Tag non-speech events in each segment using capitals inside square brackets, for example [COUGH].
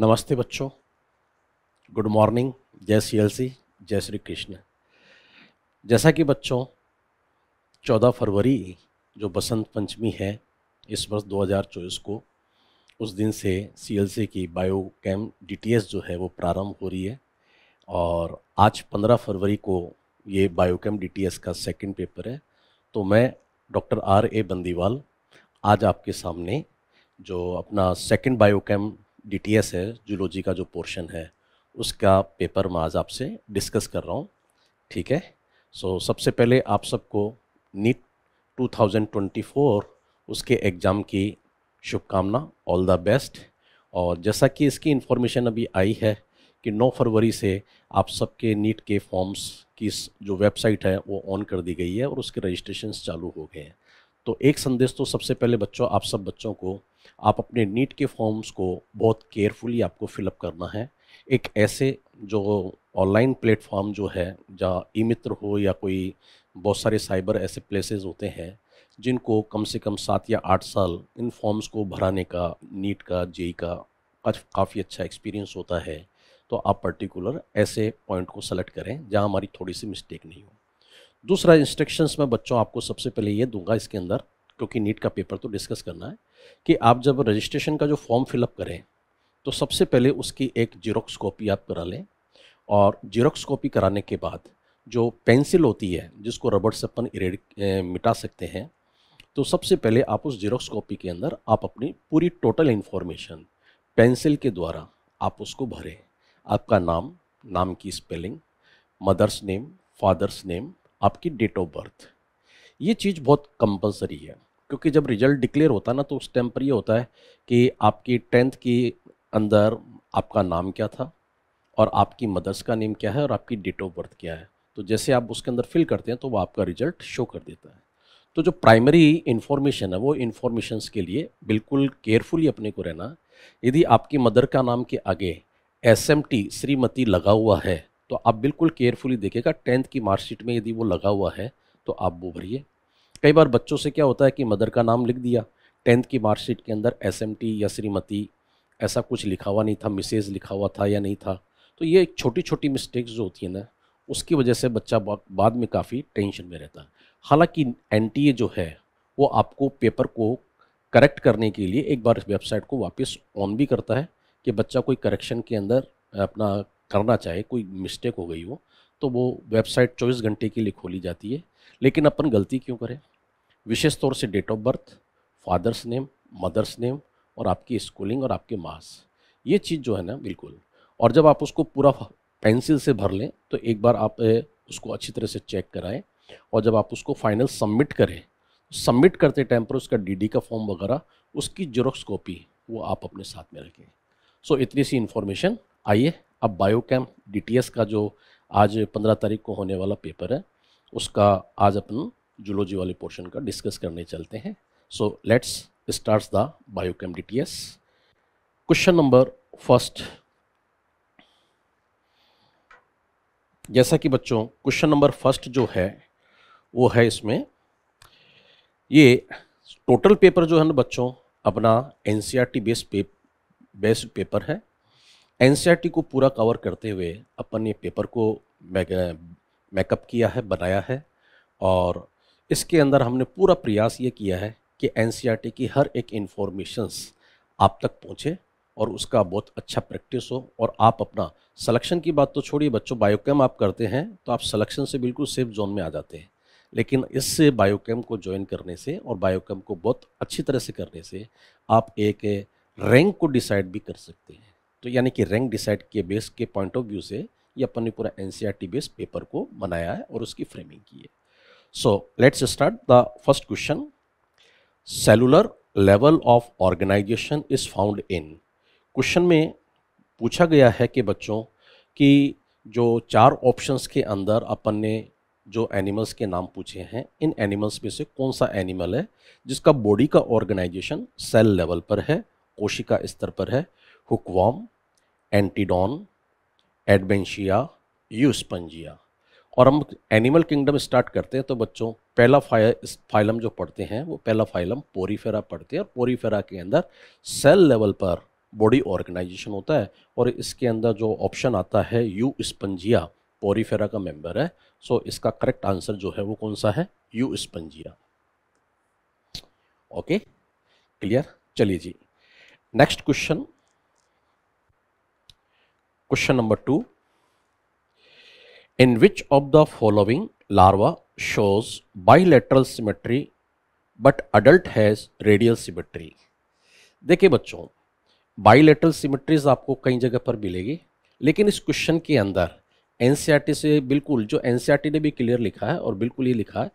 नमस्ते बच्चों good morning जय सी एल सी जय श्री कृष्ण जैसा कि बच्चों 14 फरवरी जो बसंत पंचमी है इस वर्ष 2024 को उस दिन से सी एल सी की biochem D T S जो है वो प्रारंभ हो रही है और आज 15 फरवरी को ये biochem D T S का सेकंड पेपर है तो मैं डॉक्टर आर ए बंदीवाल आज आपके सामने जो अपना सेकंड कैम डी है जूलॉजी का जो पोर्शन है उसका पेपर मैं आज आपसे डिस्कस कर रहा हूँ ठीक है सो so, सबसे पहले आप सबको नीट 2024 उसके एग्ज़ाम की शुभकामना ऑल द बेस्ट और जैसा कि इसकी इन्फॉर्मेशन अभी आई है कि 9 फरवरी से आप सबके नीट के फॉर्म्स की जो वेबसाइट है वो ऑन कर दी गई है और उसके रजिस्ट्रेशन चालू हो गए हैं तो एक संदेश तो सबसे पहले बच्चों आप सब बच्चों को आप अपने नीट के फॉर्म्स को बहुत केयरफुली आपको फिलअप करना है एक ऐसे जो ऑनलाइन प्लेटफॉर्म जो है जहाँ ई मित्र हो या कोई बहुत सारे साइबर ऐसे प्लेसेस होते हैं जिनको कम से कम सात या आठ साल इन फॉर्म्स को भराने का नीट का जेई का काफ़ी अच्छा एक्सपीरियंस होता है तो आप पर्टिकुलर ऐसे पॉइंट को सेलेक्ट करें जहाँ हमारी थोड़ी सी मिस्टेक नहीं हो दूसरा इंस्ट्रक्शंस मैं बच्चों आपको सबसे पहले ये दूंगा इसके अंदर क्योंकि नीट का पेपर तो डिस्कस करना है कि आप जब रजिस्ट्रेशन का जो फॉर्म फिलअप करें तो सबसे पहले उसकी एक जीरोक्स कॉपी आप करा लें और जीरोक्स कॉपी कराने के बाद जो पेंसिल होती है जिसको रबड़ से अपन इरेड मिटा सकते हैं तो सबसे पहले आप उस जीरोक्स कॉपी के अंदर आप अपनी पूरी टोटल इन्फॉर्मेशन पेंसिल के द्वारा आप उसको भरें आपका नाम नाम की spelling mother's name father's name आपकी डेट ऑफ बर्थ ये चीज़ बहुत कंपलसरी है क्योंकि जब रिजल्ट डिक्लेयर होता है ना तो उस टाइम पर ये होता है कि आपकी टेंथ के अंदर आपका नाम क्या था और आपकी मदर्स का नेम क्या है और आपकी डेट ऑफ बर्थ क्या है तो जैसे आप उसके अंदर फिल करते हैं तो वो आपका रिजल्ट शो कर देता है तो जो प्राइमरी इन्फॉर्मेशन है वो इन्फॉर्मेशन के लिए बिल्कुल केयरफुली अपने को रहना यदि आपकी मदर का नाम के आगे एस श्रीमती लगा हुआ है तो आप बिल्कुल केयरफुली देखेगा टेंथ की मार्कशीट में यदि वो लगा हुआ है तो आप वो भरिए कई बार बच्चों से क्या होता है कि मदर का नाम लिख दिया टेंथ की मार्कशीट के अंदर एस या श्रीमती ऐसा कुछ लिखा हुआ नहीं था मिसेज लिखा हुआ था या नहीं था तो ये एक छोटी छोटी मिस्टेक्स जो होती है ना उसकी वजह से बच्चा बाद में काफ़ी टेंशन में रहता है हालांकि एन जो है वो आपको पेपर को करेक्ट करने के लिए एक बार वेबसाइट को वापस ऑन भी करता है कि बच्चा कोई करेक्शन के अंदर अपना करना चाहे कोई मिस्टेक हो गई हो तो वो वेबसाइट चौबीस घंटे के लिए खोली जाती है लेकिन अपन गलती क्यों करें विशेष तौर से date of birth father's name mother's name और आपकी स्कूलिंग और आपके मास ये चीज़ जो है ना बिल्कुल और जब आप उसको पूरा पेंसिल से भर लें तो एक बार आप उसको अच्छी तरह से चेक कराएं और जब आप उसको फाइनल सबमिट करें सबमिट करते टाइम पर उसका डीडी का फॉर्म वगैरह उसकी जेरोक्स कॉपी वो आप अपने साथ में रखें सो so, इतनी सी इन्फॉर्मेशन आइए अब बायोकैम डीटीएस का जो आज पंद्रह तारीख को होने वाला पेपर है उसका आज अपन जूलॉजी वाले पोर्शन का डिस्कस करने चलते हैं so let's start the biochem D question number first जैसा कि बच्चों क्वेश्चन नंबर फर्स्ट जो है वो है इसमें ये टोटल पेपर जो है ना बच्चों अपना N C R T base पे बेस्ड पेपर है एन सी आर टी को पूरा कवर करते हुए अपन ये पेपर को मेकअप किया है बनाया है और इसके अंदर हमने पूरा प्रयास ये किया है कि एन e की हर एक इन्फॉर्मेशंस आप तक पहुँचे और उसका बहुत अच्छा प्रैक्टिस हो और आप अपना सलेक्शन की बात तो छोड़िए बच्चों बायोकेम आप करते हैं तो आप सलेक्शन से बिल्कुल सेफ जोन में आ जाते हैं लेकिन इस बायोकेम को ज्वाइन करने से और बायोकेम को बहुत अच्छी तरह से करने से आप एक रैंक को डिसाइड भी कर सकते हैं तो यानी कि रैंक डिसाइड के बेस के पॉइंट ऑफ व्यू से ये अपन ने पूरा एन बेस्ड पेपर को बनाया है और उसकी फ्रेमिंग की है so let's start the first question cellular level of organisation is found in question में पूछा गया है कि बच्चों कि जो चार ऑप्शंस के अंदर अपन ने जो एनिमल्स के नाम पूछे हैं इन एनिमल्स में से कौन सा एनिमल है जिसका बॉडी का ऑर्गेनाइजेशन सेल लेवल पर है कोशिका स्तर पर है हुकवॉम एंटीडॉन एडवेंशिया यूस्पंजिया और हम एनिमल किंगडम स्टार्ट करते हैं तो बच्चों पहला फाइलम जो पढ़ते हैं वो पहला फाइलम पोरीफेरा पढ़ते हैं और पोरीफेरा के अंदर सेल लेवल पर बॉडी ऑर्गेनाइजेशन होता है और इसके अंदर जो ऑप्शन आता है यू स्पंजिया पोरीफेरा का मेंबर है सो इसका करेक्ट आंसर जो है वो कौन सा है यू स्पंजिया ओके क्लियर चलिए जी next question Question number 2. In which of the following larva shows bilateral symmetry but adult has radial symmetry? देखिए बच्चों बाइलेटरल सिमेट्रीज आपको कई जगह पर मिलेगी लेकिन इस क्वेश्चन के अंदर एन से बिल्कुल जो एन ने भी क्लियर लिखा है और बिल्कुल ये लिखा है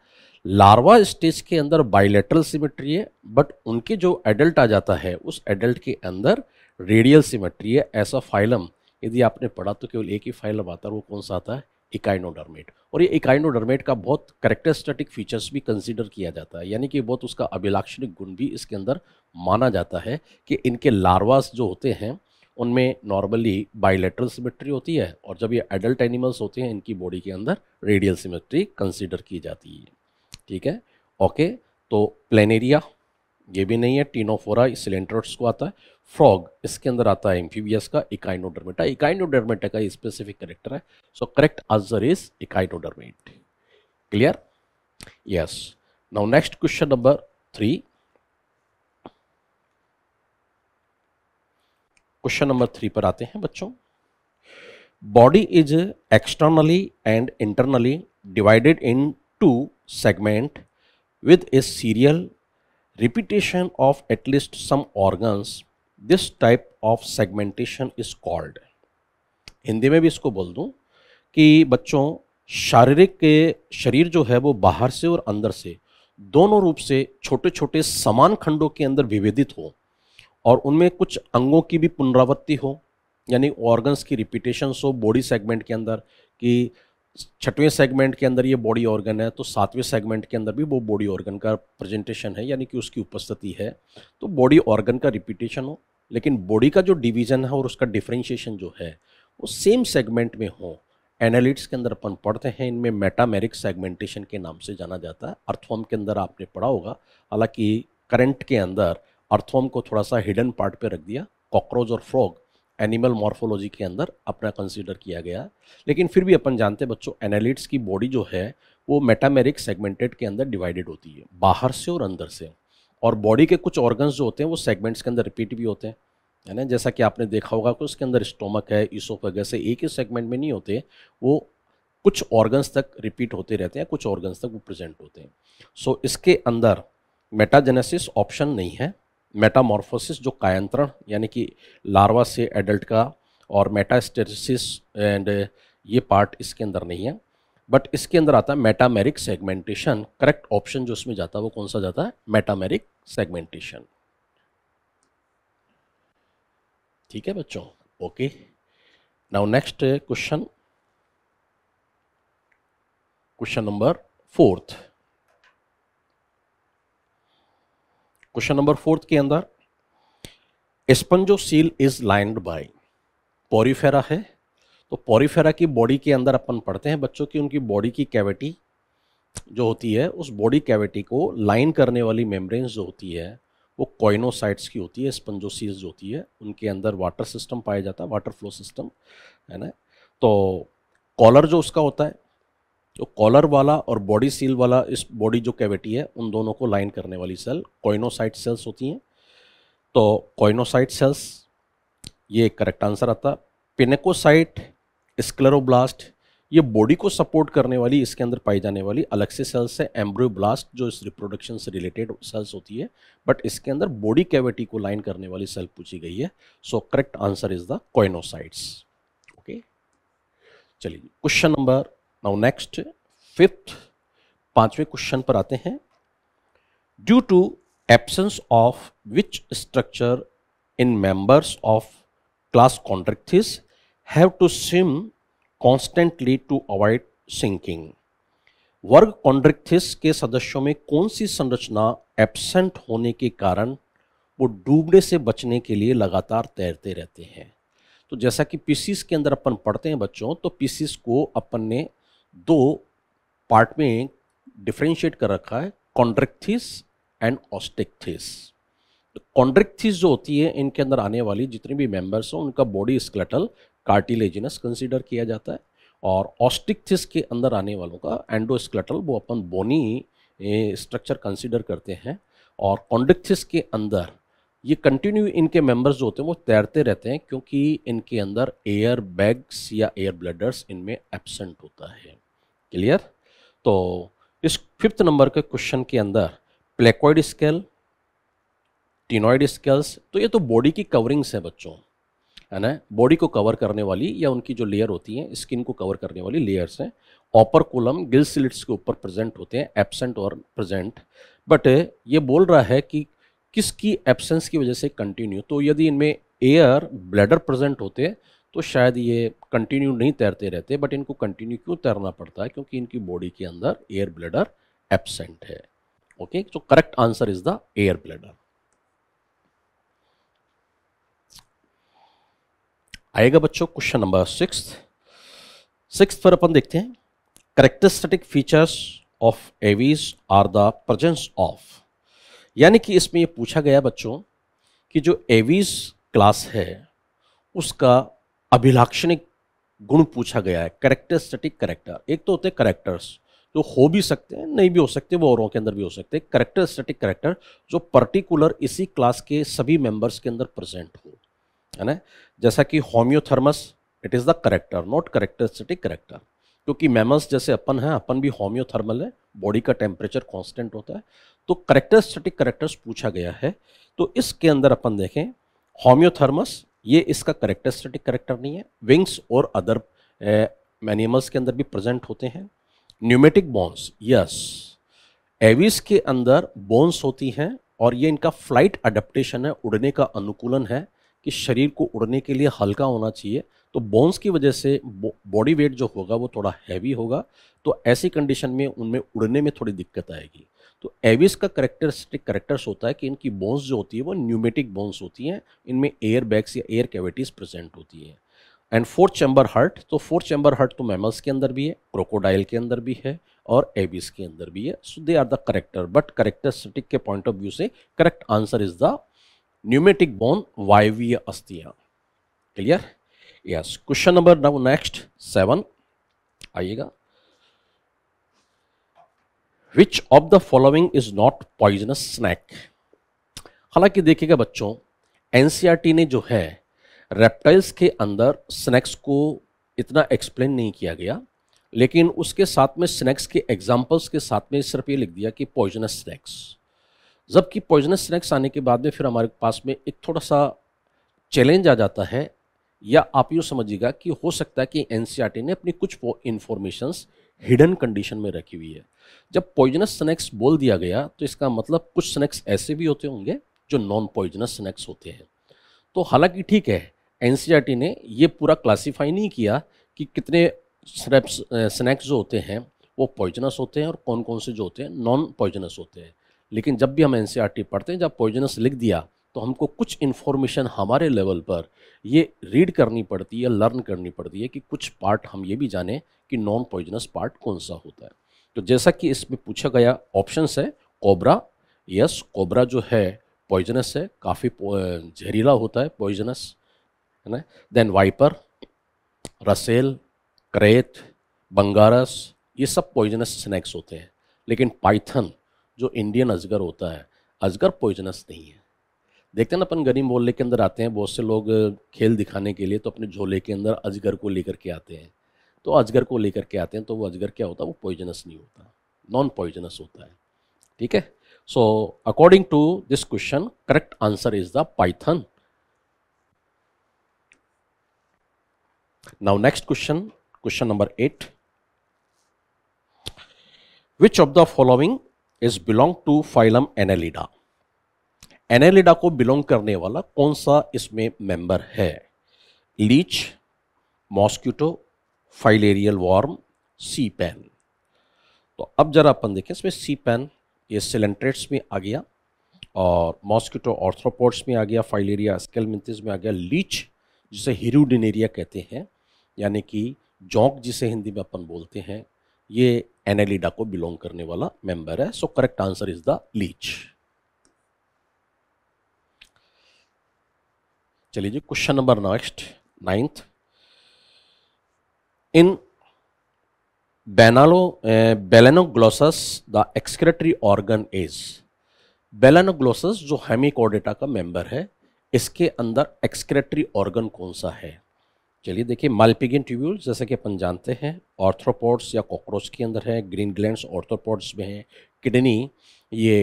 लार्वा स्टेज के अंदर बाइलेटरल सिमेट्री है बट उनके जो एडल्ट आ जाता है उस एडल्ट के अंदर रेडियल सिमेट्री है ऐसा फाइलम यदि आपने पढ़ा तो केवल एक ही फाइल अब आता है वो कौन सा आता है इकाइनोडर्मेट और ये इकाइनोडर्मेट का बहुत करेक्टरिस्टिक फीचर्स भी कंसिडर किया जाता है यानी कि बहुत उसका अभिलाक्षणिक गुण भी इसके अंदर माना जाता है कि इनके लार्वास जो होते हैं उनमें नॉर्मली बायोलेट्रल सिमेट्री होती है और जब ये एडल्ट एनिमल्स होते हैं इनकी बॉडी के अंदर रेडियल सिमेट्री कंसिडर की जाती है ठीक है ओके तो प्लेनेरिया ये भी नहीं है टीनोफोरा सिलेंट्रोट्स को आता है फ्रॉग इसके अंदर आता है एम्फीबियस का इकाइनोडर्मेटा इकाइनोडर्मेटा का स्पेसिफिक करेक्टर है so correct answer is echinodermata clear yes now next question number three question number three पर आते हैं बच्चों body is externally and internally divided into segment with a serial repetition of at least some organs this type of segmentation is called Hindi में भी इसको बोल दूं कि बच्चों शारीरिक के शरीर जो है वो बाहर से और अंदर से दोनों रूप से छोटे छोटे समान खंडों के अंदर विभेदित हो और उनमें कुछ अंगों की भी पुनरावृत्ति हो यानी ऑर्गन्स की रिपीटेशंस हो बॉडी सेगमेंट के अंदर कि छठवें सेगमेंट के अंदर ये बॉडी ऑर्गन है तो सातवें सेगमेंट के अंदर भी वो बॉडी ऑर्गन का प्रेजेंटेशन है यानी कि उसकी उपस्थिति है तो बॉडी ऑर्गन का रिपीटेशन हो लेकिन बॉडी का जो डिवीज़न है और उसका डिफ्रेंशिएशन जो है वो सेम सेगमेंट में हो एनालिट्स के अंदर अपन पढ़ते हैं इनमें मेटामेरिक सेगमेंटेशन के नाम से जाना जाता है अर्थवॉम के अंदर आपने पढ़ा होगा हालांकि करंट के अंदर अर्थवॉम को थोड़ा सा हिडन पार्ट पे रख दिया कॉकरोच और फ्रॉग एनिमल मॉर्फोलॉजी के अंदर अपना कंसिडर किया गया लेकिन फिर भी अपन जानते हैं बच्चों एनालिट्स की बॉडी जो है वो मेटामेरिक सेगमेंटेड के अंदर डिवाइडेड होती है बाहर से और अंदर से और बॉडी के कुछ ऑर्गन्स जो होते हैं वो सेगमेंट्स के अंदर रिपीट भी होते हैं है ना जैसा कि आपने देखा होगा कि उसके अंदर स्टोमक है इसोफेगस है एक ही सेगमेंट में नहीं होते वो कुछ ऑर्गन्स तक रिपीट होते रहते हैं कुछ ऑर्गन्स तक वो प्रेजेंट होते हैं सो so, इसके अंदर मेटाजेनेसिस ऑप्शन नहीं है मेटामॉर्फोसिस जो कायंत्रण यानी कि लार्वा से एडल्ट का और मेटास्टेसिस एंड ये पार्ट इसके अंदर नहीं है बट इसके अंदर आता है मेटामेरिक सेगमेंटेशन करेक्ट ऑप्शन जो इसमें जाता है वो कौन सा जाता है मेटामेरिक सेगमेंटेशन ठीक है बच्चों okay now next question question number fourth question number fourth के अंदर spongocoel is lined by porifera है तो पोरीफेरा की बॉडी के अंदर अपन पढ़ते हैं बच्चों की उनकी बॉडी की कैविटी जो होती है उस बॉडी कैविटी को लाइन करने वाली मेम्ब्रेन जो होती है वो कॉइनोसाइट्स की होती है स्पंजोसीज जो होती है उनके अंदर वाटर सिस्टम पाया जाता है वाटर फ्लो सिस्टम है ना तो कॉलर जो उसका होता है तो कॉलर वाला और बॉडी सील वाला इस बॉडी जो कैविटी है उन दोनों को लाइन करने वाली सेल कोइनोसाइट सेल्स होती हैं तो कोइनोसाइट सेल्स ये करेक्ट आंसर आता पिनेकोसाइट स्क्लेरोब्लास्ट ये बॉडी को सपोर्ट करने वाली इसके अंदर पाई जाने वाली अलग से सेल्स है एम्ब्रोब्लास्ट जो इस रिप्रोडक्शन से रिलेटेड सेल्स होती है बट इसके अंदर बॉडी कैविटी को लाइन करने वाली सेल पूछी गई है so correct answer is the choanocytes okay चलिए question number now next fifth पांचवें क्वेश्चन पर आते हैं due to absence of which structure in members of class chondrichthyes have to swim constantly to avoid sinking वर्ग कॉन्ड्रिक्थिस के सदस्यों में कौन सी संरचना एबसेंट होने के कारण वो डूबने से बचने के लिए लगातार तैरते रहते हैं तो जैसा कि पीसीस के अंदर अपन पढ़ते हैं बच्चों तो पीसीस को अपन ने दो पार्ट में डिफ्रेंशिएट कर रखा है कॉन्ड्रेक्थिस एंड ऑस्टिकथिस कॉन्ड्रेक्थिस जो होती है इनके अंदर आने वाली जितने भी मेंबर्स हों उनका बॉडी स्क्लेटल कार्टिलेजिनस कंसीडर किया जाता है और ऑस्टिकथिस के अंदर आने वालों का एंडोस्क्लेटल वो अपन बोनी स्ट्रक्चर कंसीडर करते हैं और कॉन्ड्रिक्थिस के अंदर ये कंटिन्यू इनके मेंबर्स जो होते हैं वो तैरते रहते हैं क्योंकि इनके अंदर एयर बैग्स या एयर ब्लडर्स इनमें एबसेंट होता है क्लियर तो इस फिफ्थ नंबर के क्वेश्चन के अंदर प्लेकोइड स्केल टीनोइड स्केल्स तो ये तो बॉडी की कवरिंग्स है बच्चों है ना बॉडी को कवर करने वाली या उनकी जो लेयर होती है स्किन को कवर करने वाली लेयर्स हैं ऑपर कोलम गिल सिलिट्स के ऊपर प्रेजेंट होते हैं एबसेंट और प्रेजेंट बट ये बोल रहा है कि किसकी एबसेंस की वजह से कंटिन्यू तो यदि इनमें एयर ब्लैडर प्रेजेंट होते हैं तो शायद ये कंटिन्यू नहीं तैरते रहते बट इनको कंटिन्यू क्यों तैरना पड़ता है क्योंकि इनकी बॉडी के अंदर एयर ब्लडर एबसेंट है ओके तो correct answer is the air bladder आएगा बच्चों क्वेश्चन नंबर सिक्स सिक्स पर अपन देखते हैं characteristic features of aves are the presence of यानी कि इसमें ये पूछा गया बच्चों कि जो एवीज क्लास है उसका अभिलाक्षणिक गुण पूछा गया है करेक्टरिस्टिक करेक्टर एक तो होते हैं करेक्टर्स जो हो भी सकते हैं नहीं भी हो सकते वो औरों के अंदर भी हो सकते हैं करेक्टरिस्टिक करेक्टर जो पर्टिकुलर इसी क्लास के सभी मेंबर्स के अंदर प्रेजेंट हो है ना जैसा कि homeothermous it is the character not characteristic character क्योंकि मेमस जैसे अपन हैं अपन भी होम्योथर्मल है बॉडी का टेम्परेचर कॉन्स्टेंट होता है तो करेक्टरिस्टिक करेक्टर्स पूछा गया है तो इसके अंदर अपन देखें होम्योथर्मस ये इसका करेक्टरिस्टिक करेक्टर नहीं है विंग्स और अदर एनिमल्स eh, के अंदर भी प्रेजेंट होते हैं न्यूमेटिक बोन्स यस एविस के अंदर बोन्स होती हैं और ये इनका फ्लाइट अडेप्टेशन है उड़ने का अनुकूलन है कि शरीर को उड़ने के लिए हल्का होना चाहिए तो बोन्स की वजह से बॉडी वेट जो होगा वो थोड़ा हैवी होगा तो ऐसी कंडीशन में उनमें उड़ने में थोड़ी दिक्कत आएगी तो एविस का करेक्टरिस्टिक करेक्टर्स होता है कि इनकी बोन्स जो होती है वो न्यूमेटिक बोन्स होती हैं इनमें एयर बैग्स या एयर कैविटीज़ प्रेजेंट होती है एंड फोर्थ चैम्बर हर्ट तो फोर्थ चैम्बर हर्ट तो मैमल्स के अंदर भी है क्रोकोडाइल के अंदर भी है और एविस के अंदर भी है so they are the character but characteristic के पॉइंट ऑफ व्यू से correct answer is the pneumatic bone वायवीय अस्थियाँ clear yes question number now next seven आइएगा which of the following is not poisonous snake हालांकि देखिएगा बच्चों NCERT e ने जो है रेप्टाइल्स के अंदर स्नैक्स को इतना एक्सप्लेन नहीं किया गया लेकिन उसके साथ में स्नैक्स के एग्जाम्पल्स के साथ में सिर्फ ये लिख दिया कि पॉइजनस स्नैक्स जबकि पॉइजनस स्नैक्स आने के बाद में फिर हमारे पास में एक थोड़ा सा चैलेंज आ जाता है या आप यूँ समझिएगा कि हो सकता है कि एन e ने अपनी कुछ इन्फॉर्मेशंस हिडन कंडीशन में रखी हुई है जब पॉइजनस स्नैक्स बोल दिया गया तो इसका मतलब कुछ स्नैक्स ऐसे भी होते होंगे जो नॉन पॉइजनस स्नैक्स होते हैं तो हालांकि ठीक है एन e ने ये पूरा क्लासीफाई नहीं किया कि कितने स्नैक्स स्नैक्स जो होते हैं वो पॉइजनस होते हैं और कौन कौन से जो होते हैं नॉन पॉइजनस होते हैं लेकिन जब भी हम एन e पढ़ते हैं जब पॉइजनस लिख दिया तो हमको कुछ इन्फॉर्मेशन हमारे लेवल पर ये रीड करनी पड़ती है लर्न करनी पड़ती है कि कुछ पार्ट हम ये भी जाने कि नॉन पॉइजनस पार्ट कौन सा होता है तो जैसा कि इसमें पूछा गया ऑप्शन है कोबरा यस कोबरा जो है पॉइजनस है काफ़ी जहरीला होता है पॉइजनस है ना देन वाइपर रसेल करेत बंगारस ये सब पॉइजनस स्नैक्स होते हैं लेकिन पाइथन जो इंडियन अजगर होता है अजगर पॉइजनस नहीं है देखते हैं ना अपन गरीब मोहल्ले के अंदर आते हैं बहुत से लोग खेल दिखाने के लिए तो अपने झोले के अंदर अजगर को लेकर के आते हैं तो अजगर को लेकर के आते हैं तो वो अजगर क्या होता है वो पॉइजनस नहीं होता नॉन पॉइजनस होता है ठीक है so according to this question correct answer is the python now next question question number eight which of the following is belong to phylum annelida annelida को बिलोंग करने वाला कौन सा इसमें मेंबर है leech mosquito filarial worm sea pen तो अब जरा अपन देखें इसमें सी पैन ये सिलेंट्रेट्स में आ गया और मॉस्क्यूटो ऑर्थ्रोपोर्ट्स में आ गया फाइलेरिया स्केलमिथिस में आ गया लीच जिसे हीरूडिनेरिया कहते हैं यानी कि जोंक जिसे हिंदी में अपन बोलते हैं ये एनालिडा को बिलोंग करने वाला मेंबर है so correct answer is the leech चलिए जी question number next ninth in बैनालो balanoglossus the excretory organ is balanoglossus जो हेमिकोडेटा का मेंबर है इसके अंदर एक्सक्रेटरी ऑर्गन कौन सा है चलिए देखिए मालपिगिन ट्यूब्यूल जैसे कि अपन जानते हैं ऑर्थ्रोपोड्स या कॉकरोच के अंदर है ग्रीन ग्लैंड ऑर्थ्रोपोड्स में हैं किडनी ये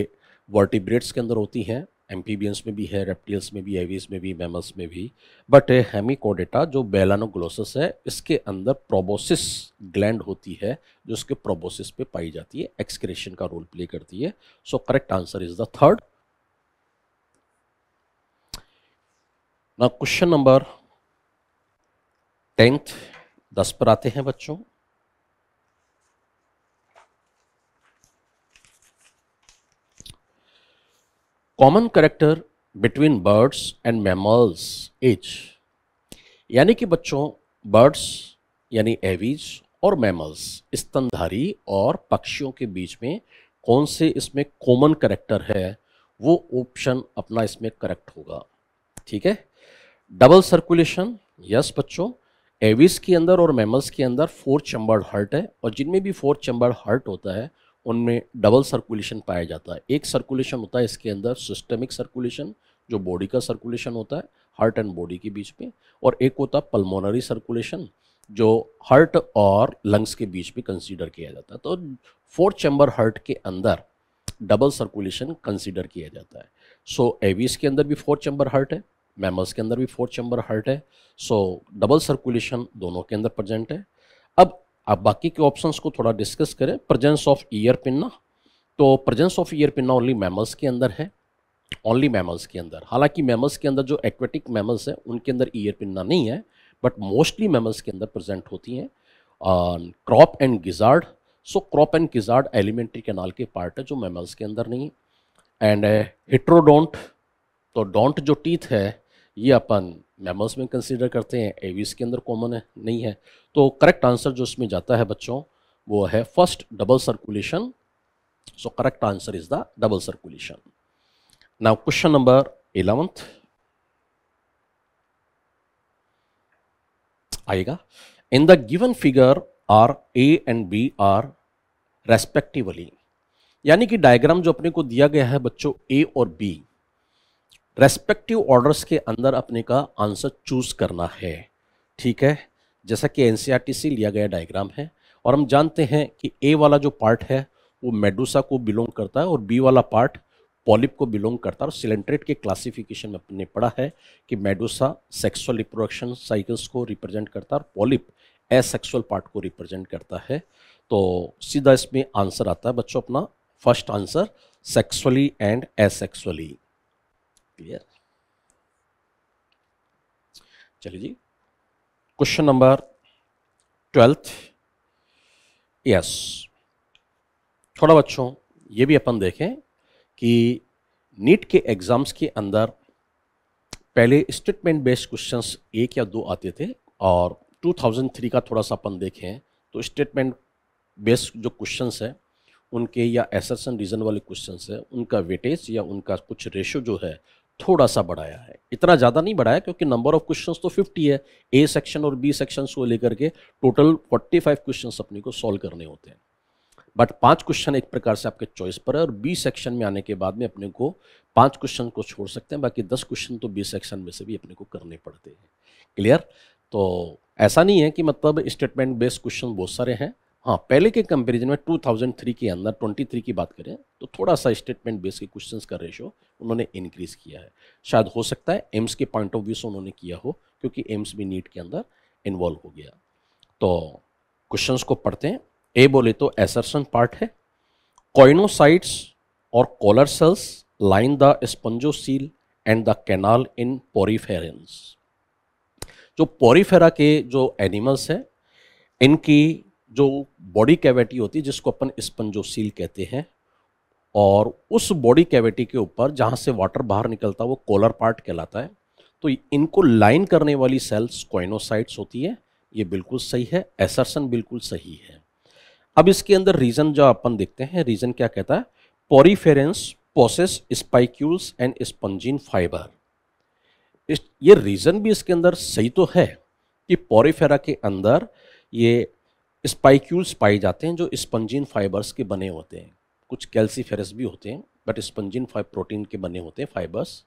वर्टिब्रेट्स के अंदर होती हैं एम्पीबियंस में भी है रेप्टिल्स में भी एवीज में भी मेमल्स में भी बट हेमिकोडेटा जो बेलानोग्लोसस है इसके अंदर प्रोबोसिस ग्लैंड होती है जो उसके प्रोबोसिस पे पाई जाती है एक्सक्रेशन का रोल प्ले करती है so correct answer is the third question number tenth दस पर आते हैं बच्चों common character between birds and mammals is यानी कि बच्चों बर्ड्स यानी एवीज और मैमल्स स्तनधारी और पक्षियों के बीच में कौन से इसमें कॉमन करेक्टर है वो ऑप्शन अपना इसमें करेक्ट होगा ठीक है डबल सर्कुलेशन यस बच्चों एविस के अंदर और मैमल्स के अंदर फोर चंबर्ड हर्ट है और जिनमें भी फोर चंबर्ड हर्ट होता है उनमें डबल सर्कुलेशन पाया जाता है एक सर्कुलेशन होता है इसके अंदर सिस्टमिक सर्कुलेशन जो बॉडी का सर्कुलेशन होता है हार्ट एंड बॉडी के बीच में और एक होता है पल्मोनरी सर्कुलेशन जो हार्ट और लंग्स के बीच में कंसीडर किया जाता है तो फोर्थ चैम्बर हार्ट के अंदर डबल सर्कुलेशन कंसीडर किया जाता है सो so, एवीस के अंदर भी फोर्थ चैम्बर हार्ट है मैमल्स के अंदर भी फोर्थ चैम्बर हार्ट है सो डबल सर्कुलेशन दोनों के अंदर प्रजेंट है अब अब बाकी के ऑप्शंस को थोड़ा डिस्कस करें प्रजेंस ऑफ ईयर पिन्ना तो presence of ear pinna only mammals के अंदर है ओनली मैमल्स के अंदर हालांकि मैमल्स के अंदर जो एक्वेटिक मैमल्स हैं उनके अंदर ईयर पिन्ना नहीं है बट मोस्टली मैमल्स के अंदर प्रेजेंट होती हैं crop and gizzard so crop and gizzard alimentary canal के पार्ट है जो मैमल्स के अंदर नहीं है and heterodont uh, thecodont जो टीथ है ये अपन मेमल्स में कंसीडर करते हैं एवीज के अंदर कॉमन है नहीं है तो करेक्ट आंसर जो इसमें जाता है बच्चों वो है first double circulation so correct answer is the double circulation now question number eleventh आएगा in the given figure are A and B are respectively यानी कि डायग्राम जो अपने को दिया गया है बच्चों ए और बी रेस्पेक्टिव ऑर्डर्स के अंदर अपने का आंसर चूज करना है ठीक है जैसा कि एन e लिया गया डायग्राम है और हम जानते हैं कि ए वाला जो पार्ट है वो मेडुसा को बिलोंग करता है और बी वाला पार्ट पॉलिप को बिलोंग करता है और सिलेंट्रेट के क्लासिफिकेशन में अपने पढ़ा है कि मेडुसा सेक्सुअल रिप्रोडक्शन साइकिल्स को रिप्रेजेंट करता है और पॉलिप एसेक्सुअल पार्ट को रिप्रेजेंट करता है तो सीधा इसमें आंसर आता है बच्चों अपना first answer sexually and asexually clear चलिए जी क्वेश्चन नंबर ट्वेल्थ यस थोड़ा बच्चों ये भी अपन देखें कि नीट के एग्ज़ाम्स के अंदर पहले स्टेटमेंट बेस्ड क्वेश्चंस एक या दो आते थे और 2003 का थोड़ा सा अपन देखें तो स्टेटमेंट बेस्ड जो क्वेश्चंस है उनके या एसरसन रीज़न वाले क्वेश्चंस है उनका वेटेज या उनका कुछ रेशो जो है थोड़ा सा बढ़ाया है इतना ज़्यादा नहीं बढ़ाया क्योंकि नंबर ऑफ क्वेश्चंस तो 50 है ए सेक्शन और बी सेक्शन को लेकर के टोटल 45 क्वेश्चंस अपने को सॉल्व करने होते हैं बट पांच क्वेश्चन एक प्रकार से आपके चॉइस पर है और बी सेक्शन में आने के बाद में अपने को पांच क्वेश्चन को छोड़ सकते हैं बाकी दस क्वेश्चन तो बी सेक्शन में से भी अपने को करने पड़ते हैं क्लियर तो ऐसा नहीं है कि मतलब स्टेटमेंट बेस्ड क्वेश्चन बहुत सारे हैं हाँ पहले के कंपैरिजन में 2003 के अंदर 23 की बात करें तो थोड़ा सा स्टेटमेंट बेस के क्वेश्चंस का रेशो उन्होंने इंक्रीज किया है शायद हो सकता है एम्स के पॉइंट ऑफ व्यू से उन्होंने किया हो क्योंकि एम्स भी नीट के अंदर इन्वॉल्व हो गया तो क्वेश्चंस को पढ़ते हैं ए बोले तो एसरसन पार्ट है कॉइनोसाइट्स और collar cells line the spongocoel and the canal in poriferans जो पोरीफेरा के जो एनिमल्स हैं इनकी जो बॉडी कैविटी होती है जिसको अपन स्पंजोसील कहते हैं और उस बॉडी कैविटी के ऊपर जहाँ से वाटर बाहर निकलता है वो कोलर पार्ट कहलाता है तो इनको लाइन करने वाली सेल्स क्वाइनोसाइट्स होती है ये बिल्कुल सही है एसरसन बिल्कुल सही है अब इसके अंदर रीजन जो अपन देखते हैं रीजन क्या कहता है poriferans possess spicules and spongin fibre ये रीजन भी इसके अंदर सही तो है कि पॉरीफेरा के अंदर ये स्पाइक्यूल्स पाए जाते हैं जो स्पंजिन फाइबर्स के बने होते हैं कुछ कैल्सीफेरस भी होते हैं बट स्पंजिन प्रोटीन के बने होते हैं फाइबर्स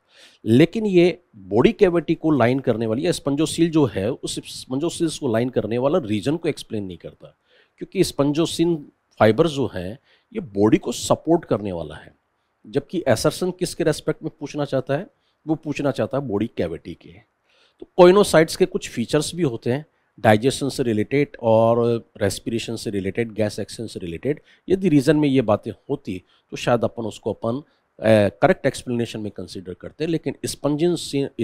लेकिन ये बॉडी कैविटी को लाइन करने वाली या स्पंजोसील जो है उस स्पंजोसील्स को लाइन करने वाला रीजन को एक्सप्लेन नहीं करता क्योंकि स्पंजोसिन फाइबर जो हैं ये बॉडी को सपोर्ट करने वाला है जबकि एसरसन किसके रेस्पेक्ट में पूछना चाहता है वो पूछना चाहता है बॉडी कैविटी के तो कोइनोसाइट्स के कुछ फीचर्स भी होते हैं डाइजेशन से रिलेटेड और रेस्पिरेशन से रिलेटेड गैस एक्शन से रिलेटेड यदि रीज़न में ये बातें होती तो शायद अपन उसको अपन करेक्ट एक्सप्लेनेशन में कंसीडर करते लेकिन स्पंजिन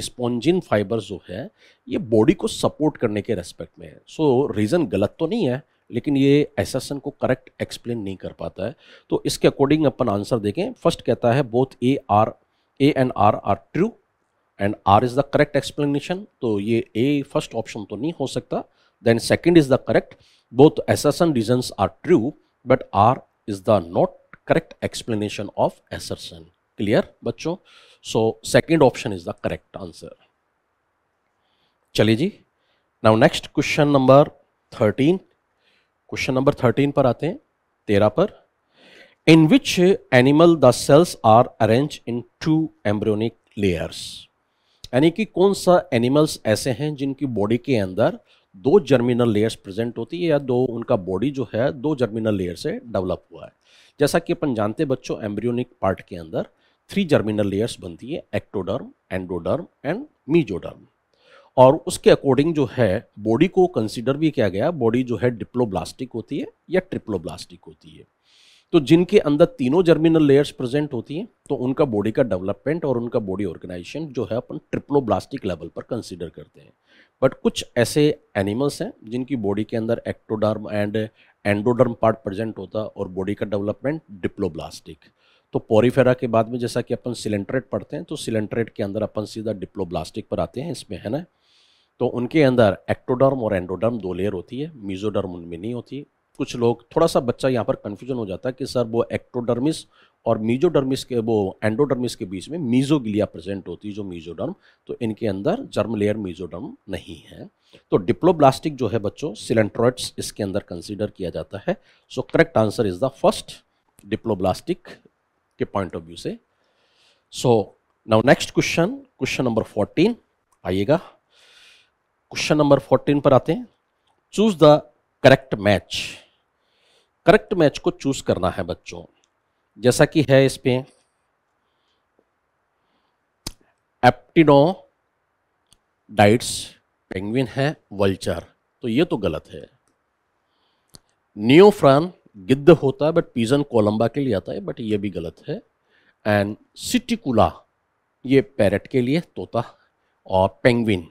स्पॉन्जिन फाइबर जो है ये बॉडी को सपोर्ट करने के रेस्पेक्ट में है सो so, रीज़न गलत तो नहीं है लेकिन ये एसेसन को करेक्ट एक्सप्लेन नहीं कर पाता है तो इसके अकॉर्डिंग अपन आंसर देखें फर्स्ट कहता है both A R A and R are true and R is the correct explanation तो ये ए फर्स्ट ऑप्शन तो नहीं हो सकता then second is the correct both assertion reason are true but R is the not correct explanation of assertion clear बच्चों so second option is the correct answer चलिए जी now next question number thirteen question number thirteen पर आते हैं तेरह पर in which animal the cells are arranged in two embryonic layers यानी कि कौन सा एनिमल्स ऐसे हैं जिनकी बॉडी के अंदर दो जर्मिनल लेयर्स प्रेजेंट होती है या दो उनका बॉडी जो है दो जर्मिनल लेयर से डेवलप हुआ है जैसा कि अपन जानते हैं बच्चों एम्ब्रियोनिक पार्ट के अंदर थ्री जर्मिनल लेयर्स बनती है एक्टोडर्म एंडोडर्म एंड मीजोडर्म और उसके अकॉर्डिंग जो है बॉडी को कंसिडर भी किया गया बॉडी जो है डिप्लोब्लास्टिक होती है या ट्रिप्लोब्लास्टिक होती है तो जिनके अंदर तीनों जर्मिनल लेयर्स प्रेजेंट होती हैं तो उनका बॉडी का डेवलपमेंट और उनका बॉडी ऑर्गेनाइजेशन जो है अपन ट्रिप्लोब्लास्टिक लेवल पर कंसिडर करते हैं बट कुछ ऐसे एनिमल्स हैं जिनकी बॉडी के अंदर ectoderm and endoderm part present होता और बॉडी का डेवलपमेंट डिप्लोब्लास्टिक तो पोरीफेरा के बाद में जैसा कि अपन सिलेंट्रेट पढ़ते हैं तो सिलेंट्रेट के अंदर अपन सीधा डिप्लोब्लास्टिक पर आते हैं इसमें है ना तो उनके अंदर एक्टोडर्म और एंडोडर्म दो लेयर होती है मीजोडर्म उनमें नहीं होती कुछ लोग थोड़ा सा बच्चा यहाँ पर कन्फ्यूजन हो जाता है कि सर वो एक्टोडर्मिस और मीजोडर्मिस के वो एंडोडर्मिस के बीच में मीजोगिलिया प्रेजेंट होती है जो मीजोडर्म तो इनके अंदर जर्म लेयर मीजोडर्म नहीं है तो डिप्लोब्लास्टिक जो है बच्चों सिलेंट्रॉइड्स इसके अंदर कंसिडर किया जाता है so correct answer is the first diploblastic के पॉइंट ऑफ व्यू से so now next question question number fourteen आइएगा क्वेश्चन नंबर फोर्टीन पर आते हैं choose the correct match correct match को चूज करना है बच्चों जैसा कि है इसमें एप्टिनो डाइट्स पेंगुइन है वल्चर तो ये तो गलत है न्यूफ्रान गिद्ध होता है बट पीजन कोलंबा के लिए आता है बट ये भी गलत है एंड सिटिकुला ये पैरट के लिए तोता और पेंगविन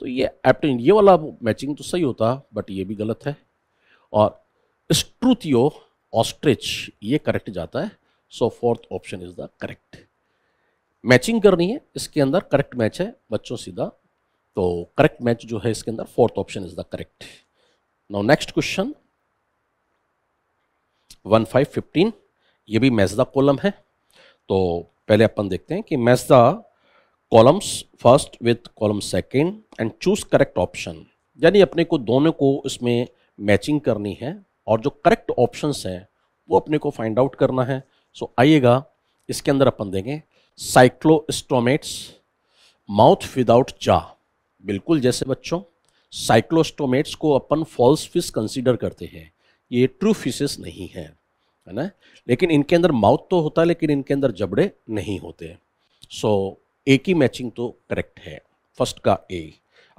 तो ये एप्टिन ये वाला मैचिंग तो सही होता बट ये भी गलत है और स्ट्रूथियो ऑस्ट्रिच ये करेक्ट जाता है so fourth option is the correct matching करनी है इसके अंदर करेक्ट मैच है बच्चों सीधा तो करेक्ट मैच जो है इसके अंदर fourth option is the correct now next question one five fifteen ये भी मैजदा द कॉलम है तो पहले अपन देखते हैं कि match the columns first with column second and choose correct option यानी अपने को दोनों को इसमें मैचिंग करनी है और जो करेक्ट ऑप्शन हैं वो अपने को फाइंड आउट करना है सो so, आइएगा इसके अंदर अपन देंगे साइक्लोस्टोमेट्स माउथ विदाउट जा बिल्कुल जैसे बच्चों साइक्लोस्टोमेट्स को अपन फॉल्स फिश कंसीडर करते हैं ये ट्रू फिशेस नहीं है है ना लेकिन इनके अंदर माउथ तो होता है लेकिन इनके अंदर जबड़े नहीं होते सो so, ए की मैचिंग तो करेक्ट है फर्स्ट का ए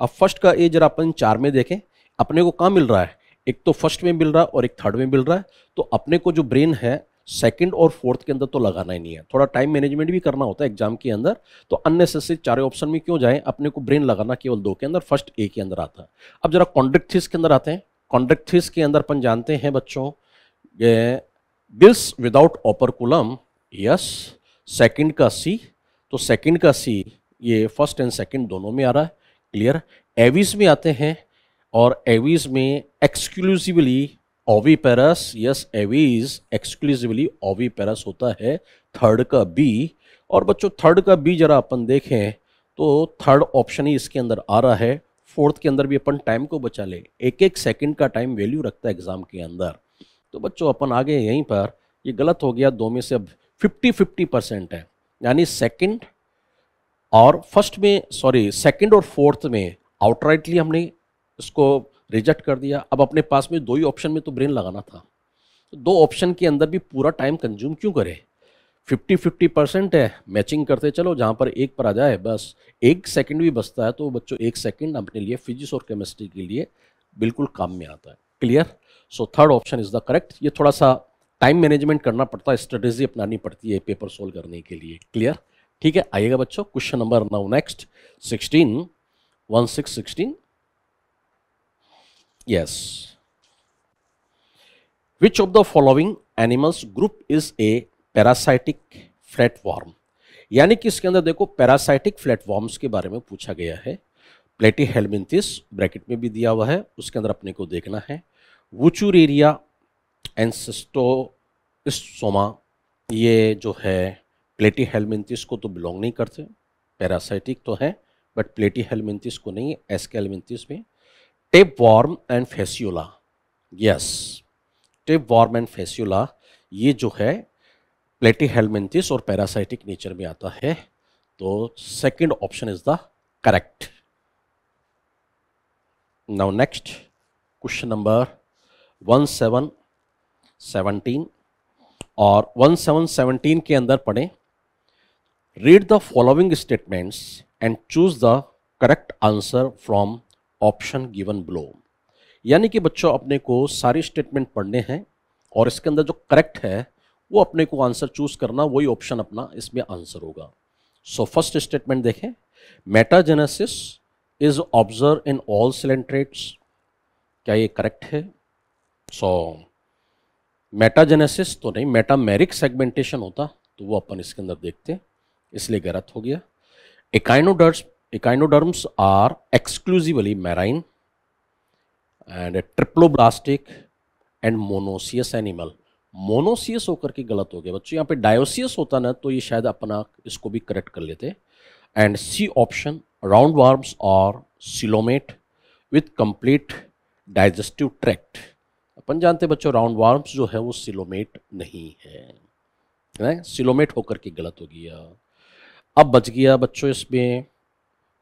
अब फर्स्ट का ए जरा अपन चार में देखें अपने को कहाँ मिल रहा है एक तो फर्स्ट में मिल रहा है और एक थर्ड में मिल रहा है तो अपने को जो ब्रेन है सेकंड और फोर्थ के अंदर तो लगाना ही नहीं है थोड़ा टाइम मैनेजमेंट भी करना होता है एग्जाम के अंदर तो अननेसेसरी चारों ऑप्शन में क्यों जाएं अपने को ब्रेन लगाना केवल दो के अंदर फर्स्ट ए के अंदर आता है अब जरा कॉन्ट्रैक्ट थीस के अंदर आते हैं कॉन्ट्रैक्ट थीस के अंदर अपन जानते हैं बच्चों ये gills without operculum yes second का सी तो सेकेंड का सी ये फर्स्ट एंड सेकेंड दोनों में आ रहा है क्लियर एविस में आते हैं और एवीज में exclusively oviparous yes aves exclusively oviparous होता है थर्ड का बी और बच्चों थर्ड का बी जरा अपन देखें तो थर्ड ऑप्शन ही इसके अंदर आ रहा है फोर्थ के अंदर भी अपन टाइम को बचा ले एक एक सेकंड का टाइम वैल्यू रखता है एग्ज़ाम के अंदर तो बच्चों अपन आगे यहीं पर ये गलत हो गया दो में से अब फिफ्टी फिफ्टी परसेंट है यानी सेकंड और फर्स्ट में सॉरी सेकंड और फोर्थ में आउटराइटली हमने उसको रिजेक्ट कर दिया अब अपने पास में दो ही ऑप्शन में तो ब्रेन लगाना था तो दो ऑप्शन के अंदर भी पूरा टाइम कंज्यूम क्यों करे फिफ्टी फिफ्टी परसेंट है मैचिंग करते चलो जहाँ पर एक पर आ जाए बस एक सेकंड भी बचता है तो बच्चों एक सेकंड अपने लिए फिजिक्स और केमिस्ट्री के लिए बिल्कुल काम में आता है clear so third option is the correct ये थोड़ा सा टाइम मैनेजमेंट करना पड़ता है स्ट्रेटेजी अपनानी पड़ती है पेपर सोल्व करने के लिए क्लियर ठीक है आइएगा बच्चों question number now next sixteen one six sixteen Yes. Which of the following animals group is a parasitic flatworm यानी कि इसके अंदर देखो पैरासाइटिक फ्लैटवॉर्म्स के बारे में पूछा गया है प्लेटी हेलमिंथिस ब्रैकेट में भी दिया हुआ है उसके अंदर अपने को देखना है वचूर एरिया एंसेस्टोसोमा ये जो है प्लेटी हेलमिंथिस को तो बिलोंग नहीं करते पैरासाइटिक तो है बट प्लेटी हेलमिंथिस को नहीं है एस्केलमिंथिस में tapeworm and fasciola yes tapeworm and fasciola ये जो है प्लेटी हेलमेंथिस और पैरासाइटिक नेचर में आता है तो second option is the correct now next question number one seven seventeen और वन सेवन सेवनटीन के अंदर पढ़ें read the following statements and choose the correct answer from option given below यानी कि बच्चों अपने को सारी स्टेटमेंट पढ़ने हैं और इसके अंदर जो करेक्ट है वो अपने को आंसर चूज करना वही ऑप्शन अपना इसमें आंसर होगा सो फर्स्ट स्टेटमेंट देखें metagenesis is observed in all coelenterates क्या ये करेक्ट है सो मेटाजेनेसिस तो नहीं मेटामेरिक सेगमेंटेशन होता तो वो अपन इसके अंदर देखते इसलिए गलत हो गया एकाइनोडर्स Echinoderms are exclusively marine and a triploblastic and monoecious animal. Monoecious होकर के गलत हो गया बच्चों यहाँ पे डायोसियस होता ना तो ये शायद अपना इसको भी करेक्ट कर लेते and C option round worms और coelomate with complete digestive tract अपन जानते बच्चों राउंड वार्म्स जो है वो सिलोमेट नहीं है सिलोमेट होकर के गलत हो गया अब बच गया बच्चों इसमें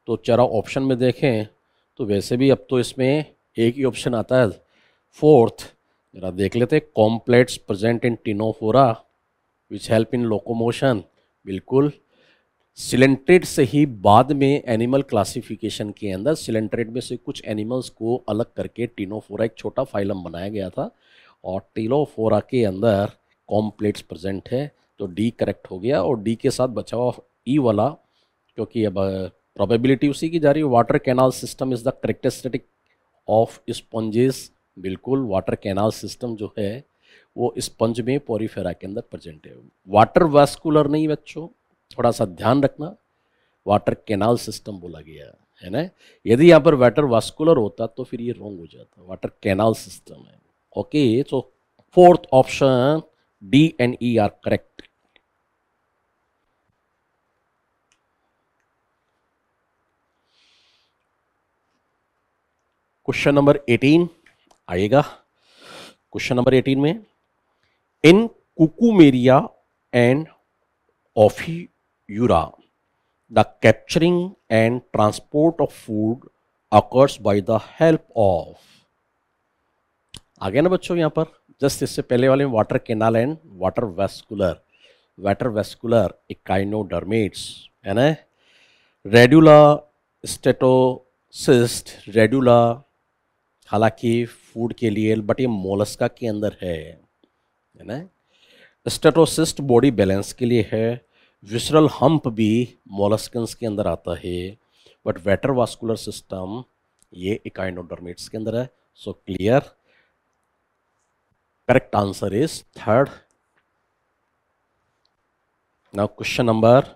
तो चरा ऑप्शन में देखें तो वैसे भी अब तो इसमें एक ही ऑप्शन आता है फोर्थ जरा देख लेते comb plates present in ctenophora which help in locomotion बिल्कुल सिलेंट्रेट से ही बाद में एनिमल क्लासिफिकेशन के अंदर सिलेंट्रेट में से कुछ एनिमल्स को अलग करके टिनोफोरा एक छोटा फाइलम बनाया गया था और टिनोफोरा के अंदर कॉम्प्लेट्स प्रेजेंट है तो डी करेक्ट हो गया और डी के साथ बचा हुआ ई e वाला क्योंकि अब प्रोबेबिलिटी उसी की जा रही है water canal system is the characteristic of sponges बिल्कुल वाटर कैनाल सिस्टम जो है वो स्पंज में पोरीफेरा के अंदर प्रेजेंट है वाटर वैस्कुलर नहीं बच्चों थोड़ा सा ध्यान रखना वाटर कैनाल सिस्टम बोला गया है ना यदि यहाँ पर वाटर वास्कुलर होता तो फिर ये रॉन्ग हो जाता वाटर कैनाल सिस्टम है okay so fourth option D and E are correct question number 18 आएगा क्वेश्चन नंबर 18 में in cucumaria and ophiura the capturing and transport of food occurs by the help of आ गया ना बच्चों यहां पर just इससे पहले वाले में water canal and water vascular water vascular echinoderms है ना रेडुला स्टेटोसिस्ट रेडुला हालांकि फूड के लिए बट ये मोलस्का के अंदर है है ना स्टेटोसिस्ट बॉडी बैलेंस के लिए है विसरल हम्प भी मोलस्कन्स के अंदर आता है बट वेटर वास्कुलर सिस्टम ये इकाइनोडर्मेट्स के अंदर है so clear correct answer is third now question number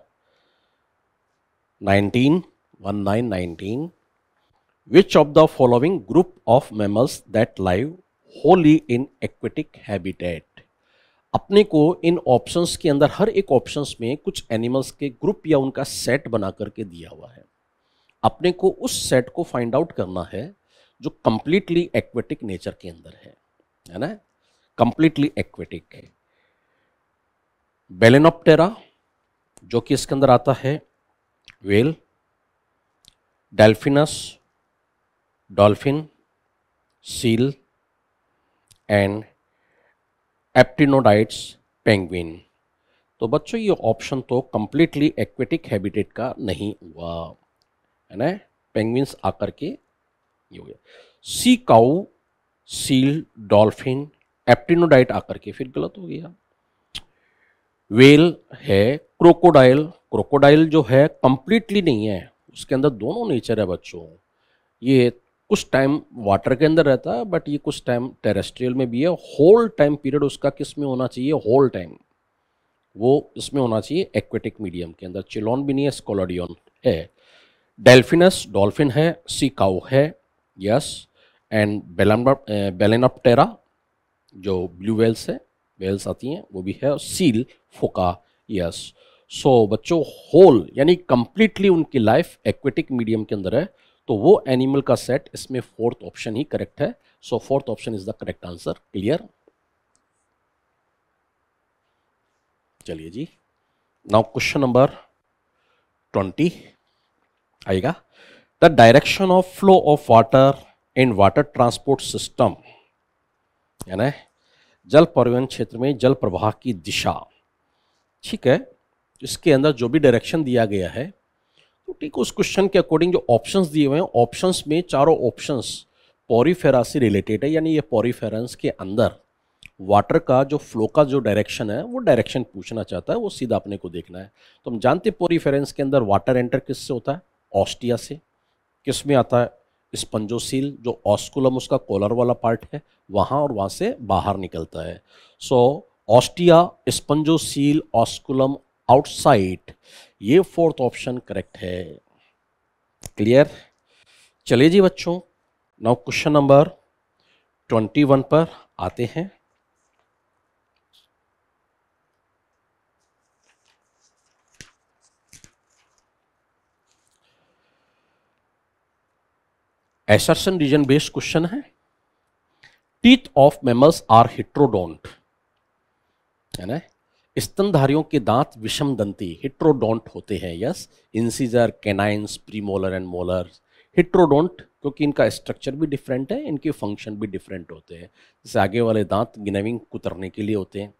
nineteen one nine nineteen Which of the following group of mammals that live wholly in aquatic habitat? अपने को इन options के अंदर हर एक options में कुछ एनिमल्स के ग्रुप या उनका सेट बना करके दिया हुआ है अपने को उस सेट को फाइंड आउट करना है जो कम्प्लीटली एक्वेटिक नेचर के अंदर है है ना कम्प्लीटली एक्वेटिक है बेलेनोप्टेरा जो कि इसके अंदर आता है whale Delphinus dolphin seal and Aptenodytes penguin तो बच्चों ये ऑप्शन तो कम्प्लीटली एक्वेटिक हैबिटेट का नहीं हुआ है ना पेंगुइन्स आकर के ये हो गया sea cow seal dolphin Aptenodyte आकर के फिर गलत हो गया वेल है क्रोकोडाइल क्रोकोडाइल जो है कंप्लीटली नहीं है उसके अंदर दोनों नेचर है बच्चों ये कुछ टाइम वाटर के अंदर रहता है बट ये कुछ टाइम टेरेस्ट्रियल में भी है होल टाइम पीरियड उसका किस में होना चाहिए होल टाइम वो इसमें होना चाहिए एक्वेटिक मीडियम के अंदर चिलोन भी नहीं है स्कोलोडियन है डेल्फिनस डॉल्फिन है सी काउ है यस एंड बेलेनपटेरा जो ब्लू वेल्स है वेल्स आती हैं वो भी है और सील फोका यस सो बच्चों होल यानी कंप्लीटली उनकी लाइफ एक्वेटिक मीडियम के अंदर है तो वो एनिमल का सेट इसमें फोर्थ ऑप्शन ही करेक्ट है so fourth option is the correct answer clear चलिए जी नाउ क्वेश्चन नंबर ट्वेंटी आएगा the direction of flow of water in water transport system यानी जल परिवहन क्षेत्र में जल प्रवाह की दिशा ठीक है इसके अंदर जो भी डायरेक्शन दिया गया है ठीक उस क्वेश्चन के अकॉर्डिंग जो ऑप्शंस दिए हुए हैं ऑप्शंस में चारों ऑप्शंस पोरीफेरा से रिलेटेड है यानी ये पोरीफेरेंस के अंदर वाटर का जो फ्लो का जो डायरेक्शन है वो डायरेक्शन पूछना चाहता है वो सीधा अपने को देखना है तो हम जानते हैं पोरीफेरेंस के अंदर वाटर एंटर किससे होता है ऑस्टिया से किस में आता है स्पंजोसील जो ऑस्कुलम उसका कॉलर वाला पार्ट है वहाँ और वहाँ से बाहर निकलता है so ostia spongocoel osculum outside ये फोर्थ ऑप्शन करेक्ट है क्लियर चलिए जी बच्चों now question number twenty one पर आते हैं एसर्सन रीजन बेस्ड क्वेश्चन है teeth of mammals are heterodont है ना स्तनधारियों के दांत विषम दंती हिट्रोडोंट होते हैं yes incisor canines premolar and molar heterodont क्योंकि इनका स्ट्रक्चर भी डिफरेंट है इनके फंक्शन भी डिफरेंट होते हैं जैसे आगे वाले दांत गिनविंग कुतरने के लिए होते हैं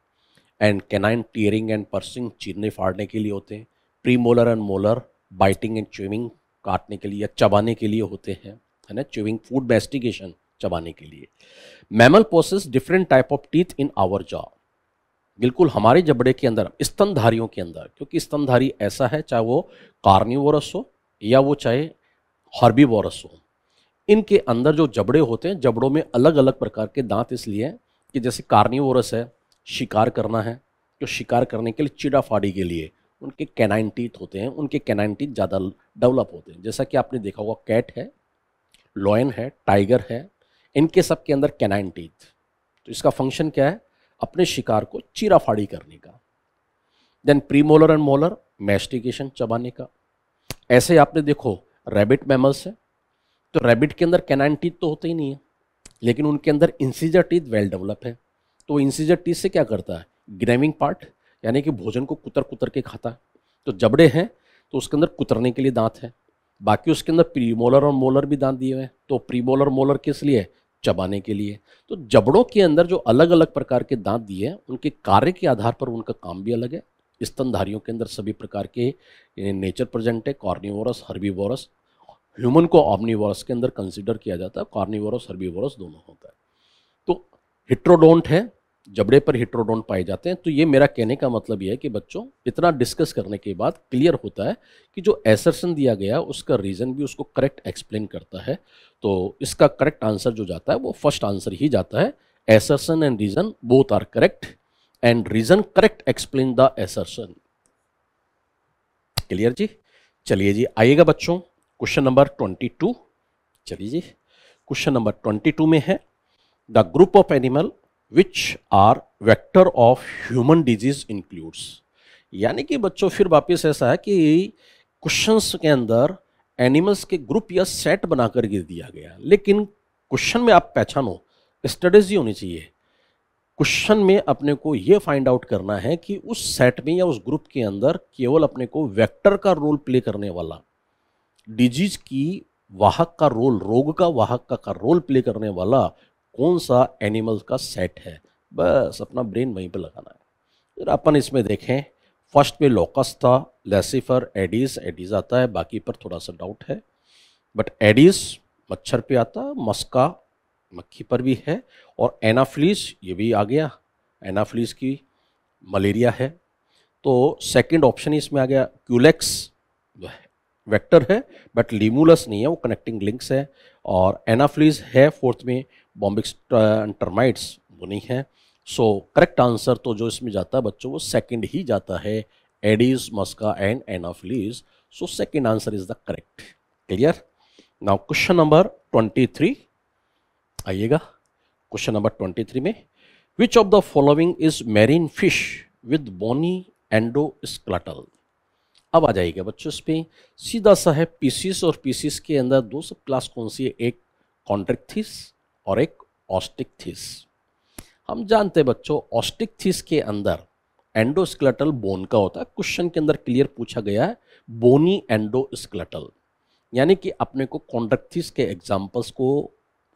and canine tearing and piercing चीरने फाड़ने के लिए होते हैं premolar and molar biting and chewing काटने के लिए या चबाने के लिए होते हैं है ना च्यूविंग फूड बेस्टिगेशन चबाने के लिए mammal possess different type of teeth in our jaw बिल्कुल हमारे जबड़े के अंदर स्तनधारियों के अंदर क्योंकि स्तनधारी ऐसा है चाहे वो कार्निवोरस हो या वो चाहे हॉर्बीवोरस हो इनके अंदर जो जबड़े होते हैं जबड़ों में अलग अलग प्रकार के दांत इसलिए हैं कि जैसे कार्निवोरस है शिकार करना है तो शिकार करने के लिए चिड़ा फाड़ी के लिए उनके कैनाइन टीथ होते हैं उनके कैनाइन टीथ ज़्यादा डेवलप होते हैं जैसा कि आपने देखा होगा कैट है लॉयन है टाइगर है इनके सब के अंदर कैनाइन टीथ तो इसका फंक्शन क्या है अपने शिकार को चीराफाड़ी करने का then premolar and molar mastication चबाने का ऐसे आपने देखो रैबिट मैमल्स है तो रैबिट के अंदर कैनाइन टीथ तो होते ही नहीं है लेकिन उनके अंदर इंसीजर टीथ वेल डेवलप है तो इंसीजर टीथ से क्या करता है ग्रेविंग पार्ट यानी कि भोजन को कुतर कुतर के खाता है तो जबड़े हैं तो उसके अंदर कुतरने के लिए दांत है बाकी उसके अंदर प्रीमोलर और मोलर भी दांत दिए हुए हैं तो प्रीमोलर मोलर किस लिए चबाने के लिए तो जबड़ों के अंदर जो अलग अलग प्रकार के दांत दिए हैं उनके कार्य के आधार पर उनका काम भी अलग है स्तनधारियों के अंदर सभी प्रकार के नेचर प्रेजेंट है कॉर्निवोरस हर्बीवोरस ह्यूमन को ऑमनीवोरस के अंदर कंसिडर किया जाता है कॉर्निवोरस हर्बीवोरस दोनों होता है तो हिट्रोडोंट है जबड़े पर हिट्रोडोन पाए जाते हैं तो ये मेरा कहने का मतलब ये है कि बच्चों इतना डिस्कस करने के बाद क्लियर होता है कि जो एसर्सन दिया गया उसका रीज़न भी उसको करेक्ट एक्सप्लेन करता है तो इसका करेक्ट आंसर जो जाता है वो फर्स्ट आंसर ही जाता है assertion and reason both are correct and reason correct explain the assertion clear जी चलिए जी आइएगा बच्चों क्वेश्चन नंबर ट्वेंटी टू चलिए जी क्वेश्चन नंबर ट्वेंटी टू में है the group of animal which are vector of human disease includes यानी कि बच्चों फिर वापस ऐसा है कि क्वेश्चंस के अंदर एनिमल्स के ग्रुप या सेट बना कर गिर दिया गया लेकिन क्वेश्चन में आप पहचानो स्ट्रेटेजी होनी चाहिए क्वेश्चन में अपने को ये फाइंड आउट करना है कि उस सेट में या उस ग्रुप के अंदर केवल अपने को वेक्टर का रोल प्ले करने वाला डिजीज की वाहक का रोल रोग का वाहक का, का रोल प्ले करने वाला कौन सा एनिमल का सेट है बस अपना ब्रेन वहीं पर लगाना है फिर अपन इसमें देखें फर्स्ट पे लोकस था लेसिफर एडिस एडिस आता है बाकी पर थोड़ा सा डाउट है बट एडिस मच्छर पे आता मस्का मक्खी पर भी है और एनाफ्लिस ये भी आ गया एनाफ्लिस की मलेरिया है तो सेकंड ऑप्शन इसमें आ गया क्यूलेक्स जो है वेक्टर है बट लीमुलस नहीं है वो कनेक्टिंग लिंक्स है और एनाफ्लिस है फोर्थ में बॉम्बिक्स टर्माइट्स वो नहीं है सो करेक्ट आंसर तो जो इसमें जाता है बच्चों वो सेकंड ही जाता है Aedes Musca and Anopheles so second answer is the correct clear now question number twenty three आइएगा क्वेश्चन नंबर ट्वेंटी थ्री में which of the following is marine fish with bony endoskeletal अब आ जाएगा बच्चों इस पर सीधा सा है पीसीस और पीसीस के अंदर दो सब क्लास कौन सी है एक कॉन्ट्रेक्थिस और एक ऑस्टिक थीस हम जानते हैं बच्चों ऑस्टिक थीस के अंदर एंडोस्केलेटल बोन का होता है क्वेश्चन के अंदर क्लियर पूछा गया है बोनी एंडोस्केलेटल यानी कि अपने को कॉन्ड्रक्थिस के एग्जाम्पल्स को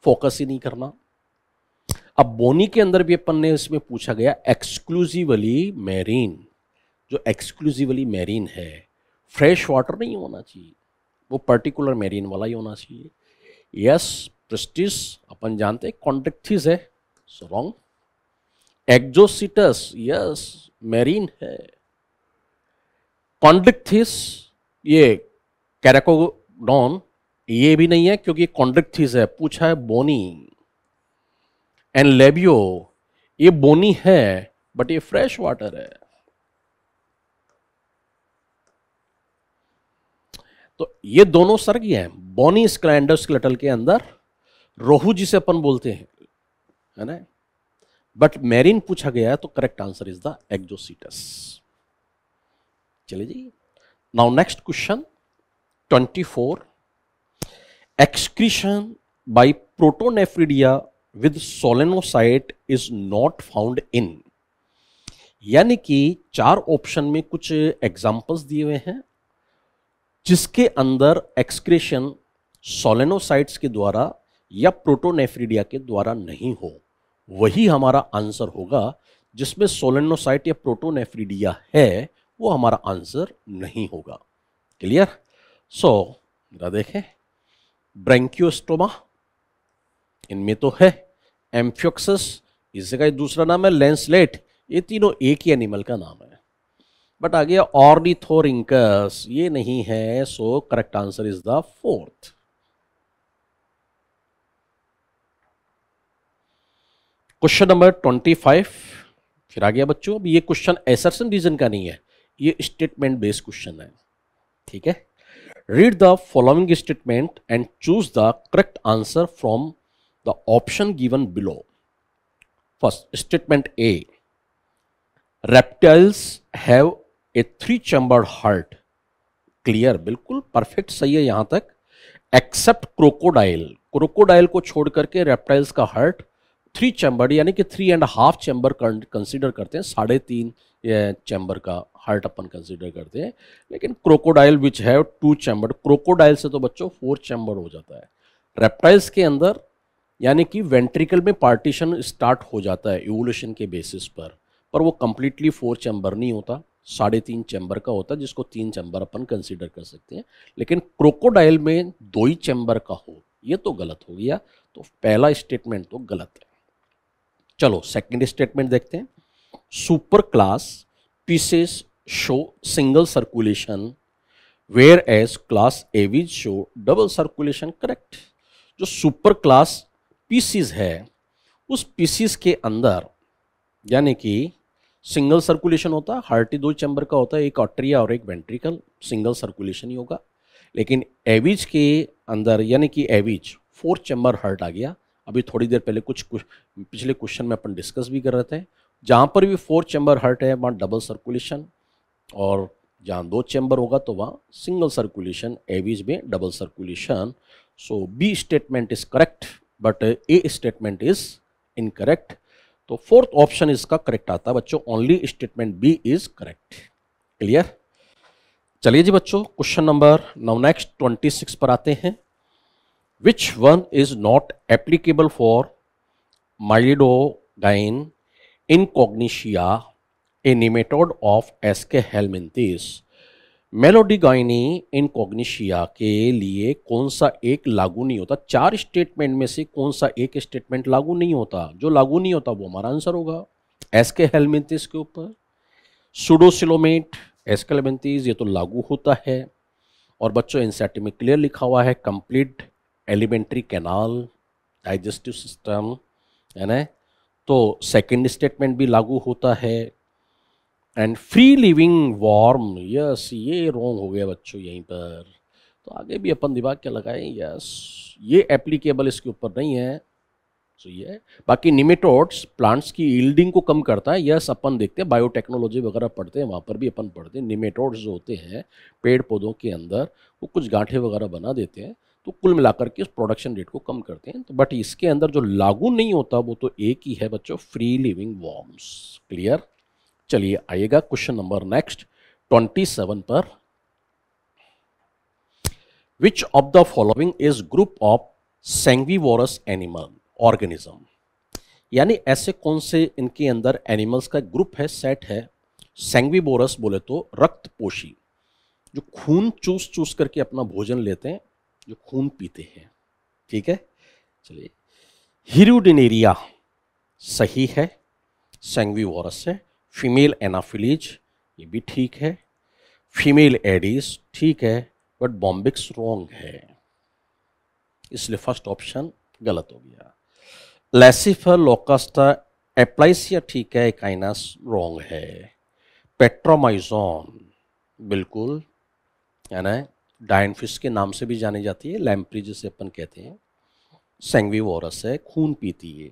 फोकस ही नहीं करना अब बोनी के अंदर भी अपन ने इसमें पूछा गया एक्सक्लूसिवली मैरीन जो एक्सक्लूसिवली मैरीन है फ्रेश वाटर नहीं होना चाहिए वो पर्टिकुलर मैरीन वाला ही होना चाहिए यस प्रेस्टिस अपन जानते हैं है so wrong Exocoetus yes marine है कॉन्ड्रिक्थिस ये कैरेकोडॉन ये भी नहीं है क्योंकि कॉन्ड्रिक्थिस है पूछा है बोनी एंड लेबियो ये बोनी है बट ये फ्रेश वाटर है तो ये दोनों सर्गी हैं बोनी स्क्लैंडोस्केलेटल के अंदर रोहू जिसे अपन बोलते हैं है ना बट मैरिन पूछा गया है तो correct answer is the Exocoetus चले जी now next question 24 excretion by protonephridia with solenocyte is not found in यानी कि चार ऑप्शन में कुछ एग्जांपल्स दिए हुए हैं जिसके अंदर एक्सक्रेशन सोलेनोसाइट्स के द्वारा या प्रोटोनेफ्रीडिया के द्वारा नहीं हो वही हमारा आंसर होगा जिसमें सोलेनोसाइट या प्रोटोनेफ्रीडिया है वो हमारा आंसर नहीं होगा क्लियर सो so, जरा देखें ब्रेंक्योस्टोमा इनमें तो है एम्फ्योक्सस इसका दूसरा नाम है लेंसलेट ये तीनों एक ही एनिमल का नाम है बट आ गया ऑर्निथोरिंकस ये नहीं है so correct answer is the fourth question number twenty five फिर आ गया बच्चों अब ये क्वेश्चन एसरसन रीजन का नहीं है ये स्टेटमेंट बेस्ड क्वेश्चन है ठीक है read the following statement and choose the correct answer from the option given below first statement A reptiles have a three chamber heart clear बिल्कुल परफेक्ट सही है यहां तक एक्सेप्ट क्रोकोडाइल क्रोकोडाइल को छोड़ करके रेप्टाइल्स का हार्ट थ्री चैम्बर यानी कि three and half chamber consider करते हैं साढ़े तीन चैम्बर का हार्ट अपन कंसिडर करते हैं लेकिन crocodile which have two chamber crocodile से तो बच्चों फोर चैम्बर हो जाता है रेप्टाइल्स के अंदर यानी कि वेंट्रिकल में पार्टीशन स्टार्ट हो जाता है इवोल्यूशन के बेसिस पर पर वो कम्प्लीटली फोर चैम्बर नहीं होता साढ़े तीन चैम्बर का होता है जिसको तीन चैम्बर अपन कंसिडर कर सकते हैं लेकिन क्रोकोडाइल में दो ही चैम्बर का हो ये तो गलत हो गया तो पहला स्टेटमेंट तो गलत है चलो सेकंड स्टेटमेंट देखते हैं super class Pisces show single circulation whereas class Aves show double circulation correct जो सुपर क्लास पीसीज है उस पीसीज के अंदर यानी कि सिंगल सर्कुलेशन होता है हार्टी दो चैम्बर का होता है एक ऑट्रिया और एक वेंट्रिकल सिंगल सर्कुलेशन ही होगा लेकिन एविज के अंदर यानी कि एविज फोर चैम्बर हार्ट आ गया अभी थोड़ी देर पहले कुछ कुछ पिछले क्वेश्चन में अपन डिस्कस भी कर रहे थे जहाँ पर भी फोर चैम्बर हर्ट है वहाँ डबल सर्कुलेशन और जहाँ दो चैम्बर होगा तो वहाँ सिंगल सर्कुलेशन एवीज में double circulation so B statement is correct but A statement is incorrect तो फोर्थ ऑप्शन इसका करेक्ट आता है बच्चों only statement B is correct clear चलिए जी बच्चों question number now next twenty six पर आते हैं which one is not applicable for A incognitia, a nematode of S.K. helminthes. मेलोडिगाइनी कॉग्निशिया के लिए कौन सा एक लागू नहीं होता चार स्टेटमेंट में से कौन सा एक स्टेटमेंट लागू नहीं होता जो लागू नहीं होता वो हमारा आंसर होगा एस के हेलमेंथिस के ऊपर सुडोसिलोमेट एस के ये तो लागू होता है और बच्चों एनसीआरटी में क्लियर लिखा हुआ है complete alimentary canal digestive system है ना तो सेकंड स्टेटमेंट भी लागू होता है and free living worm yes ये रॉन्ग हो गया बच्चों यहीं पर तो आगे भी अपन दिमाग क्या लगाएं यस ये एप्लीकेबल इसके ऊपर नहीं है सो ये बाकी निमेटोड्स प्लांट्स की ईल्डिंग को कम करता है यस अपन देखते हैं बायोटेक्नोलॉजी वगैरह पढ़ते हैं वहाँ पर भी अपन पढ़ते हैं निमेटोड्स जो होते हैं पेड़ पौधों के अंदर वो कुछ गांठे वगैरह बना देते हैं तो कुल मिलाकर के उस प्रोडक्शन रेट को कम करते हैं तो बट इसके अंदर जो लागू नहीं होता वो तो एक ही है बच्चों फ्री लिविंग वॉर्म्स क्लियर चलिए आइएगा question number next twenty seven पर which of the following is group of sanguivorous animal organism यानी ऐसे कौन से इनके अंदर एनिमल्स का ग्रुप है सेट है सेंगवीबोरस बोले तो रक्त जो खून चूस चूस करके अपना भोजन लेते हैं जो खून पीते हैं ठीक है चलिए हिरुडिनेरिया सही है सेंगवी वॉरस है फीमेल एनाफिलीज ये भी ठीक है फीमेल एडिस ठीक है बट बॉम्बिक्स रॉन्ग है इसलिए फर्स्ट ऑप्शन गलत हो गया लेसिफर लोकास्टा एप्लाइसिया ठीक है काइनास रॉन्ग है पेट्रोमाइजोन बिल्कुल है ना डायन फिश के नाम से भी जानी जाती है लैम्प्री जिसे अपन कहते हैं सेंगवी वोरस है खून पीती है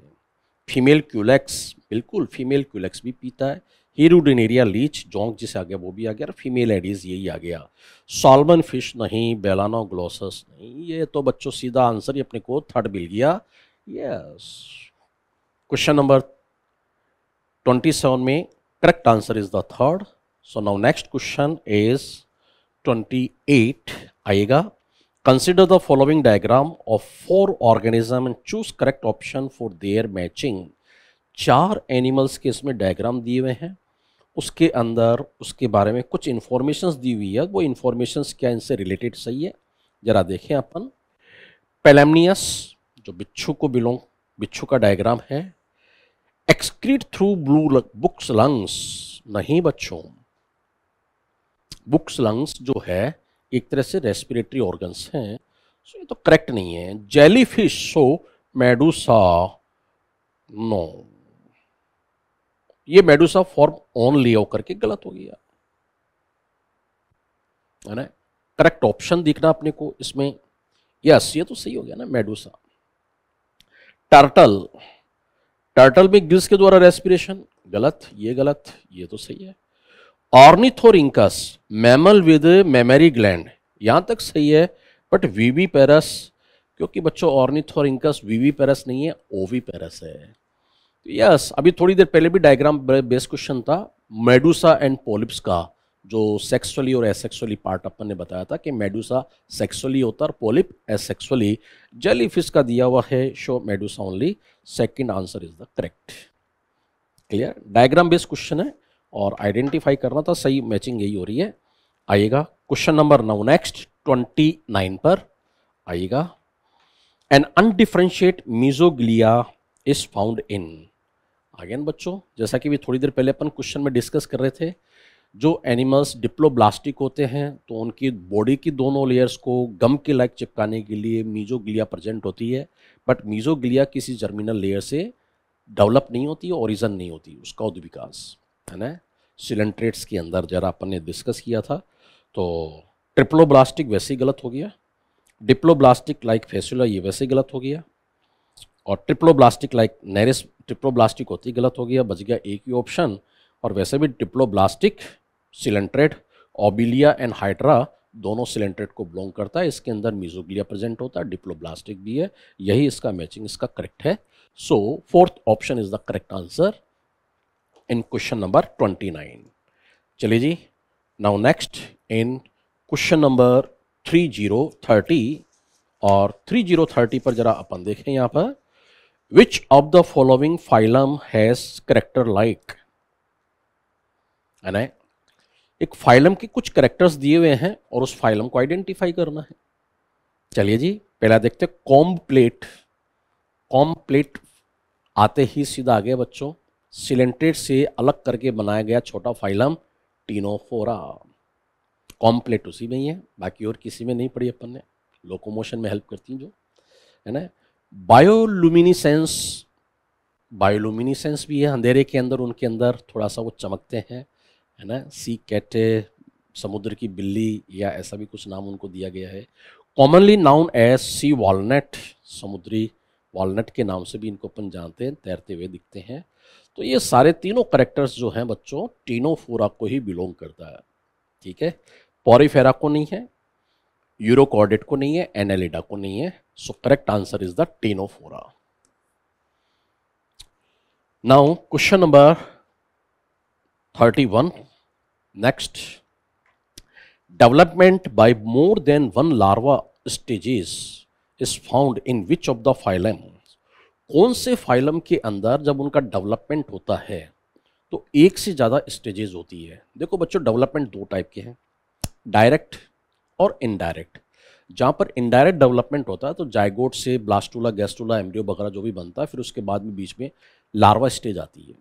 फीमेल क्यूलेक्स बिल्कुल फीमेल क्यूलेक्स भी पीता है हीरोडिनेरिया लीच जोंक जिसे आ गया वो भी आ गया और फीमेल एडीज यही आ गया सॉलमन फिश नहीं बेलानो ग्लोसस नहीं ये तो बच्चों सीधा आंसर ही अपने को थर्ड मिल गया yes question number twenty seven में correct answer is the third so now next question is 28 आएगा consider the following diagram of four organism and choose correct option for their matching चार animals के इसमें diagram दिए हुए हैं उसके अंदर उसके बारे में कुछ इंफॉर्मेशन दी हुई है वो इंफॉर्मेशन क्या इनसे रिलेटेड सही है ज़रा देखें अपन पेलेमनियस जो बिच्छू को बिलोंग बिच्छू का डायग्राम है excrete through blue books lungs नहीं बच्चों बुक्स लंग्स जो है एक तरह से रेस्पिरेटरी ऑर्गन्स हैं सो ये तो करेक्ट नहीं है jelly fish so medusa no ये मेडूसा फॉर्म ऑन होकर करके गलत हो गया है ना करेक्ट ऑप्शन दिखना अपने को इसमें यस ये तो सही हो गया ना मेडूसा टर्टल टर्टल में गिल्स के द्वारा रेस्पिरेशन गलत ये गलत ये तो सही है Ornithorhynchus mammal with mammary gland यहाँ तक सही है बट वीवी पेरस क्योंकि बच्चों ऑर्निथोरिंकस वीवी पेरस नहीं है ओवी पेरस है यस तो यस अभी थोड़ी देर पहले भी डायग्राम बेस्ट क्वेश्चन था मेडूसा एंड पोलिप्स का जो सेक्सुअली और एसेक्सुअली पार्ट अपन ने बताया था कि मेडुसा सेक्सुअली होता और पोलिप एसेक्सुअली जली फिश का दिया हुआ है show medusa only second answer is the correct clear diagram based question है और आइडेंटिफाई करना था सही मैचिंग यही हो रही है आइएगा क्वेश्चन नंबर नौ नेक्स्ट ट्वेंटी नाइन पर आइएगा an undifferentiated mesoglea is found in again बच्चों जैसा कि भी थोड़ी देर पहले अपन क्वेश्चन में डिस्कस कर रहे थे जो एनिमल्स डिप्लोब्लास्टिक होते हैं तो उनकी बॉडी की दोनों लेयर्स को गम के लायक चिपकाने के लिए मीजोग्लिया प्रेजेंट होती है बट मीजोग्लिया किसी जर्मिनल लेयर से डेवलप नहीं होती ओरिजन नहीं होती उसका उद्विकास है ना सिलेंट्रेट्स के अंदर जरा अपन ने डिस्कस किया था तो ट्रिप्लोब्लास्टिक वैसे ही गलत हो गया डिप्लोब्लास्टिक लाइक फेसुला ये वैसे ही गलत हो गया और ट्रिप्लोब्लास्टिक लाइक नैरिस ट्रिप्लोब्लास्टिक होती गलत हो गया बच गया एक ही ऑप्शन और वैसे भी triploblastic coelenterate Obelia and Hydra दोनों सिलेंट्रेट को बिलोंग करता है इसके अंदर मीजोग्लिया प्रेजेंट होता है डिप्लोब्लास्टिक भी है यही इसका मैचिंग इसका करेक्ट है so fourth option is the correct answer in question number twenty nine चलिए जी now next in question number 3030 और थर्टी पर जरा अपन देखें यहां पर which of the following phylum has character like है ना एक फाइलम के कुछ करेक्टर्स दिए हुए हैं और उस फाइलम को आइडेंटिफाई करना है चलिए जी पहला देखते हैं कॉम्प्लेट कॉम्प्लेट आते ही सीधा आगे बच्चों सिलेंट्रेट से अलग करके बनाया गया छोटा फाइलम टीनोफोरा कॉम्प्लेट उसी में ही है बाकी और किसी में नहीं पड़ी अपन ने लोकोमोशन में हेल्प करती हैं जो है ना बायोलुमिनिसेंस बायोलुमिनिसेंस भी है अंधेरे के अंदर उनके अंदर थोड़ा सा वो चमकते हैं है ना सी कैट समुद्र की बिल्ली या ऐसा भी कुछ नाम उनको दिया गया है commonly known as sea walnut समुद्री वॉलनट के नाम से भी इनको अपन जानते हैं तैरते हुए दिखते हैं तो ये सारे तीनों करेक्टर्स जो हैं बच्चों टीनोफोरा को ही बिलोंग करता है ठीक है पॉरीफेरा को नहीं है यूरोकॉर्डेट को नहीं है एनालिडा को नहीं है so correct answer is the Ctenophora now question number thirty one next development by more than one larva stages is found in which of the phylum कौन से फाइलम के अंदर जब उनका डेवलपमेंट होता है तो एक से ज़्यादा स्टेजेस होती है देखो बच्चों डेवलपमेंट दो टाइप के हैं डायरेक्ट और इनडायरेक्ट जहाँ पर इनडायरेक्ट डेवलपमेंट होता है तो जायगोट से ब्लास्टूला गैस्टूला एमडियो वगैरह जो भी बनता है फिर उसके बाद में बीच में लार्वा स्टेज आती है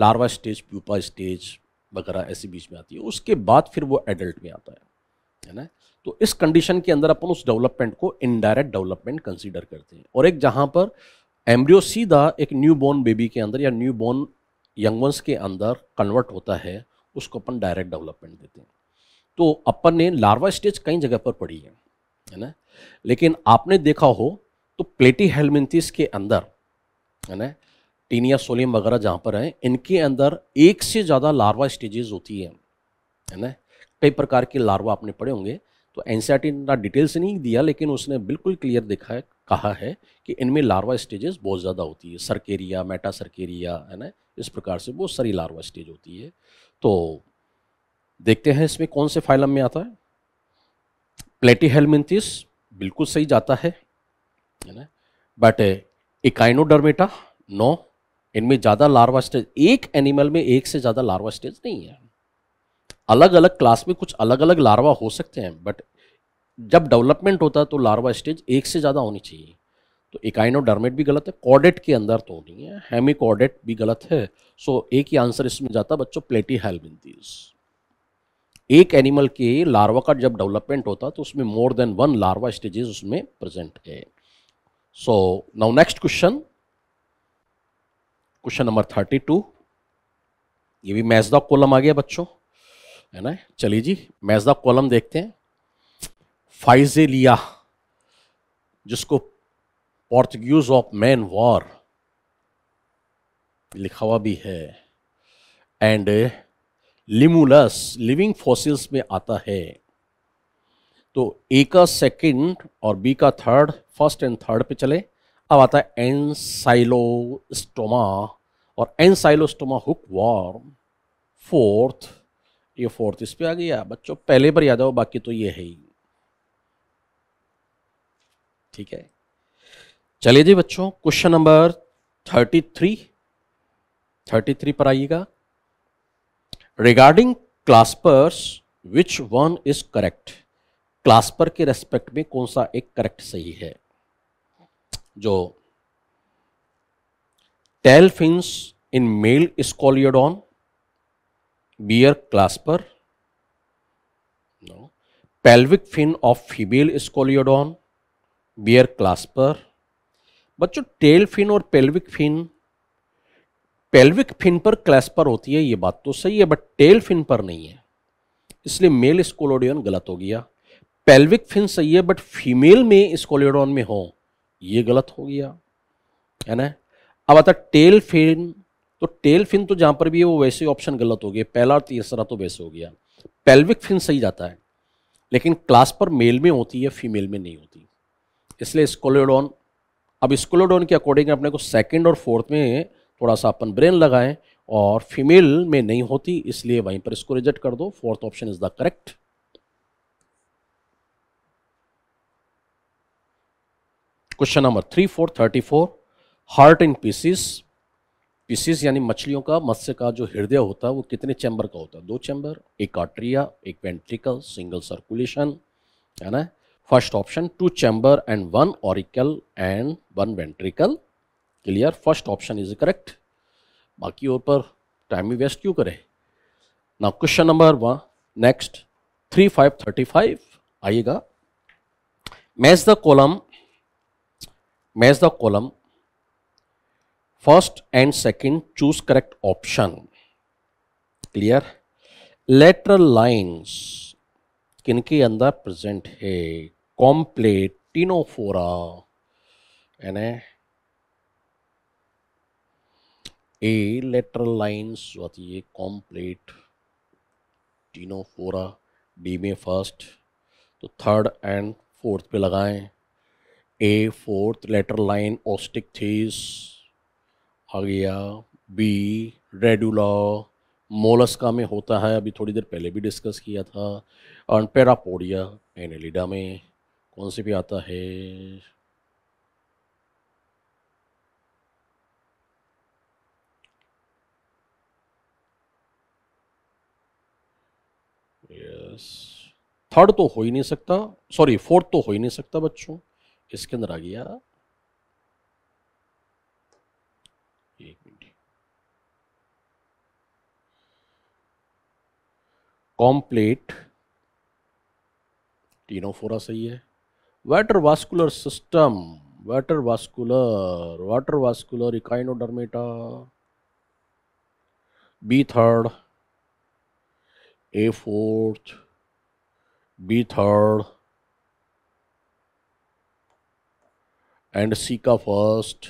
लार्वा स्टेज प्यूपा स्टेज वगैरह ऐसी बीच में आती है उसके बाद फिर वो एडल्ट में आता है है ना तो इस कंडीशन के अंदर अपन उस डेवलपमेंट को इनडायरेक्ट डेवलपमेंट कंसीडर करते हैं और एक जहाँ पर एम्ब्रियो सीधा एक न्यू बॉर्न बेबी के अंदर या न्यू बॉर्न यंगवंस के अंदर कन्वर्ट होता है उसको अपन डायरेक्ट डेवलपमेंट देते हैं तो अपन ने लार्वा स्टेज कई जगह पर पड़ी है है ना लेकिन आपने देखा हो तो प्लेटी हेलमिंथिस के अंदर है ना टीनिया सोलियम वगैरह जहाँ पर हैं इनके अंदर एक से ज़्यादा लार्वा स्टेजेस होती है है ना कई प्रकार के लार्वा आपने पढ़े होंगे तो एन e ने डिटेल्स नहीं दिया लेकिन उसने बिल्कुल क्लियर देखा है कहा है कि इनमें लार्वा स्टेजेस बहुत ज़्यादा होती है सरकेरिया मेटा सरकेरिया है ना इस प्रकार से बहुत सारी लार्वा स्टेज होती है तो देखते हैं इसमें कौन से फाइलम में आता है प्लेटीहेलमिंथिस बिल्कुल सही जाता है है ना बट इकाइनोडर्मेटा नो इनमें ज़्यादा लार्वा स्टेज एक एनिमल में एक से ज़्यादा लार्वा स्टेज नहीं है अलग अलग क्लास में कुछ अलग अलग लार्वा हो सकते हैं बट जब डेवलपमेंट होता है तो लार्वा स्टेज एक से ज़्यादा होनी चाहिए तो इकाइनोडर्मेट भी गलत है कॉडेट के अंदर तो नहीं है हेमी कॉडेट भी गलत है सो so, एक ही आंसर इसमें जाता है बच्चों प्लेटी हेलमिंतीज़ एक एनिमल के लार्वा का जब डेवलपमेंट होता तो उसमें more than one larva stages उसमें प्रेजेंट है so now next question question number thirty two ये भी मैजदा कॉलम आ गया बच्चों है ना चलिए जी मैजदा कॉलम देखते हैं फाइजेलिया जिसको पोर्तुगीज ऑफ मैन वॉर लिखा हुआ भी है एंड लिमुलस लिविंग फॉसिल्स में आता है तो ए का सेकंड और बी का थर्ड फर्स्ट एंड थर्ड पे चले अब आता है एनसाइलोस्टोमा और एनसाइलोस्टोमा हुक वॉर फोर्थ ये फोर्थ इस पे आ गया बच्चों पहले पर याद आओ बाकी तो ये है ही ठीक है चलिए जी बच्चों question number thirty three thirty three पर आइएगा regarding claspers which one is correct clasper के रेस्पेक्ट में कौन सा एक करेक्ट सही है जो tail fins in male Scoliodon bear clasper no pelvic fin of female Scoliodon bear clasper बच्चों टेल फिन और पेल्विक फिन पेल्विक फिन पर क्लास पर होती है ये बात तो सही है बट टेल फिन पर नहीं है इसलिए मेल स्कोलोडियन गलत हो गया पेल्विक फिन सही है बट फीमेल में स्कोलोडॉन में हो ये गलत हो गया है ना अब आता टेल फिन तो टेल फिन तो जहाँ पर भी है वो वैसे ऑप्शन गलत हो गया पहला और तो तीसरा तो वैसे हो गया पेल्विक फिन सही जाता है लेकिन क्लास पर मेल में होती है फीमेल में नहीं होती इसलिए स्कोलोडोन अब स्कोलोडोन के अकॉर्डिंग अपने को सेकेंड और फोर्थ में थोड़ा सा अपन ब्रेन लगाएं और फीमेल में नहीं होती इसलिए वहीं पर इसको रिजेक्ट कर दो fourth option is the correct question number three four thirty four heart in Pisces Pisces यानी मछलियों का मत्स्य का जो हृदय होता है वो कितने चैम्बर का होता है दो चैम्बर एक आर्ट्रिया एक वेंट्रिकल सिंगल सर्कुलेशन है ना first option two chamber and one auricle and one ventricle clear first option is correct बाकी और पर टाइम भी वेस्ट क्यों करें ना question number one next three five thirty five आइएगा match the column match the column first and second choose correct option clear lateral lines किनके अंदर प्रेजेंट है कॉम्प्लेटिनोफोरा एने ए लेटर लाइन lines है कॉम्प्लेट टीनोफोरा डी में first तो third and fourth पे लगाएं A fourth lateral line Osteichthyes आ गया बी रेडुला मोलस्का में होता है अभी थोड़ी देर पहले भी डिस्कस किया था एंड पेरापोडिया एनेलिडा में कौन से भी आता है यस थर्ड तो हो ही नहीं सकता सॉरी फोर्थ तो हो ही नहीं सकता बच्चों इसके अंदर आ गया एक मिनट कॉम्प्लेट टीनोफोरा सही है water vascular system water vascular water vascular Echinodermata B third A fourth B third and C का फर्स्ट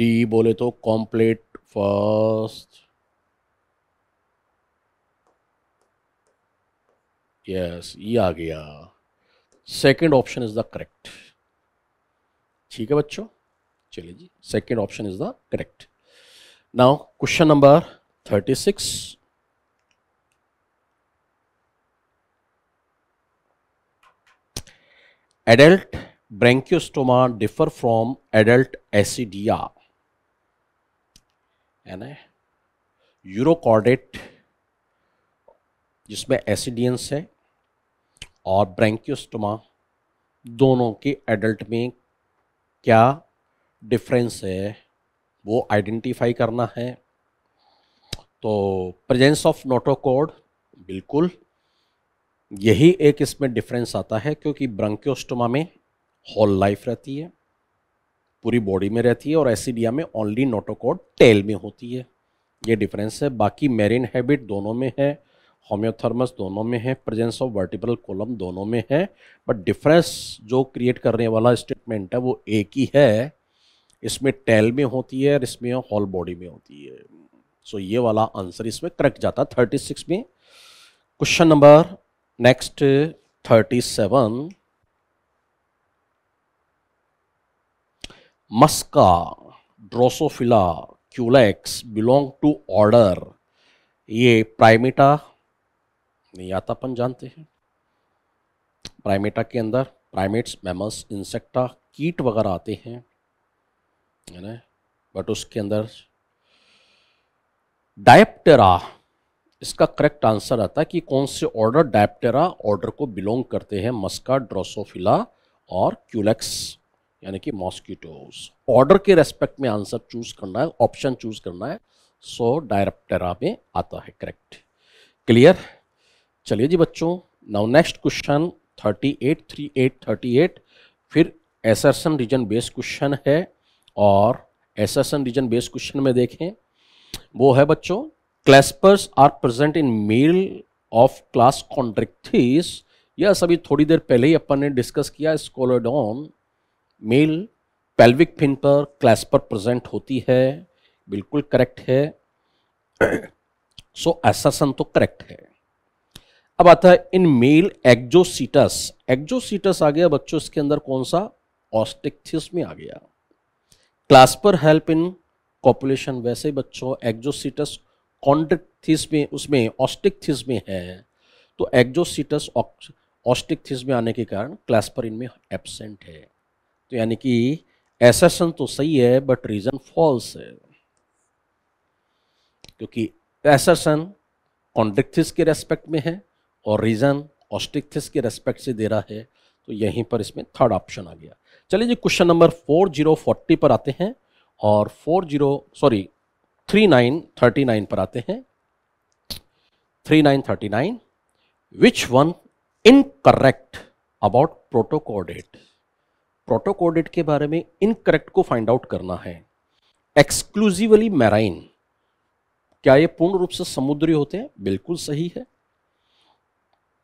डी बोले तो कॉम्प्लेट फर्स्ट यस ये आ गया second option is the correct ठीक है बच्चों चलिए जी second option is the correct now question number thirty six adult Branchiostoma differ from adult Ascidia है ना यूरोकॉर्डेट जिसमें एसिडियंस है और ब्रैंक्योस्टोमा दोनों के एडल्ट में क्या डिफरेंस है वो आइडेंटिफाई करना है तो प्रेजेंस ऑफ नोटोकोड बिल्कुल यही एक इसमें डिफरेंस आता है क्योंकि ब्रंक्योस्टोमा में होल लाइफ रहती है पूरी बॉडी में रहती है और एसिडिया में ओनली नोटोकोड टेल में होती है ये डिफरेंस है बाकी मेरिन हैबिट दोनों में है होम्योथर्मस दोनों में है प्रेजेंस ऑफ वर्टिब्रल कोलम दोनों में है बट डिफरेंस जो क्रिएट करने वाला स्टेटमेंट है वो एक ही है इसमें टेल में होती है और इसमें हॉल बॉडी में होती है सो so ये वाला आंसर इसमें करेक्ट जाता है थर्टी सिक्स में question number next thirty seven Musca Drosophila Culex belong to order ये प्राइमेटा नियातापन जानते हैं प्राइमेटा के अंदर प्राइमेट्स मेमल्स इंसेक्टा कीट वगैरह आते हैं है ना बट उसके अंदर डायप्टेरा इसका करेक्ट आंसर आता है कि कौन से ऑर्डर डायप्टेरा ऑर्डर को बिलोंग करते हैं मस्का ड्रोसोफिला और क्यूलेक्स यानी कि मॉस्किटोज ऑर्डर के रेस्पेक्ट में आंसर चूज करना है ऑप्शन चूज करना है सो so, डायप्टेरा में आता है करेक्ट क्लियर चलिए जी बच्चों now next question thirty eight three eight thirty eight फिर एसरसन रीजन बेस्ड क्वेश्चन है और एसरसन रीजन बेस्ड क्वेश्चन में देखें वो है बच्चों claspers are present in male of class Chondrichthyes यह सभी थोड़ी देर पहले ही अपन ने डिस्कस किया स्कोलोडॉन मेल पेल्विक फिन पर क्लेस्पर प्रेजेंट होती है बिल्कुल करेक्ट है सो [COUGHS] so, एसरसन तो करेक्ट है अब आता है इन मेल एक्जोसीटस एक्जोसीटस आ गया बच्चों इसके अंदर कौन सा ऑस्टिक्थिस में आ गया क्लास्पर हेल्प इन कॉपुलेशन वैसे बच्चों एक्जोसीटस कॉन्ड्रिक्थिस में उसमें ऑस्टिक्थिस में है तो एक्जोसीटस ऑस्टिक्थिस में आने के कारण क्लास्पर इनमें एबसेंट है तो यानी कि एसेसन तो सही है बट रीजन फॉल्स है क्योंकि एसेसन कॉन्ट्रिक्थिस के रेस्पेक्ट में है और रीज़न ऑस्टिकथिस के रेस्पेक्ट से दे रहा है तो यहीं पर इसमें थर्ड ऑप्शन आ गया चलिए जी question number four zero forty पर आते हैं और four zero sorry three nine thirty nine पर आते हैं three nine thirty nine which one incorrect about protochordate protochordate के बारे में इनकरेक्ट को फाइंड आउट करना है एक्सक्लूसिवली मैराइन क्या ये पूर्ण रूप से समुद्री होते हैं बिल्कुल सही है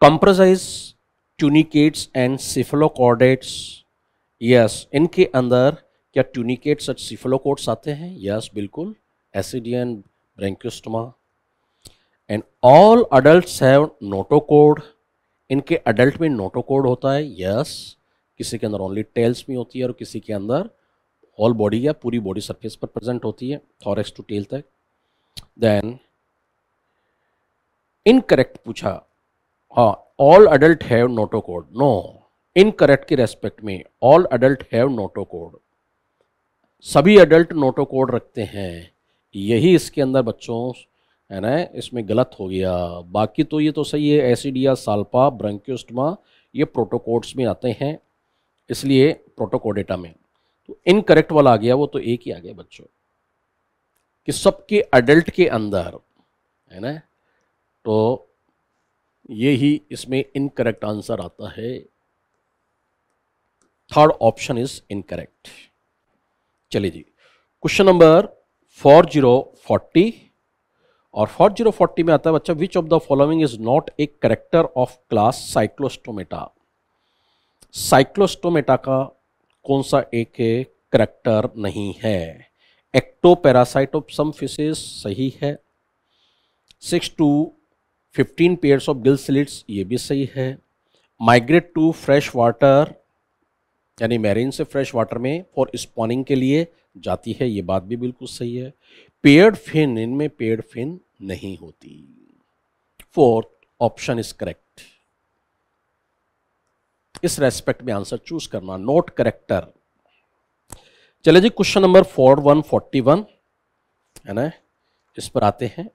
comprises tunicates and cephalochordates yes इनके अंदर क्या ट्यूनिकेट्स और सिफलोकोड्स आते हैं यस बिल्कुल ascidian Branchiostoma and all adult have notochord इनके अडल्ट में नोटोकोड होता है यस किसी के अंदर ओनली टेल्स में होती है और किसी के अंदर होल बॉडी या पूरी बॉडी सरफेस पर प्रेजेंट होती है थॉरेक्स टू टेल तक देन इनकरेक्ट पूछा all adult have notochord no incorrect के रेस्पेक्ट में all adult have notochord सभी अडल्ट नोटो कोड रखते हैं यही इसके अंदर बच्चों है ना इसमें गलत हो गया बाकी तो ये तो सही है एसिडिया साल्पा ब्रंक्योस्टमा ये प्रोटोकोड्स में आते हैं इसलिए प्रोटोकोडेटा में तो इनकरेक्ट वाला आ गया वो तो एक ही आ गया बच्चों कि सबके अडल्ट के अंदर है ना तो ये ही इसमें इनकरेक्ट आंसर आता है थर्ड ऑप्शन इज इनकरेक्ट चलिए जी question number four zero forty और फोर जीरो फोर्टी में आता है बच्चा which of the following is not a character of class Cyclostomata Cyclostomata का कौन सा एक करेक्टर नहीं है ectoparasite of some fishes सही है six to 15 pairs of gill slits ये भी सही है माइग्रेट टू फ्रेश वाटर यानी मैरिन से फ्रेश वाटर में फॉर स्पॉनिंग के लिए जाती है ये बात भी बिल्कुल सही है पेयर्ड फिन इनमें पेयर्ड फिन नहीं होती फोर्थ ऑप्शन इज करेक्ट इस रेस्पेक्ट में आंसर चूज करना नोट करेक्टर चले जी question number four one forty one है ना इस पर आते हैं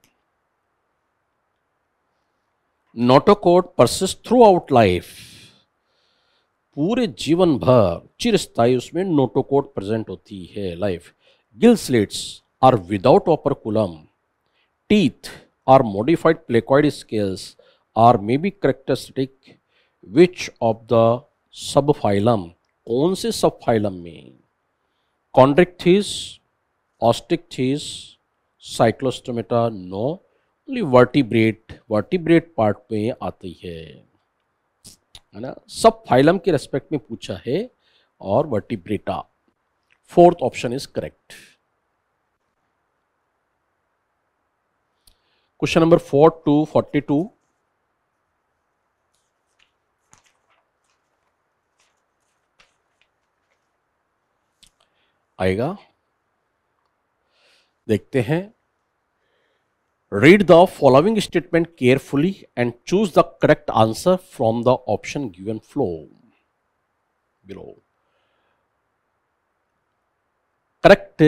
notochord persists throughout life पूरे जीवन भर चिरस्थाई उसमें नोटोकोट प्रेजेंट होती है life gill slits are without operculum teeth are modified placoid scales are may be characteristic which of the sub phylum कौन से सब फाइलम में थीस ऑस्टिक थीस Cyclostomata no vertebrate vertebrate part में आती है है ना सब फाइलम के रेस्पेक्ट में पूछा है और Vertebrata fourth option is correct question number four two forty two आएगा देखते हैं Read the following statement carefully and choose the correct answer from the option given flow below. Correct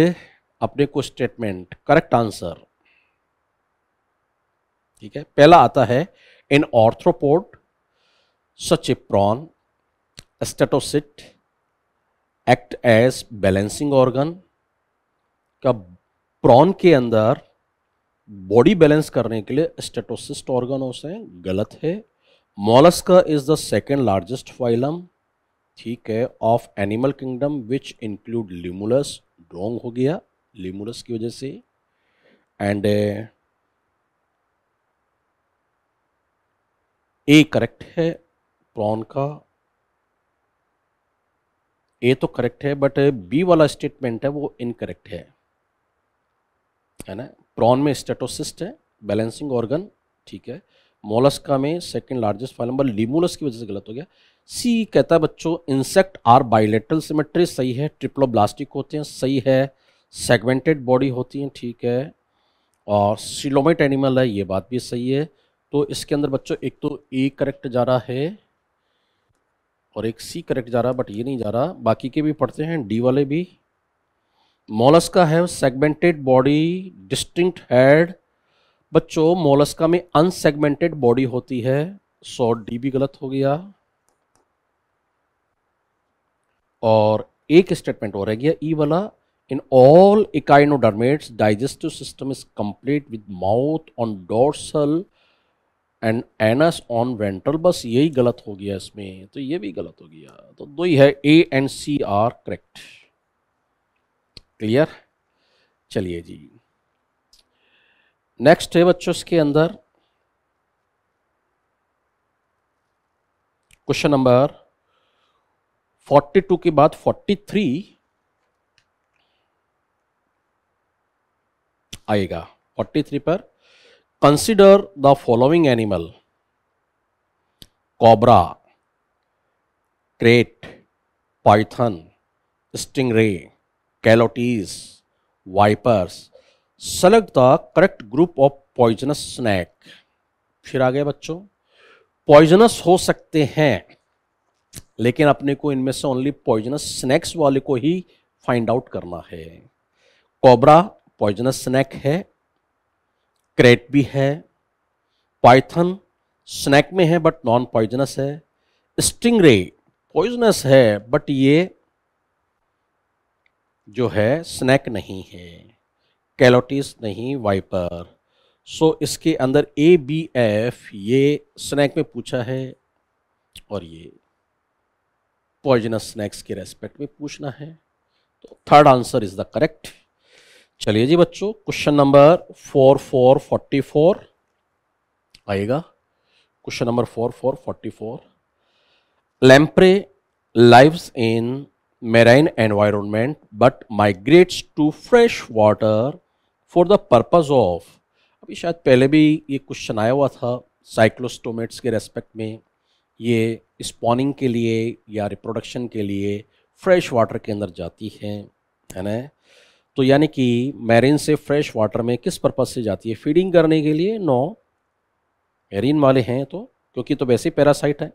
अपने को स्टेटमेंट करेक्ट आंसर ठीक है पहला आता है in arthropod such a prawn statocyst act as balancing organ का प्रॉन के अंदर बॉडी बैलेंस करने के लिए स्टेटोसिस्ट ऑर्गनों हैं गलत है Mollusca is the second largest phylum ठीक है of animal kingdom which include Limulus wrong हो गया लिमुलस की वजह से एंड ए करेक्ट है प्रॉन का ए तो करेक्ट है बट बी वाला स्टेटमेंट है वो इनकरेक्ट है है ना प्रॉन में स्टेटोसिस्ट है बैलेंसिंग ऑर्गन ठीक है मोलस्का में second largest phylum number Limulus की वजह से गलत हो गया सी कहता है बच्चों इंसेक्ट आर बाइलेटल सिमेट्री सही है ट्रिप्लोब्लास्टिक होते हैं सही है सेगमेंटेड बॉडी होती हैं ठीक है और सिलोमेट एनिमल है ये बात भी सही है तो इसके अंदर बच्चों एक तो ए करेक्ट जा रहा है और एक सी करेक्ट जा रहा है बट ये नहीं जा रहा बाकी के भी पढ़ते हैं डी वाले भी Mollusca have segmented body distinct head बच्चों मोलस्का में अनसेगमेंटेड बॉडी होती है सो डी भी गलत हो गया और एक स्टेटमेंट और रह गया ई e वाला in all echinoderms digestive system is complete with mouth on dorsal and anus on ventral बस यही गलत हो गया इसमें तो ये भी गलत हो गया तो दो ही है A and C are correct clear चलिए जी नेक्स्ट है बच्चों इसके अंदर क्वेश्चन नंबर 42 के बाद 43 आएगा 43 पर consider the following animal cobra krait python ray Calotes vipers select the correct group of poisonous snake फिर आ गए बच्चों पॉइजनस हो सकते हैं लेकिन अपने को इनमें से ओनली पॉइजनस स्नैक्स वाले को ही फाइंड आउट करना है कोबरा पॉइजनस स्नैक है क्रेट भी है पाइथन स्नैक में है बट नॉन पॉइजनस है स्टिंग रे पॉइजनस है बट ये जो है स्नैक नहीं है कैलोटिस नहीं वाइपर सो so, इसके अंदर ए बी एफ ये स्नैक में पूछा है और ये पॉइजनस स्नैक्स के रेस्पेक्ट में पूछना है तो third answer is the correct चलिए जी बच्चों question number four four forty four आएगा question number four four forty four lamprey lives in marine environment but migrates to fresh water for the purpose of अभी शायद पहले भी ये question आया हुआ था साइक्लोस्टोमेट्स के रेस्पेक्ट में ये स्पॉनिंग के लिए या रिप्रोडक्शन के लिए फ्रेश वाटर के अंदर जाती हैं है ना तो यानी कि मैरिन से फ्रेश वाटर में किस पर्पज़ से जाती है फीडिंग करने के लिए नो मैरिन वाले हैं तो क्योंकि तो वैसे पैरासाइट है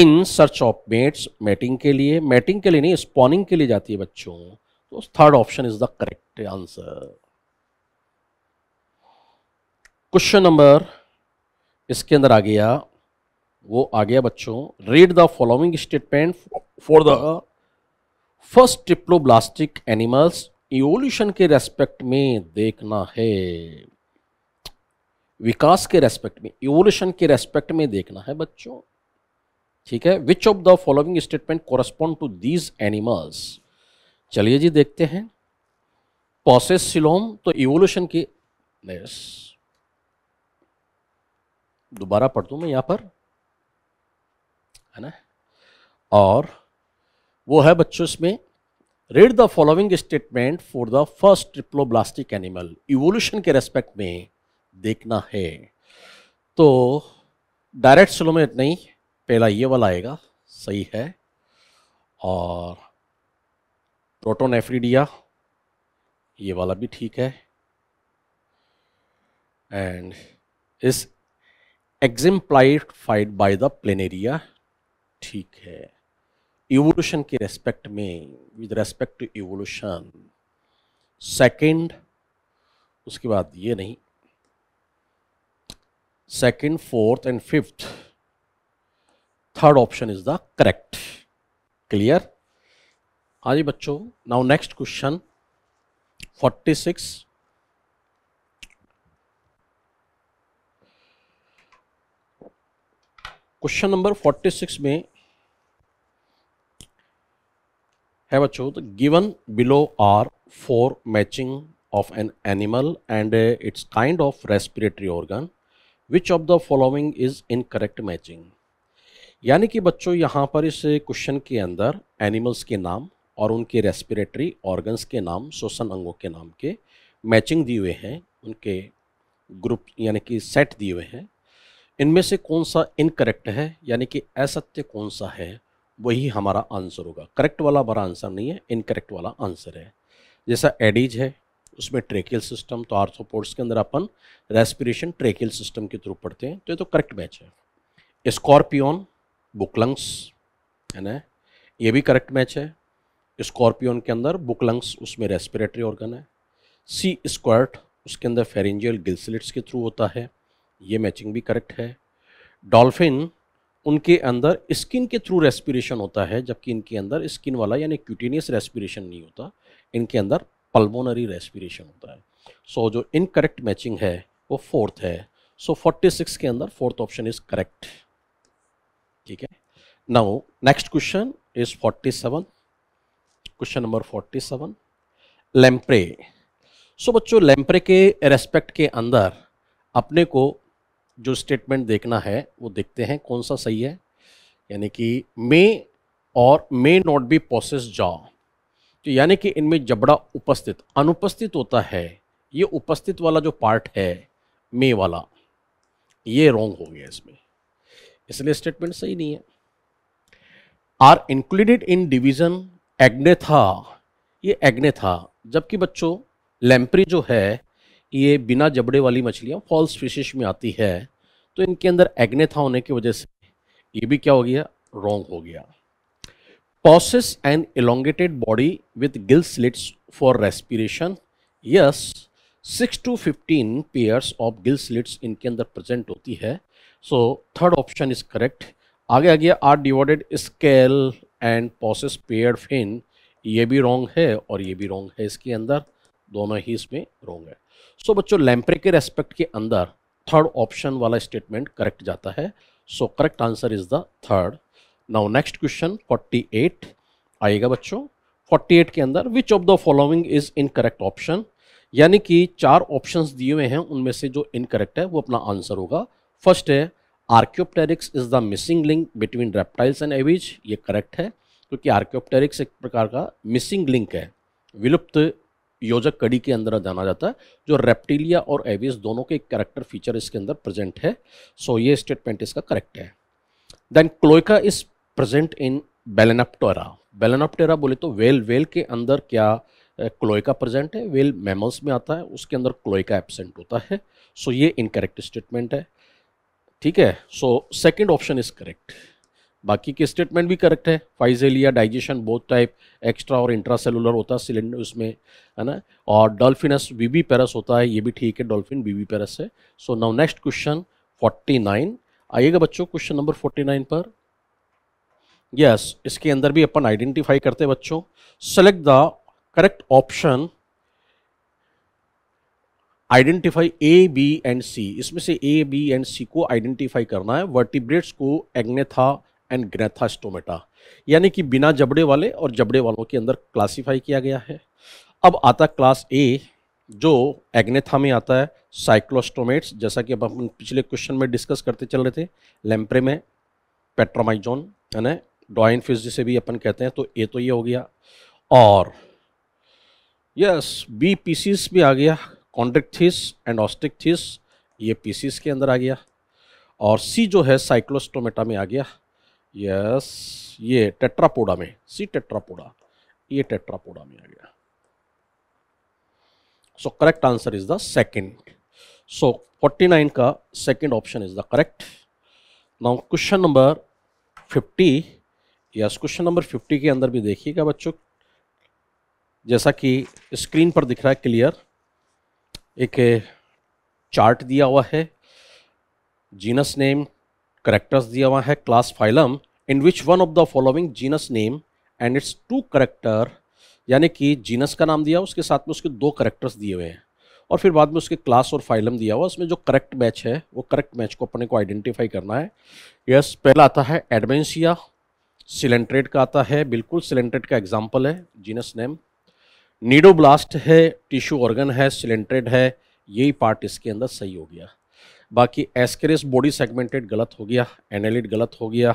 in search of mates mating के लिए मैटिंग के लिए नहीं स्पॉनिंग के लिए जाती है बच्चों तो third option is the correct answer question number इसके अंदर आ गया वो आ गया बच्चों read the following statement for the first triploblastic animals evolution के रेस्पेक्ट में देखना है विकास के रेस्पेक्ट में इवोल्यूशन के रेस्पेक्ट में देखना है बच्चों ठीक है which of the following statement correspond to these animals चलिए जी देखते हैं पॉसेस सिलोम तो इवोल्यूशन की दोबारा पढ़ दू मैं यहां पर है ना और वो है बच्चों इसमें read the following statement for the first triploblastic animal evolution के रेस्पेक्ट में देखना है तो डायरेक्ट सिलोमेट नहीं पहला ये वाला आएगा सही है और प्रोटोनेफ्रीडिया ये वाला भी ठीक है एंड इस एग्जिम्प्लाइड बाय द प्लेनेरिया ठीक है इवोल्यूशन के रेस्पेक्ट में with respect to evolution second उसके बाद ये नहीं second fourth and fifth third option is the correct clear हाँ जी बच्चों now next question 46 question number 46 में है बच्चों तो given below are four matching of an animal and its kind of respiratory organ which of the following is incorrect matching यानी कि बच्चों यहाँ पर इस क्वेश्चन के अंदर एनिमल्स के नाम और उनके रेस्पिरेटरी ऑर्गन्स के नाम श्वसन अंगों के नाम के मैचिंग दिए हुए हैं उनके ग्रुप यानी कि सेट दिए हुए हैं इनमें से कौन सा इनकरेक्ट है यानी कि असत्य कौन सा है वही हमारा आंसर होगा करेक्ट वाला बड़ा आंसर नहीं है इनकरेक्ट वाला आंसर है जैसा एडीज है उसमें ट्रेकियल सिस्टम तो आर्थोपोर्ट्स के अंदर अपन रेस्पिरेशन ट्रेकियल सिस्टम के थ्रू पढ़ते हैं तो ये तो करेक्ट मैच है स्कॉर्पियन बुकलंग्स है ना ये भी करेक्ट मैच है स्कॉर्पियन के अंदर बुकलंग्स उसमें रेस्पिरेटरी ऑर्गन है सी स्क्वाट उसके अंदर फेरेंजियल गिल्सलिट्स के थ्रू होता है ये मैचिंग भी करेक्ट है डॉल्फिन उनके अंदर स्किन के थ्रू रेस्पिरेशन होता है जबकि इनके अंदर स्किन वाला यानी क्यूटीनियस रेस्पिरेशन नहीं होता इनके अंदर पल्मोनरी रेस्पिरेशन होता है सो so, जो इनकरेक्ट मैचिंग है वो फोर्थ है सो so, 46 के अंदर फोर्थ ऑप्शन इज़ करेक्ट ठीक है now next question is 47 question number 47 lamprey so बच्चों लेम्प्रे के रेस्पेक्ट के अंदर अपने को जो स्टेटमेंट देखना है वो देखते हैं कौन सा सही है यानी कि मे और may not be process jaw तो यानी कि इनमें जबड़ा उपस्थित अनुपस्थित होता है ये उपस्थित वाला जो पार्ट है मे वाला ये रॉन्ग हो गया इसमें इसलिए स्टेटमेंट सही नहीं है are included in division Agnatha था ये एग्ने था जबकि बच्चों लैम्प्री जो है ये बिना जबड़े वाली मछलियाँ फॉल्स फिशिश में आती है तो इनके अंदर एग्ने था होने की वजह से ये भी क्या हो गया रॉन्ग हो गया possess and elongated body with gill slits for respiration yes six to fifteen pairs of gill slits इनके अंदर प्रेजेंट होती है so third option is correct आगे आ गया are divided scale and possess pair fin ये भी रॉन्ग है और ये भी रॉन्ग है इसके अंदर दोनों ही इसमें रॉन्ग है सो so, बच्चों लैम्परे के रेस्पेक्ट के अंदर थर्ड ऑप्शन वाला स्टेटमेंट करेक्ट जाता है so correct answer is the third now next question 48 आएगा बच्चों 48 के अंदर which of the following is correct option यानी कि चार ऑप्शंस दिए हुए हैं उनमें से जो इनकरेक्ट है वो अपना आंसर होगा फर्स्ट है Archaeopteryx is the missing link between reptiles and aves ये करेक्ट है क्योंकि आर्क्योप्टेरिक्स एक प्रकार का मिसिंग लिंक है विलुप्त योजक कड़ी के अंदर जाना जाता है जो रेप्टिलिया और एविज दोनों के करेक्टर फीचर इसके अंदर प्रेजेंट है सो so, ये स्टेटमेंट इसका करेक्ट है then cloaca is present in Balaenoptera Balaenoptera बोले तो वेल वेल के अंदर क्या क्लोइका प्रेजेंट है वेल मैमल्स में आता है उसके अंदर क्लोइका एबसेंट होता है सो so, ये इनकरेक्ट स्टेटमेंट है ठीक है so second option is correct बाकी के स्टेटमेंट भी करेक्ट है Physalia digestion both type extra और इंट्रासेलुलर होता है सिलेंडर उसमें है ना और डॉल्फिनस वीवी पेरस होता है ये भी ठीक है डॉल्फिन वीवी पेरस है सो नाउ नेक्स्ट क्वेश्चन 49 आइएगा बच्चों क्वेश्चन नंबर 49 पर यस yes, इसके अंदर भी अपन आइडेंटिफाई करते हैं बच्चों select the correct option identify A B and C इसमें से ए बी एंड सी को आइडेंटिफाई करना है वर्टिब्रेट्स को एग्नेथा एंड ग्रेथास्टोमेटा यानी कि बिना जबड़े वाले और जबड़े वालों के अंदर क्लासीफाई किया गया है अब आता क्लास ए जो एग्नेथा में आता है साइक्लोस्टोमेट्स जैसा कि अब हम पिछले क्वेश्चन में डिस्कस करते चल रहे थे लेम्प्रे में पेट्रोमाइजोन है ना डॉइन फिज जिसे भी अपन कहते हैं तो ए तो ये हो गया और यस बी पीसीस भी आ गया कॉन्ड्रिक्थिस एंडोस्टिकथिस ये पीसीस के अंदर आ गया और सी जो है साइक्लोस्टोमेटा में आ गया यस ये टेट्रापोडा में सी टेट्रापोडा ये टेट्रापोडा में आ गया so correct answer is the second so 49 का second option is the correct now question number 50 yes question number 50 के अंदर भी देखिएगा बच्चों जैसा कि स्क्रीन पर दिख रहा है क्लियर एक चार्ट दिया हुआ है जीनस नेम करेक्टर्स दिया हुआ है class phylum in which one of the following genus name and its two character यानी कि जीनस का नाम दिया उसके साथ में उसके दो करेक्टर्स दिए हुए हैं और फिर बाद में उसके क्लास और फाइलम दिया हुआ उसमें जो करेक्ट मैच है वो करेक्ट मैच को अपने को आइडेंटिफाई करना है यस yes, पहला आता है एडमेंसिया सिलेंट्रेट का आता है बिल्कुल सिलेंट्रेट का एग्जाम्पल है जीनस नेम नीडोब्लास्ट है टिश्यू ऑर्गन है सिलेंट्रेड है यही पार्ट इसके अंदर सही हो गया बाकी एस्करिस बॉडी सेगमेंटेड गलत हो गया एनेलिड गलत हो गया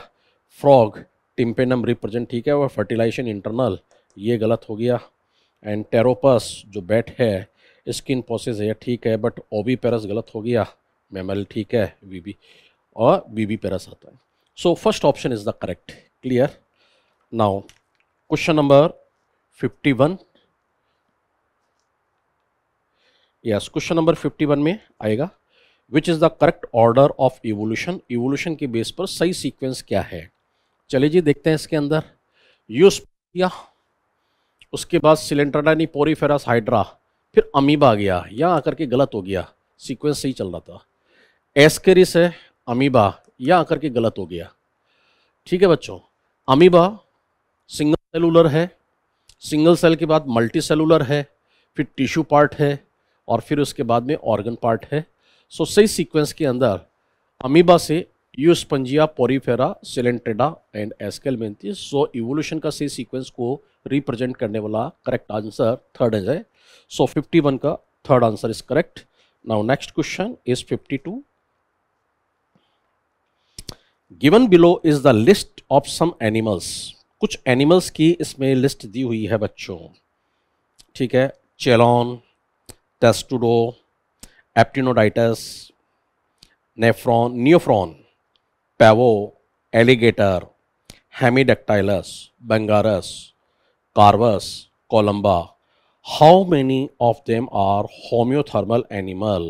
फ्रॉग टिम्पेनम रिप्रेजेंट ठीक है और फर्टिलाइजेशन इंटरनल ये गलत हो गया एंड टेरोपस जो बैट है स्किन प्रोसेस है ठीक है बट ओबी पेरस गलत हो गया मेमल ठीक है वीबी और बी पेरस आता है so first option is the correct clear now question number fifty one yes question number 51 में आएगा which is the correct order of evolution evolution के बेस पर सही सीक्वेंस क्या है चलिए जी देखते हैं इसके अंदर या उसके बाद सिलेंट्राडानी पोरीफेरास हाइड्रा फिर अमीबा गया या आकर के गलत हो गया सीक्वेंस सही चल रहा था एस्केरिस है अमीबा या आकर के गलत हो गया ठीक है बच्चों अमीबा सिंगल सेलुलर है सिंगल सेल के बाद मल्टी सेलुलर है फिर टिश्यू पार्ट है और फिर उसके बाद में ऑर्गन पार्ट है सो सही सीक्वेंस के अंदर अमीबा से Euspongia Porifera Coelenterata and Aschelminthes so evolution का सही सीक्वेंस को रिप्रेजेंट करने वाला करेक्ट आंसर थर्ड है सो फिफ्टी वन का third answer is correct now next question is fifty two given below is the list of some animals कुछ animals की इसमें लिस्ट दी हुई है बच्चों ठीक है Chelone Testudo Aptenodytes Neophron Neophron Pavo Alligator Hemidactylus Bungarus Corvus Columba how many of them are homeothermal animal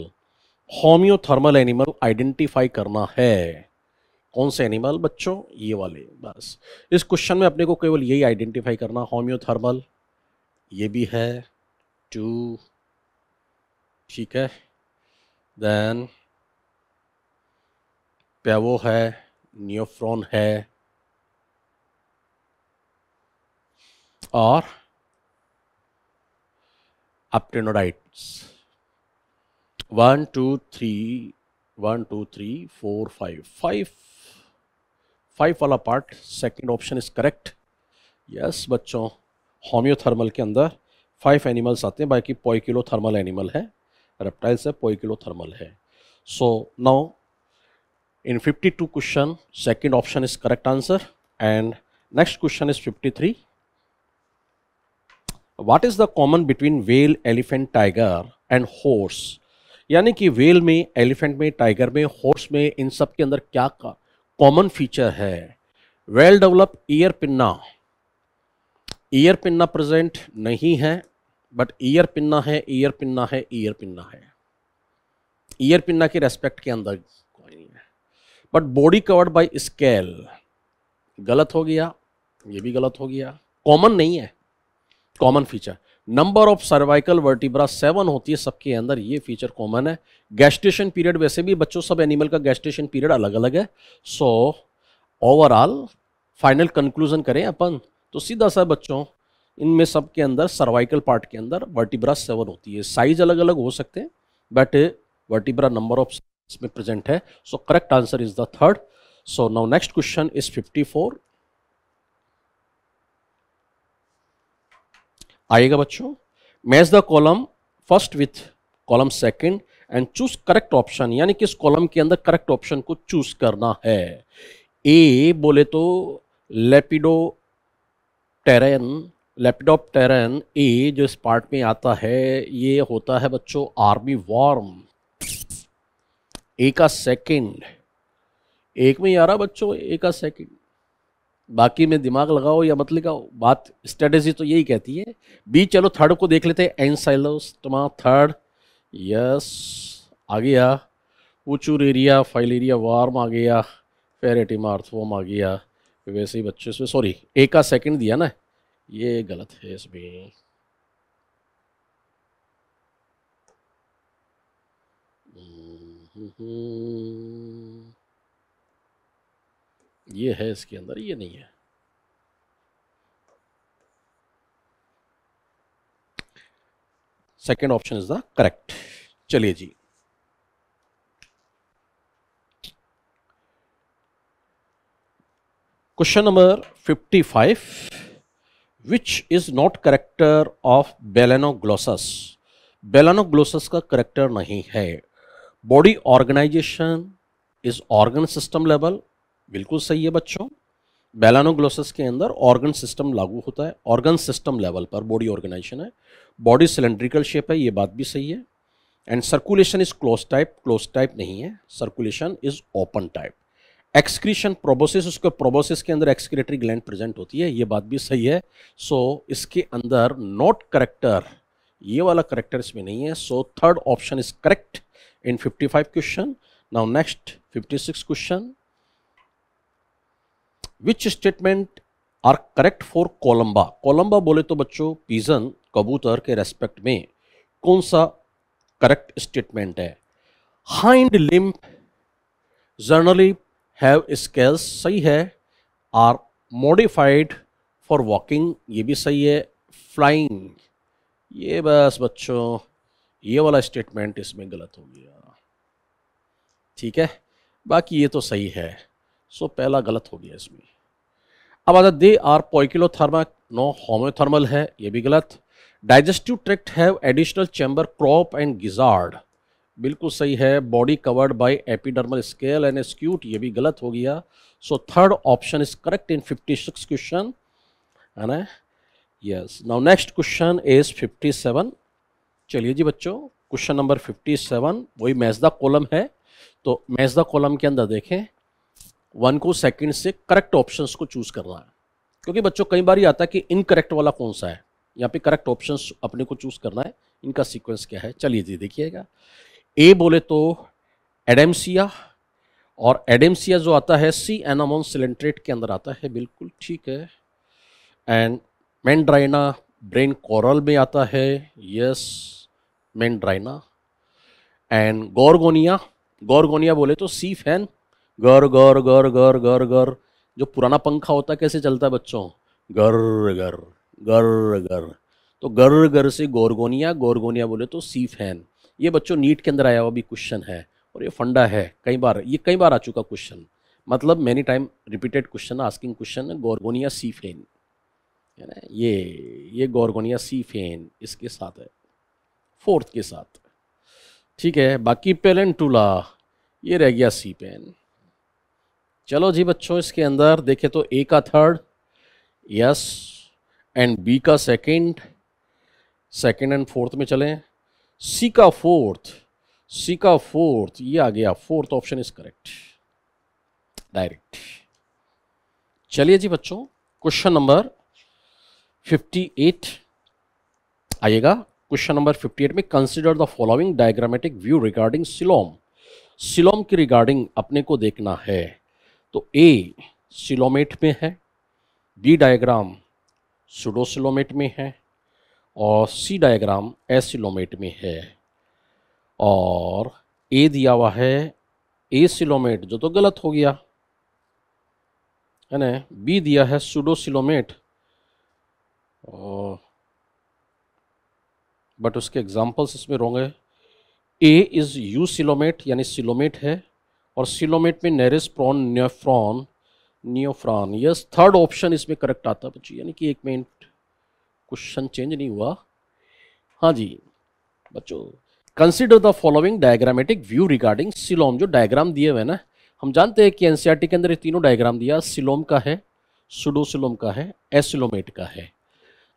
homeothermal animal identify करना है कौन से एनिमल बच्चों ये वाले बस इस क्वेश्चन में अपने को केवल यही आइडेंटिफाई करना होम्योथर्मल ये भी है टू ठीक है देन पेवो है नियोफ्रॉन है और Aptenodytes one two three one two three four five five five वाला part second option is correct yes बच्चों होम्योथर्मल के अंदर फाइव एनिमल्स आते हैं बाकी पॉइकिलो थर्मल एनिमल है रेप्टाइल्स है पोइकिलो थर्मल है so now in 52 question second option is correct answer and next question is 53 three what is the common between whale elephant tiger and horse यानी कि well में elephant में tiger में horse में इन सब के अंदर क्या कॉमन फीचर है well develop ear pinna ear pinna present नहीं है बट ईयर पिन्ना है ईयर पिन्ना है ईयर पिन्ना है ईयर पिन्ना के रेस्पेक्ट के अंदर कोई नहीं है but body covered by scale गलत हो गया ये भी गलत हो गया कॉमन नहीं है common feature number of cervical vertebra seven होती है सबके अंदर ये फीचर कॉमन है गैस्ट्रेशन पीरियड वैसे भी बच्चों सब एनिमल का गैस्ट्रेशन पीरियड अलग अलग है सो ओवरऑल फाइनल कंक्लूजन करें अपन तो सीधा सा बच्चों इनमें सब के अंदर सर्वाइकल पार्ट के अंदर वर्टिब्रा सेवन होती है साइज अलग अलग हो सकते हैं बट वर्टिब्रा नंबर ऑफ इसमें प्रेजेंट है so correct answer is the third so now next question is 54 आएगा बच्चों match the column first with column second and choose correct option यानी किस कॉलम के अंदर करेक्ट ऑप्शन को चूज करना है ए बोले तो lepidopteran lepidopteran A जो इस पार्ट में आता है ये होता है बच्चों आर्मी वार्म ए का सेकंड एक में ही आ रहा बच्चों ए का सेकंड बाकी में दिमाग लगाओ या मत लगाओ बात स्ट्रेटेजी तो यही कहती है बी चलो थर्ड को देख लेते हैं तुम्हारा थर्ड यस आ गया ऊचूर एरिया फाइल एरिया वार्म आ गया फेरेटिमा अर्थवॉम आ गया वैसे ही बच्चों इसमें सॉरी ए का सेकंड दिया ना ये गलत है इसमें हम्म। ये है इसके अंदर ये नहीं है second option is the correct चलिए जी question number fifty five which is not character of Balanoglossus Balanoglossus का करेक्टर नहीं है body organisation is organ system level बिल्कुल सही है बच्चों बेलानोग्लोसस के अंदर ऑर्गन सिस्टम लागू होता है ऑर्गन सिस्टम लेवल पर बॉडी ऑर्गेनाइजेशन है बॉडी सिलेंड्रिकल शेप है ये बात भी सही है and circulation is close type close type नहीं है circulation is open type excretion proboscis उसके प्रोबोसिस के अंदर एक्सक्रेटरी ग्लैंड प्रेजेंट होती है ये बात भी सही है सो so, इसके अंदर नॉट करेक्टर ये वाला करेक्टर इसमें नहीं है so third option is correct in 55 question now next 56 question which statement are correct for Columba Columba बोले तो बच्चों पीजन कबूतर के रेस्पेक्ट में कौन सा करेक्ट स्टेटमेंट है hind limb generally have scales सही है आर मोडिफाइड फॉर वॉकिंग ये भी सही है फ्लाइंग ये बस बच्चों ये वाला स्टेटमेंट इसमें गलत हो गया ठीक है बाकी ये तो सही है सो पहला गलत हो गया इसमें अब आता they are poikilotherm no homeothermal है ये भी गलत digestive tract have additional chamber crop and gizzard बिल्कुल सही है body covered by epidermal scale and scute ये भी गलत हो गया so third option is correct in 56 six question है ना yes now next question is 57 चलिए जी बच्चों क्वेश्चन नंबर 57 सेवन वही मैजदा कॉलम है तो मैजदा कॉलम के अंदर देखें वन को सेकंड से करेक्ट ऑप्शन को चूज़ करना है क्योंकि बच्चों कई बार आता है कि इनकरेक्ट वाला कौन सा है यहाँ पे करेक्ट ऑप्शन अपने को चूज़ करना है इनका सीक्वेंस क्या है चलिए जी देखिएगा ए बोले तो एडेमसिया और एडेमसिया जो आता है सी एनामोन सिलेंट्रेट के अंदर आता है बिल्कुल ठीक है एंड मैंड्राइना ब्रेन कॉरल में आता है यस मैंड्राइना एंड गौरगोनिया गौरगोनिया बोले तो सी फैन गर गर गर गर गर गर जो पुराना पंखा होता है कैसे चलता है बच्चों गर गर गर गर तो गर गर से गौरगोनिया गौरगोनिया बोले तो सी फैन ये बच्चों नीट के अंदर आया हुआ भी क्वेश्चन है और ये फंडा है कई बार ये कई बार आ चुका क्वेश्चन मतलब many time repeated question asking question Gorgonia sea fan है ना ये ये गोरगोनिया सी फेन इसके साथ है फोर्थ के साथ ठीक है बाकी टूला ये रह गया सी पेन चलो जी बच्चों इसके अंदर देखे तो ए का थर्ड यस एंड बी का सेकंड सेकंड एंड फोर्थ में चलें सीका फोर्थ सीका फोर्थ ये आ गया fourth option is correct direct चलिए जी बच्चों क्वेश्चन नंबर 58 आइएगा क्वेश्चन नंबर 58 में consider the following diagrammatic view regarding coelom coelom की रिगार्डिंग अपने को देखना है तो ए सिलोमेट में है बी डायग्राम सुडोसिलोमेट में है और सी डायग्राम एसिलोमेट में है और ए दिया हुआ है एसिलोमेट जो तो गलत हो गया है ना बी दिया है सुडोसिलोमेट बट उसके एग्जांपल्स इसमें रोंग है ए इज़ यू सिलोमेट यानी सिलोमेट है और सिलोमेट में Nereis prawn Neophron Neophron yes third option इसमें करेक्ट आता है बच्ची यानी कि एक मिनट क्वेश्चन चेंज नहीं हुआ हाँ जी बच्चों consider the following diagrammatic view regarding coelom जो डायग्राम दिए हुए ना हम जानते हैं कि एनसीईआरटी e के अंदर तीनों डायग्राम दिया सिलोम का है सुडोसिलोम का है एसिलोमेट का है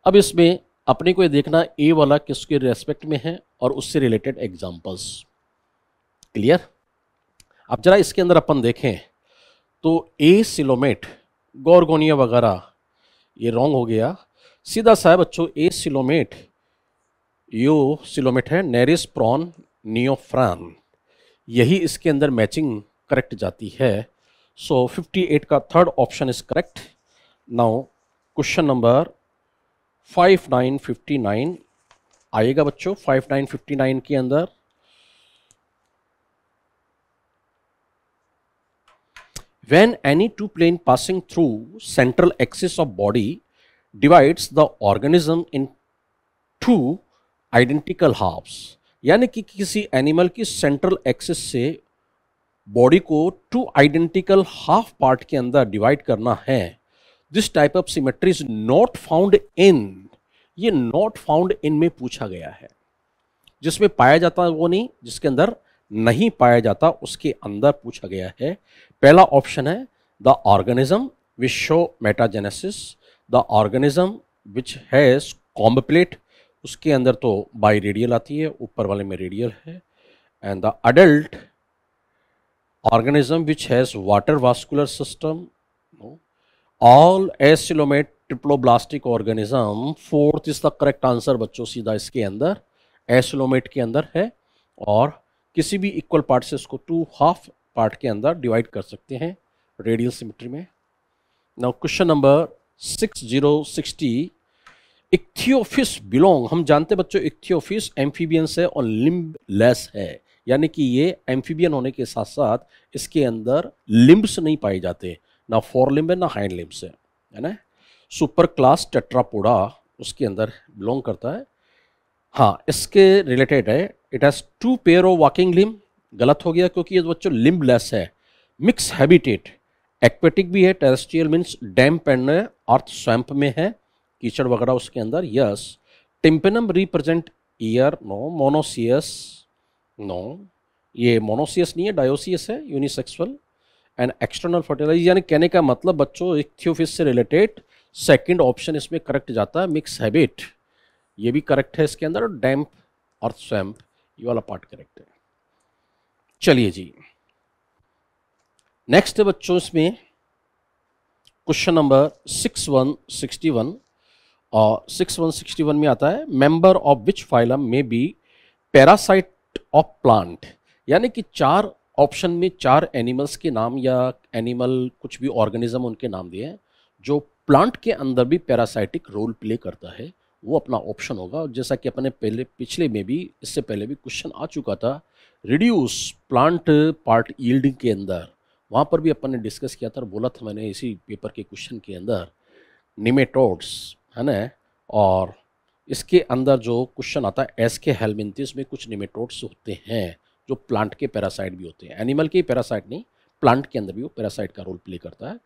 अब इसमें अपने को ये देखना ए वाला किसके रेस्पेक्ट में है और उससे रिलेटेड एग्जाम्पल्स क्लियर अब जरा इसके अंदर अपन देखें तो ए सिलोमेट गोरगोनिया वगैरह ये रॉन्ग हो गया सीधा सा है बच्चों ए सिलोमेट यो सिलोमेट है नेरिस प्रॉन नियोफ्रान यही इसके अंदर मैचिंग करेक्ट जाती है सो फिफ्टी एट का third option is correct now question number five nine fifty nine आएगा बच्चों फाइव नाइन फिफ्टी नाइन के अंदर when any two plane passing through central axis of body divides the organism in two identical halves यानी कि किसी animal की central axis से body को टू आइडेंटिकल हाफ पार्ट के अंदर डिवाइड करना है this type of symmetry is not found in ये नॉट फाउंड इन में पूछा गया है जिसमें पाया जाता वो नहीं जिसके अंदर नहीं पाया जाता उसके अंदर पूछा गया है पहला ऑप्शन है the organism which show metagenesis the organism which has comb plate उसके अंदर तो बाई रेडियल आती है ऊपर वाले में रेडियल है and the adult organism which has water vascular system all acoelomate triploblastic organism fourth इसका करेक्ट आंसर बच्चों सीधा इसके अंदर एसिलोमेट के अंदर है और किसी भी इक्वल पार्ट से इसको टू हाफ पार्ट के अंदर डिवाइड कर सकते हैं रेडियल सिमेट्री में now question number 6060 Ichthyophis belong हम जानते बच्चों इक्थियोफिस एम्फीबियंस है और लिम्ब लेस है यानी कि ये एम्फीबियन होने के साथ साथ इसके अंदर लिम्ब्स नहीं पाए जाते ना फोर लिम्ब है ना हाइंड लिम्ब्स है है ना सुपर क्लास टेट्रापोडा उसके अंदर बिलोंग करता है हाँ इसके रिलेटेड है it has two pair of walking limb गलत हो गया क्योंकि ये बच्चों लिम्ब लेस है मिक्स हैबिटेट एक्वेटिक भी है terrestrial means damp and earth swamp में है कीचड़ वगैरह उसके अंदर yes tympanum represent ear no monoecious no ये मोनोसियस नहीं है डायोसियस है यूनिसेक्सुअल एंड एक्सटर्नल फर्टिलाइज यानी कहने का मतलब बच्चों इक्थियोफिस से रिलेटेड सेकेंड ऑप्शन इसमें करेक्ट जाता है मिक्स हैबिट ये भी करेक्ट है इसके अंदर डैम्प अर्थ स्वैम्प ये वाला पार्ट करेक्ट है चलिए जी नेक्स्ट बच्चों इसमें question number six one sixty one और सिक्स वन सिक्सटी वन में आता है मेंबर ऑफ विच फाइलम में बी पैरासाइट ऑफ प्लांट यानी कि चार ऑप्शन में चार एनिमल्स के नाम या एनिमल कुछ भी ऑर्गेनिज्म उनके नाम दिए हैं जो प्लांट के अंदर भी पैरासाइटिक रोल प्ले करता है वो अपना ऑप्शन होगा जैसा कि अपने पहले पिछले में भी इससे पहले भी क्वेश्चन आ चुका था रिड्यूस प्लांट पार्ट ईल्डिंग के अंदर वहाँ पर भी अपन ने डिस्कस किया था और बोला था मैंने इसी पेपर के क्वेश्चन के अंदर निमेटोड्स है ना और इसके अंदर जो क्वेश्चन आता है एस के हेलमिंथिस में कुछ निमेटोड्स होते हैं जो प्लांट के पैरासाइट भी होते हैं एनिमल के पैरासाइट नहीं प्लांट के अंदर भी वो पैरासाइट का रोल प्ले करता है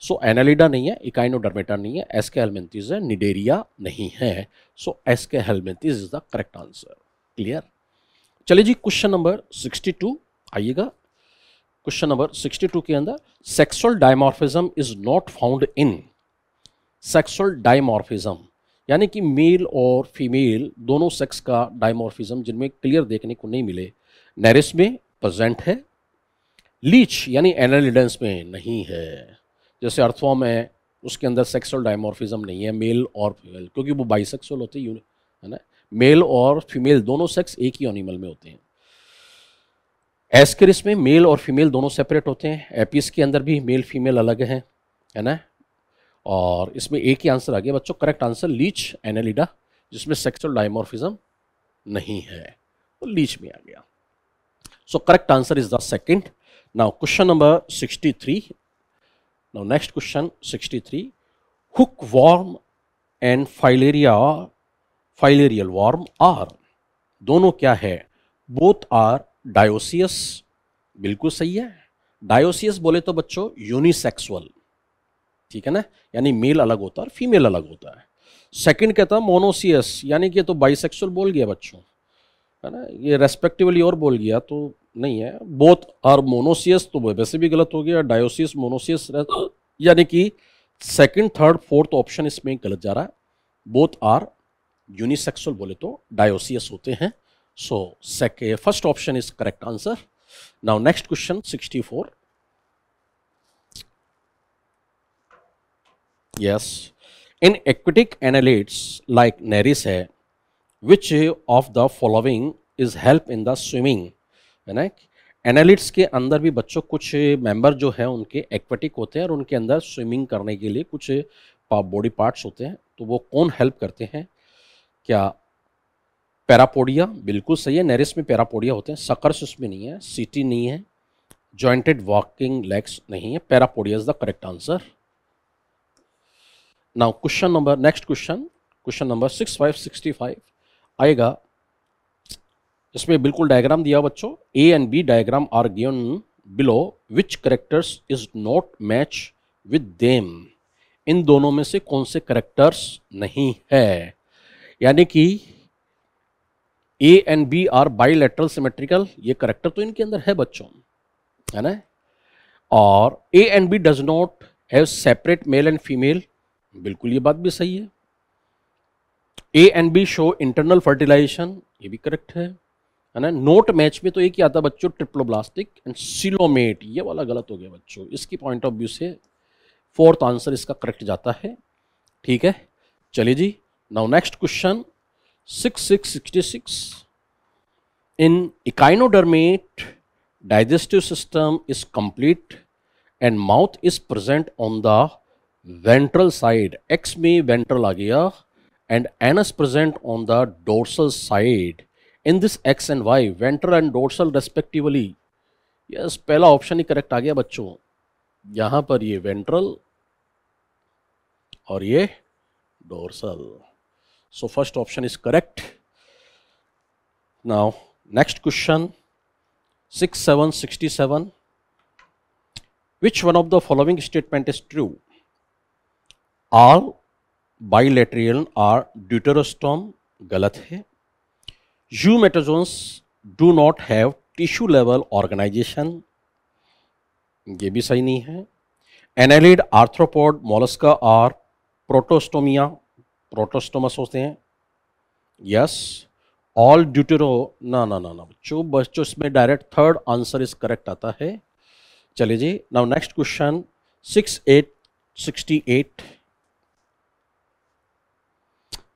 सो so, एनालिडा नहीं है इकाइनोडर्मेटा नहीं है एस के हेलमेंथिस है निडेरिया नहीं है so Aschelminthes is the correct answer clear चलिए जी क्वेश्चन नंबर सिक्सटी टू आइएगा क्वेश्चन नंबर 62 के अंदर sexual dimorphism is not found in sexual dimorphism यानी कि मेल और फीमेल दोनों सेक्स का डायमॉर्फिज्म जिनमें क्लियर देखने को नहीं मिले नेरिस में प्रजेंट है लीच यानी एनालिडेंस में नहीं है जैसे अर्थफॉर्म है उसके अंदर सेक्सुअल डायमॉर्फिज्म नहीं है मेल और फीमेल क्योंकि वो बाइसेक्सुअल होते हैं है ना मेल और फीमेल दोनों सेक्स एक ही एनिमल में होते हैं एस्करिस में मेल और फीमेल दोनों सेपरेट होते हैं एपीएस के अंदर भी मेल फीमेल अलग हैं है ना और इसमें एक ही आंसर आ गया बच्चों करेक्ट आंसर लीच एनालिडा जिसमें सेक्सुअल डायमोरफिज्म नहीं है वो तो लीच में आ गया so correct answer is the second now question number sixty three now next question sixty three hook worm and filaria filarial worm are दोनों क्या है बोथ आर डायोसियस बिल्कुल सही है डायोसियस बोले तो बच्चों यूनिसेक्सुअल ठीक है ना यानी मेल अलग होता है और फीमेल अलग होता है सेकंड कहता है मोनोसियस यानी कि तो बाइसेक्सुअल बोल गया बच्चों है ना ये रेस्पेक्टिवली और बोल गया तो नहीं है बोथ आर मोनोसियस तो वैसे भी गलत हो गया डायोसियस मोनोसियस [CLEARS THROAT] यानी कि सेकंड थर्ड फोर्थ ऑप्शन इसमें गलत जा रहा है बोथ आर यूनिसेक्सुअल बोले तो डायोसियस होते हैं So sec first option is correct answer. Now next question 64. Yes. In aquatic annelids like Neris, which of the following is help in the swimming? है ना एनालिट्स के अंदर भी बच्चों कुछ मेंबर जो है उनके एक्वेटिक होते हैं और उनके अंदर स्विमिंग करने के लिए कुछ बॉडी पार्ट्स होते हैं तो वो कौन हेल्प करते हैं क्या पैरापोडिया बिल्कुल सही है नेरिस में पैरापोडिया होते हैं सकर्स उसमें नहीं है सीटी नहीं है जॉइंटेड वॉकिंग लेग्स नहीं है parapodia is the correct answer now question number next question question number six five sixty five आएगा इसमें बिल्कुल डायग्राम दिया बच्चों A and B diagram are given below which characters is not match with them in दोनों में से कौन से करेक्टर्स नहीं है यानी कि A and B are bilateral symmetrical ये करेक्टर तो इनके अंदर है बच्चों है ना और A and B does not have separate male and female बिल्कुल ये बात भी सही है A and B show internal fertilisation ये भी करेक्ट है है ना नोट मैच में तो एक ही आता बच्चों ट्रिप्लोब्लास्टिक एंड सिलोमेट ये वाला गलत हो गया बच्चों इसकी पॉइंट ऑफ व्यू से फोर्थ आंसर इसका करेक्ट जाता है ठीक है चलिए जी now next question 6666 in echinodermate digestive system is complete and mouth is present on the ventral side x में ventral agia and anus present on the dorsal side in this x and y ventral and dorsal respectively yes pehla option hi correct आ gaya bachcho yahan par ye ventral aur ye dorsal So first option is correct. Now next question 6767 which one of the following statement is true all bilateral are deuterostome galat hai eumetazones do not have tissue level organization. ये भी सही नहीं है Annelid arthropod mollusca are protostomia प्रोटोस्टोमा सोचते हैं yes all deutero ना ना ना ना बच्चों बच्चों इसमें direct third answer is correct आता है चलिए जी now next question six eight sixty eight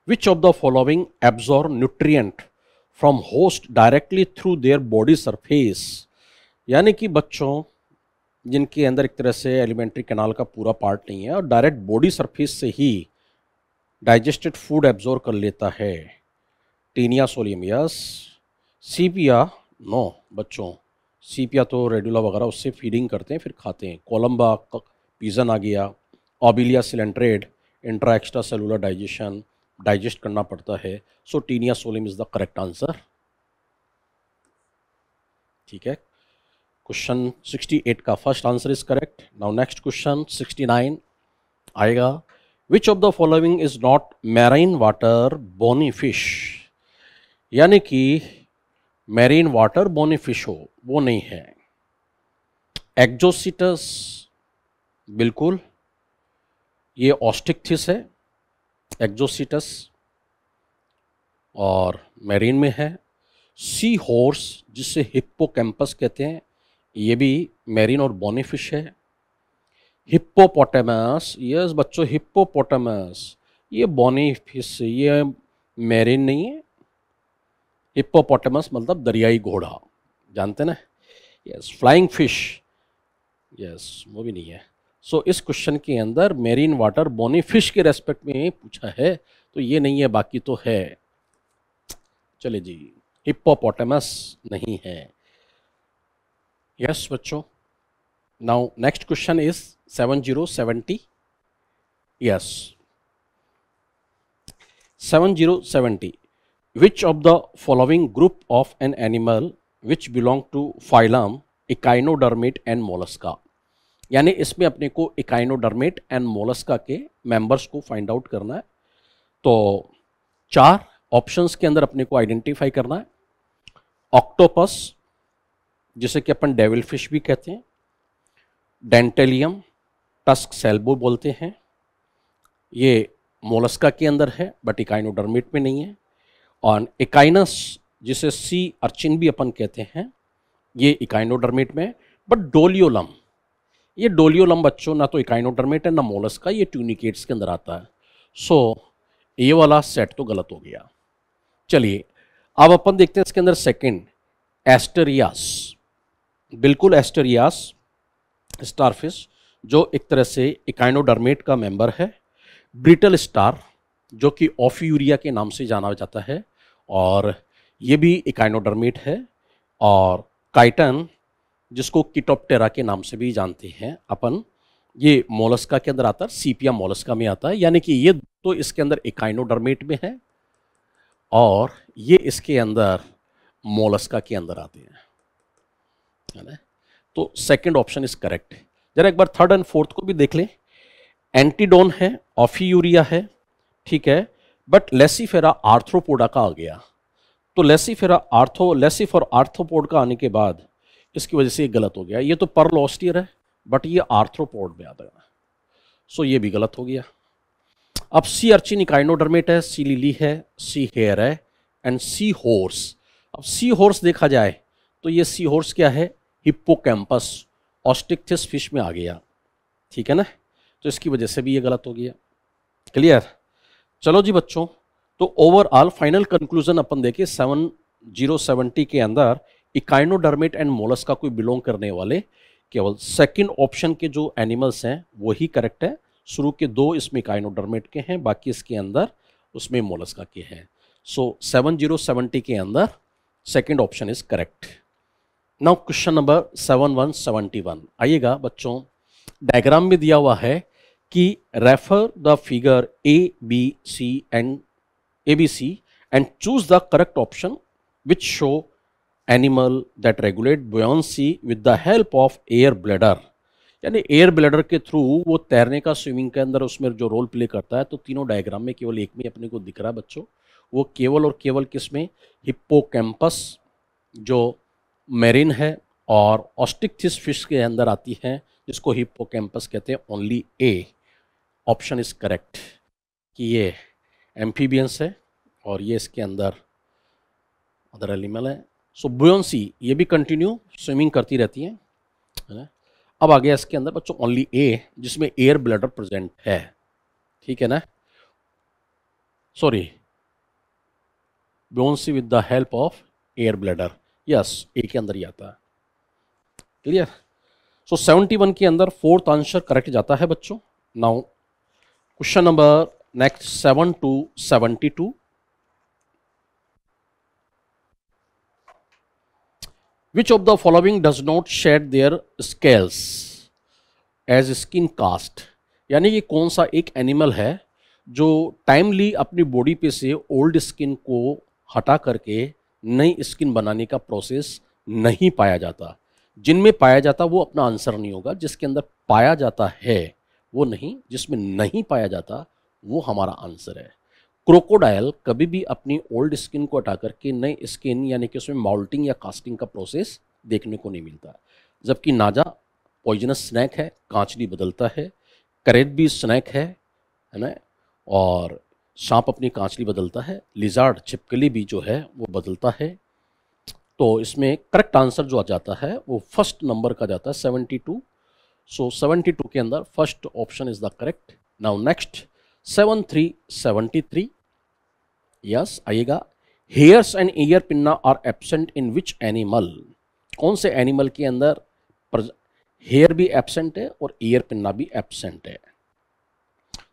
which of the following absorb nutrient from host directly through their body surface यानी कि बच्चों जिनके अंदर एक तरह से एलिमेंट्री कैनाल का पूरा पार्ट नहीं है और डायरेक्ट बॉडी सरफेस से ही डाइजेस्टेड फूड एब्जॉर्व कर लेता है Taenia solium yes Sepia no बच्चों सीपिया तो रेडुला वगैरह उससे फीडिंग करते हैं फिर खाते हैं कोलम्बा पीजन आ गया Obelia coelenterate intra extra cellular digestion digest करना पड़ता है so Taenia solium is the correct answer ठीक है क्वेश्चन 68 का first answer is correct now next question 69 आएगा which of the following is not marine water bony fish यानी कि marine water bony fish हो वो नहीं है एक्जोसिटस बिल्कुल ये ऑस्टिकथिस है एक्जोसिटस और मैरीन में है सी हॉर्स जिसे हिप्पोकैम्पस कहते हैं ये भी मैरीन और बोनी फिश है हिप्पोपोटामस यस बच्चों हिप्पोपोटामस ये बॉनी फिश ये मेरीन नहीं है हिप्पोपोटामस मतलब दरियाई घोड़ा जानते ना यस फ्लाइंग फिश यस वो भी नहीं है सो so, इस क्वेश्चन के अंदर मेरीन वाटर बोनी फिश के रेस्पेक्ट में पूछा है तो ये नहीं है बाकी तो है चले जी हिप्पोपोटामस नहीं है यस yes, बच्चों now next question is 7070 yes 7070 which of the following group of an animal which belong to phylum Echinodermata and Mollusca यानी इसमें अपने को इकाइनोडर्मेट एंड मोलस्का के मेंबर्स को फाइंड आउट करना है तो चार ऑप्शंस के अंदर अपने को आइडेंटिफाई करना है ऑक्टोपस जिसे कि अपन डेविल फिश भी कहते हैं डेंटेलियम टस्क सेल्बो बोलते हैं ये मोलस्का के अंदर है बट इकाइनोडर्मिट में नहीं है और इकाइनस जिसे सी अर्चिन भी अपन कहते हैं ये इकाइनोडर्मिट में बट डोलियोलम ये डोलियोलम बच्चों ना तो इकाइनोडर्मिट है ना मोलस्का ये ट्यूनिकेट्स के अंदर आता है सो so, ये वाला सेट तो गलत हो गया चलिए अब अपन देखते हैं इसके अंदर सेकेंड एस्टेरियास बिल्कुल एस्टेरियास स्टारफिश जो एक तरह से इकाइनोडर्मेट का मेंबर है ब्रिटल स्टार जो कि ऑफ यूरिया के नाम से जाना जाता है और ये भी इकाइनोडर्मेट है और काइटन जिसको किटोप्टेरा के नाम से भी जानते हैं अपन ये मोलस्का के अंदर आता है सीपिया मोलस्का में आता है यानी कि ये तो इसके अंदर इकाइनोडर्मेट में है और ये इसके अंदर मोलस्का के अंदर आते हैं है ना तो सेकंड ऑप्शन इज करेक्ट है जरा एक बार थर्ड एंड फोर्थ को भी देख लें एंटीडोन है ऑफी यूरिया है ठीक है बट लेसीफेरा आर्थ्रोपोडा का आ गया तो लेसीफेरा आर्थो लेसिफ और आर्थ्रोपोड का आने के बाद इसकी वजह से ये गलत हो गया ये तो ऑस्टियर है बट ये आर्थ्रोपोड में आता है सो ये भी गलत हो गया अब सी अर्चिन इकाइनोडर्मेट है सी लिली है सी हेयर है एंड सी हॉर्स अब सी हॉर्स देखा जाए तो ये सी हॉर्स क्या है हिप्पोकैम्पस ऑस्टिकथिस फिश में आ गया ठीक है ना तो इसकी वजह से भी ये गलत हो गया क्लियर चलो जी बच्चों तो ओवरऑल फाइनल कंक्लूजन अपन देखिए सेवन जीरो सेवेंटी के अंदर इकाइनोडर्मेट एंड मोलस का कोई बिलोंग करने वाले केवल सेकंड ऑप्शन के जो एनिमल्स हैं वही करेक्ट है शुरू के दो इसमें इकाइनोडर्मेट के हैं बाकी इसके अंदर उसमें मोलस्का के हैं सो सेवन जीरो सेवनटी के अंदर second option is correct now question number seven one seventy one आइएगा बच्चों डायग्राम में दिया हुआ है कि refer the figure A B C and A B C and choose the correct option which show animal that regulate buoyancy with the help of air bladder यानी air bladder के through वो तैरने का स्विमिंग के अंदर उसमें जो role play करता है तो तीनों डायग्राम में केवल एक में अपने को दिख रहा है बच्चों वो केवल और केवल किस में हिप्पो जो मेरिन है और ऑस्टिकथिस फिश के अंदर आती है जिसको कैंपस कहते हैं only A option is correct कि ये एम्फीबियंस है और ये इसके अंदर अदर एलिमल है सो बुयोन्सी ये भी कंटिन्यू स्विमिंग करती रहती है ना अब आ गया इसके अंदर बच्चों ओनली ए जिसमें एयर ब्लडर प्रेजेंट है ठीक है ना sorry buoyancy with the help of air bladder yes A के अंदर ही आता है क्लियर सो सेवेंटी वन के अंदर फोर्थ आंसर करेक्ट जाता है बच्चों now question number next seven two seventy two which of the following does not shed their scales as skin cast यानी कि कौन सा एक एनिमल है जो टाइमली अपनी बॉडी पे से ओल्ड स्किन को हटा करके नई स्किन बनाने का प्रोसेस नहीं पाया जाता जिनमें पाया जाता वो अपना आंसर नहीं होगा जिसके अंदर पाया जाता है वो नहीं जिसमें नहीं पाया जाता वो हमारा आंसर है क्रोकोडाइल कभी भी अपनी ओल्ड स्किन को हटा करके नई स्किन यानी कि उसमें माउल्टिंग या कास्टिंग का प्रोसेस देखने को नहीं मिलता जबकि नाजा पॉइजनस स्नैक है कांचली बदलता है करेट भी स्नैक है है ना और सांप अपनी कांचली बदलता है लिजार्ड छिपकली भी जो है वो बदलता है तो इसमें करेक्ट आंसर जो आ जाता है वो फर्स्ट नंबर का जाता है seventy two so seventy two के अंदर first option is the correct now next seven three seventy three yes आइएगा hairs and ear pinna are absent in which animal कौन से एनिमल के अंदर हेयर भी एबसेंट है और ईयर पिन्ना भी एबसेंट है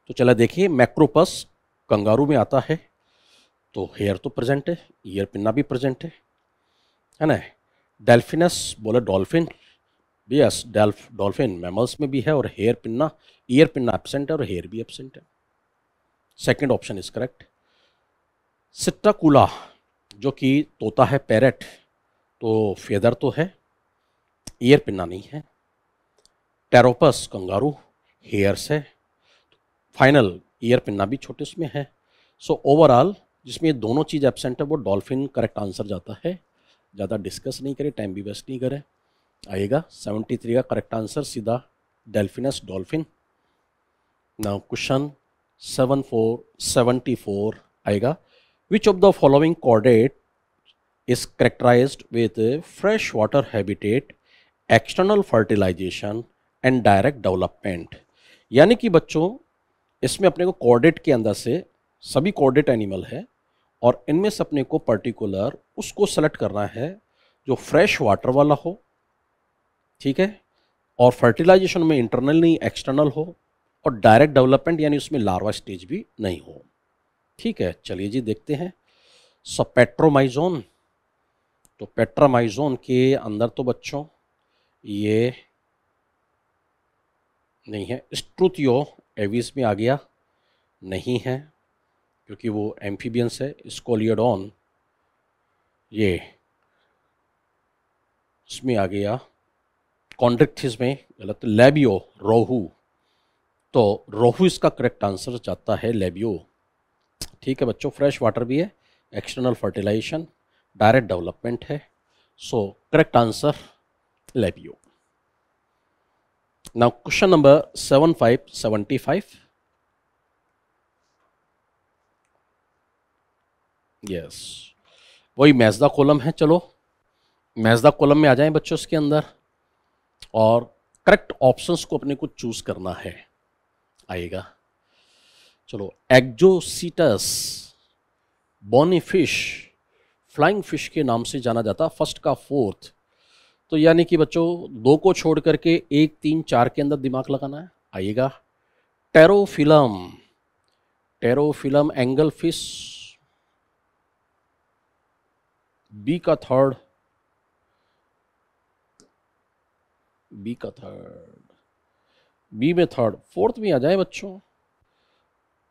तो चला देखिए मैक्रोपस कंगारू में आता है तो हेयर तो प्रेजेंट है ईयर पिन्ना भी प्रेजेंट है है ना डेल्फिनस बोले डॉल्फिन यस डेल्फ डॉल्फिन मेमल्स में भी है और hair pinna ear pinna absent है और हेयर भी एबसेंट है second option is correct Psittacula जो कि तोता है पैरेट तो फेदर तो है ईयर पिन्ना नहीं है टेरोपस कंगारू हेयर्स है फाइनल ईयर पिन्ना भी छोटे उसमें है सो so, ओवरऑल जिसमें दोनों चीज़ एबसेंट है वो डॉल्फिन करेक्ट आंसर जाता है ज़्यादा डिस्कस नहीं करें टाइम भी वेस्ट नहीं करें आएगा सेवेंटी थ्री का करेक्ट आंसर सीधा Delphinus dolphin now question seven four seventy four आएगा which of the following chordate is characterise with fresh water habitat external fertilisation and direct development यानी कि बच्चों इसमें अपने को कॉर्डेट के अंदर से सभी कॉर्डेट एनिमल है और इनमें से अपने को पर्टिकुलर उसको सेलेक्ट करना है जो फ्रेश वाटर वाला हो ठीक है और फर्टिलाइजेशन में इंटरनल नहीं एक्सटर्नल हो और डायरेक्ट डेवलपमेंट यानी उसमें लार्वा स्टेज भी नहीं हो ठीक है चलिए जी देखते हैं सो पेट्रोमाइजोन तो पेट्रामाइजोन के अंदर तो बच्चों ये नहीं है स्ट्रुतियो एवीज में आ गया नहीं है क्योंकि वो एम्फीबियंस है स्कोलियोडॉन ये इसमें आ गया कॉन्ड्रिक्थिस में गलत लेबियो रोहू तो रोहू इसका करेक्ट आंसर जाता है लेबियो ठीक है बच्चों फ्रेश वाटर भी है एक्सटर्नल फर्टिलाइजेशन डायरेक्ट डेवलपमेंट है so correct answer Labeo Now question number 7575. Yes वही मैजदा कॉलम है चलो मैजदा कॉलम में आ जाएं बच्चों इसके अंदर और करेक्ट ऑप्शंस को अपने को चूज करना है आएगा चलो Exocoetus bony fish flying fish के नाम से जाना जाता फर्स्ट का फोर्थ तो यानी कि बच्चों दो को छोड़ करके एक तीन चार के अंदर दिमाग लगाना है आइएगा Pterophyllum Pterophyllum angel fish B का थर्ड बी का थर्ड बी में थर्ड फोर्थ में आ जाए बच्चों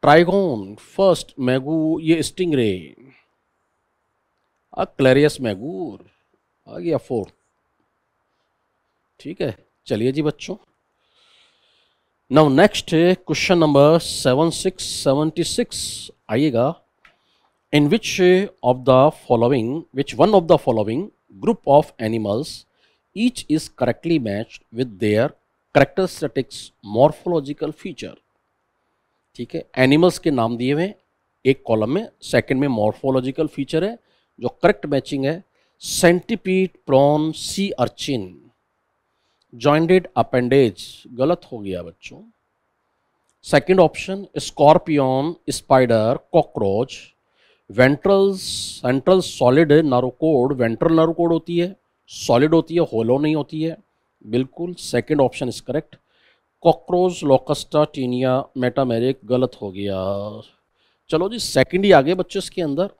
ट्राइगोन फर्स्ट मैगू ये स्टिंग रे क्लेरियस मैगूर आ गया फोर्थ ठीक है चलिए जी बच्चों now next question number seven six seventy six आइएगा in which of the following which one of the following group of animals each is correctly match with their characteristics morphological feature ठीक है animals के नाम दिए हुए एक column में second में मॉर्फोलॉजिकल फीचर है जो करेक्ट मैचिंग है centipede prawn sea urchin jointed appendage गलत हो गया बच्चों second option scorpion spider cockroach ventral central solid nerve cord ventral nerve cord होती है सॉलिड होती है होलो नहीं होती है बिल्कुल second option is correct cockroach Locusta Taenia metameric गलत हो गया चलो जी सेकंड ही आ गए बच्चे इसके अंदर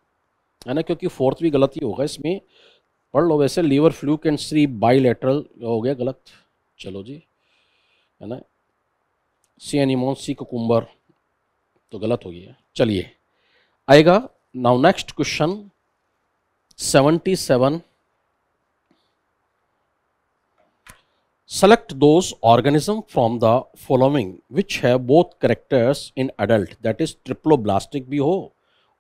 है ना क्योंकि फोर्थ भी गलत ही होगा इसमें पढ़ लो वैसे liver fluke can see bilateral हो गया गलत चलो जी है ना सी एनिमोन सी कुकुम्बर तो गलत हो गया चलिए आएगा now next question seventy seven Select those organisms from the following which have both characters in adult that is triploblastic भी हो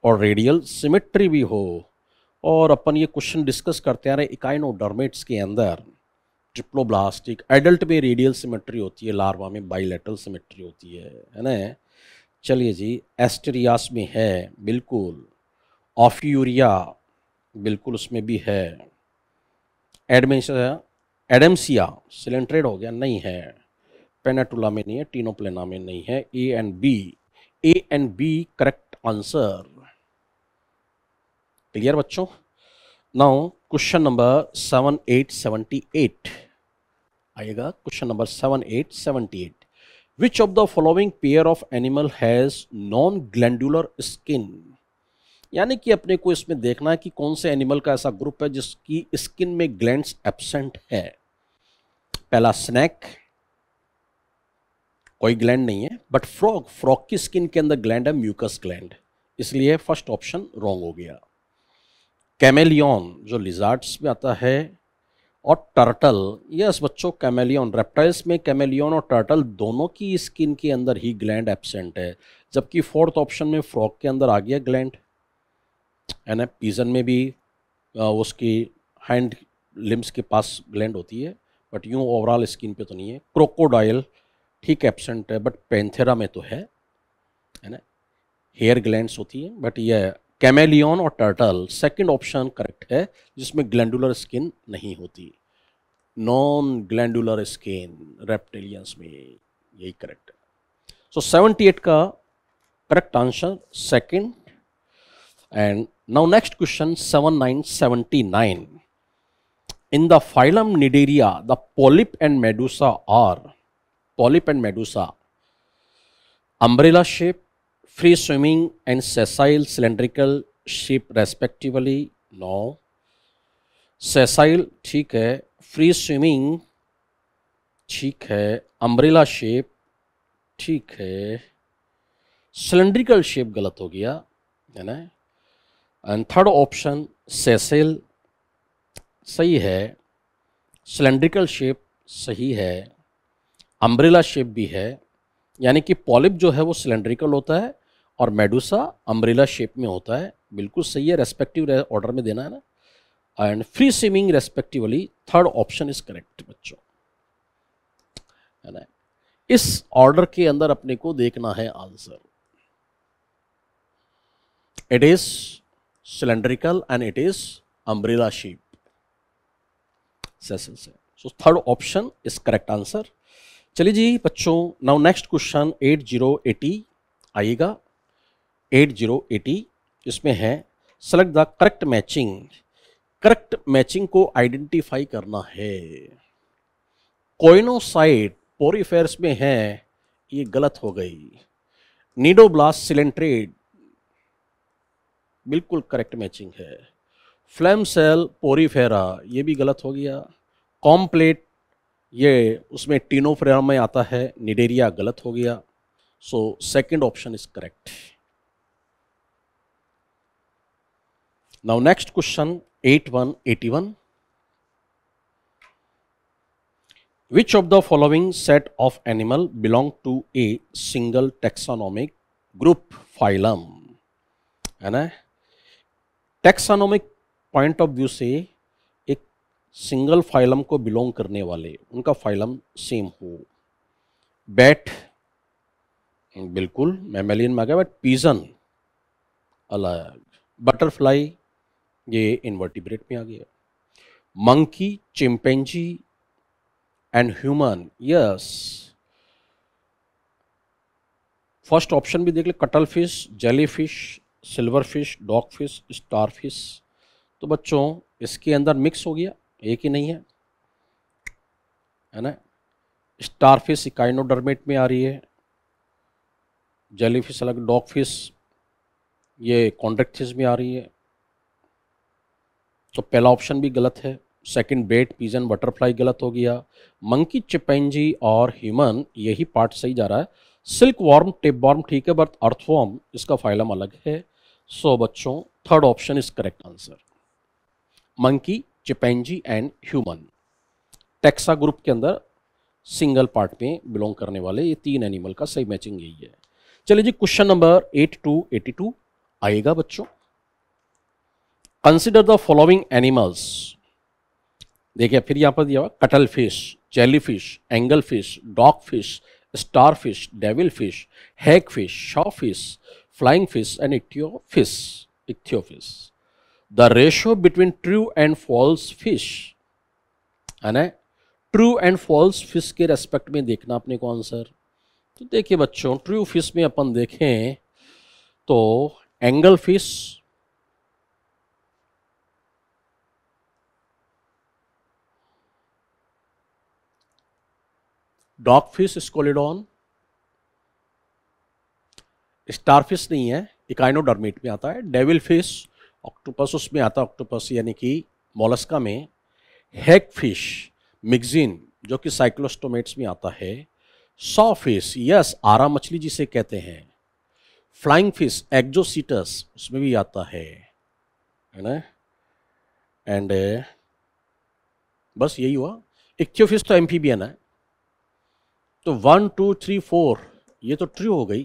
और रेडियल सिमेट्री भी हो और अपन ये क्वेश्चन डिस्कस करते आ रहे इकाइनोडर्मेट्स के अंदर ट्रिप्लोब्लास्टिक एडल्ट में रेडियल सिमेट्री होती है लार्वा में बाइलेटल सिमेट्री होती है है ना चलिए जी एस्टेरियास में है बिल्कुल यूरिया बिल्कुल उसमें भी है एडमेश एडमसिया सिलेंट्रेड हो गया नहीं है पेनाटुला में नहीं है टीनोप्लेना में नहीं है A and B A and B correct answer clear बच्चों now question number seven eight seventy eight आएगा question number seven eight seventy eight which of the following pair of animal has non glandular skin यानी कि अपने को इसमें देखना है कि कौन से एनिमल का ऐसा ग्रुप है जिसकी स्किन में ग्लैंड्स एब्सेंट है पहला स्नैक कोई ग्लैंड नहीं है बट फ्रॉग फ्रॉग की स्किन के अंदर ग्लैंड है म्यूकस ग्लैंड इसलिए फर्स्ट ऑप्शन रॉन्ग हो गया कैमेलियन जो लिजार्ट्स में आता है और टर्टल यस बच्चों कैमेलियन रेप्टाइल्स में कैमेलियन और टर्टल दोनों की स्किन के अंदर ही ग्लैंड एबसेंट है जबकि फोर्थ ऑप्शन में फ्रॉक के अंदर आ गया ग्लैंड है ना पीजन में भी उसकी हैंड लिम्स के पास ग्लैंड होती है बट यूँ ओवरऑल स्किन पे तो नहीं है क्रोकोडाइल ठीक एबसेंट है बट पेंथेरा में तो है है ना हेयर ग्लैंड्स होती हैं बट यह कैमेलियन और टर्टल सेकंड ऑप्शन करेक्ट है जिसमें ग्लैंडुलर स्किन नहीं होती नॉन ग्लैंडुलर स्किन रेप्टिलियंस में यही करेक्ट है सो सेवेंटी एट का correct answer second and now next question seven nine seventy nine in the phylum Cnidaria the polyp and medusa are polyp and medusa umbrella free swimming and sessile cylindrical shape respectively? No. Sessile ठीक है free swimming ठीक है umbrella shape ठीक है cylindrical shape गलत हो गया है ना एंड थर्ड ऑप्शन सेसिल सही है सिलेंड्रिकल शेप सही है अम्ब्रेला शेप भी है यानी कि पॉलिप जो है वो सिलेंड्रिकल होता है और मेडूसा अम्ब्रेला शेप में होता है बिल्कुल सही है रेस्पेक्टिव ऑर्डर में देना है ना and free swimming respectively third option is correct बच्चों है ना इस ऑर्डर के अंदर अपने को देखना है answer it is cylindrical and it is umbrella shape से so third option is correct answer चलिए जी बच्चों now next question eight zero eighty आइएगा एट जीरो एटी इसमें है select the correct matching correct matching को आइडेंटिफाई करना है कोइनोसाइट पोरीफेयर्स में है ये गलत हो गई नीडोब्लास्ट सिलेंट्रेड बिल्कुल करेक्ट मैचिंग है फ्लैम सेल पोरीफेरा ये भी गलत हो गया कॉम्प्लेट ये उसमें टीनोफ्रेरा में आता है निडेरिया गलत हो गया so second option is correct Now next question 8181. Which of the following set of animal belong to a single taxonomic group phylum? है ना टैक्सानोमिक पॉइंट ऑफ व्यू से एक सिंगल फाइलम को बिलोंग करने वाले उनका फाइलम सेम हो बैट बिल्कुल मैमेलियन में आ गया बट पीजन अलग बटरफ्लाई ये इन्वर्टिब्रेट में आ गया monkey chimpanzee and human yes first option भी देख ले cuttle fish jelly fish silver fish dog fish star fish तो बच्चों इसके अंदर मिक्स हो गया एक ही नहीं है है ना स्टार फिश इकाइनोडर्मेट में आ रही है जेली फिश अलग डॉग फिश ये कॉन्ट्रेक्ट फिश में आ रही है तो पहला ऑप्शन भी गलत है सेकंड बेट पीजन बटरफ्लाई गलत हो गया मंकी चिपेंजी और ह्यूमन यही पार्ट सही जा रहा है सिल्क वार्म टेप वार्म ठीक है बट अर्थवॉर्म इसका फाइलम अलग है सो बच्चों third option is correct answer monkey chimpanzee and human taxa group के अंदर सिंगल पार्ट में बिलोंग करने वाले ये तीन एनिमल का सही मैचिंग यही है चलिए जी question number eight two eighty two आएगा बच्चों कंसिडर द फॉलोइंग एनिमल्स देखिए फिर यहाँ पर दिया हुआ cuttle fish jelly fish angel fish dog fish star fish devil fish hag fish saw fish flying fish and ichthyo fish ichthyo fish the ratio between true and false fish है ना true and false fish के respect में देखना अपने को answer तो देखिए बच्चों ट्रू फिश में अपन देखें तो angel fish dogfish Scoliodon starfish नहीं है इकाइनोडर्मेट में आता है डेविल फिश ऑक्टोपस उसमें आता है ऑक्टोपस यानी कि मोलस्का में हैक फिश मिक्सिन जो कि साइक्लोस्टोमेट्स में आता है सॉ फिश यस आरा मछली जिसे कहते हैं फ्लाइंग फिश एग्जोसीटस उसमें भी आता है है ना एंड बस यही हुआ इक्योफिश तो एम्फीबियन है तो वन टू थ्री फोर ये तो ट्रू हो गई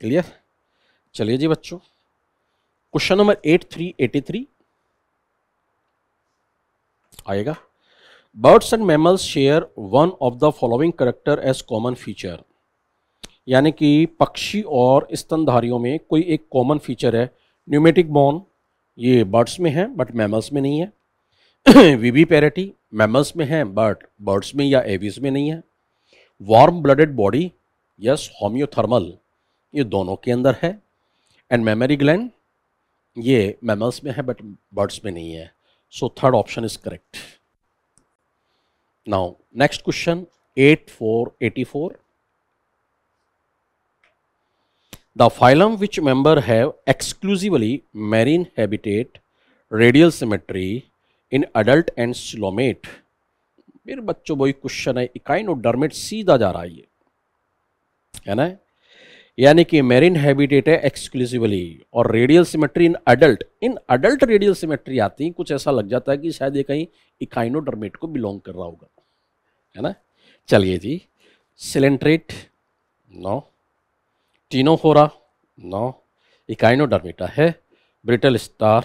क्लियर चलिए जी बच्चों question number eight three eighty three आएगा birds and mammals share one of the following character as common feature यानी कि पक्षी और स्तनधारियों में कोई एक कॉमन फीचर है न्यूमेटिक बॉन ये बर्ड्स में है बट मैमल्स में नहीं है वीवी पैरिटी मैमल्स में है बट बर्ड्स में या एवीज में नहीं है warm blooded body yes homeothermal ये दोनों के अंदर है एंड मेमरी ग्लैंड ये मैमल्स में है बट बर्ड्स में नहीं है so third option is correct now next question eight four eighty four the phylum which member have exclusively marine habitat radial symmetry in adult and coelomate मेरे बच्चों वही question है इकाइन और सीधा जा रहा है ये है ना यानी कि मेरिन हैबिटेट है एक्सक्लूसिवली और radial symmetry in adult in adult radial symmetry आती कुछ ऐसा लग जाता है कि शायद ये कहीं इकाइनोडर्मेट को बिलोंग कर रहा होगा है ना चलिए जी सिलेंट्रेट नो Ctenophora? नौ इकाइनोडर्मिटा है ब्रिटल स्टार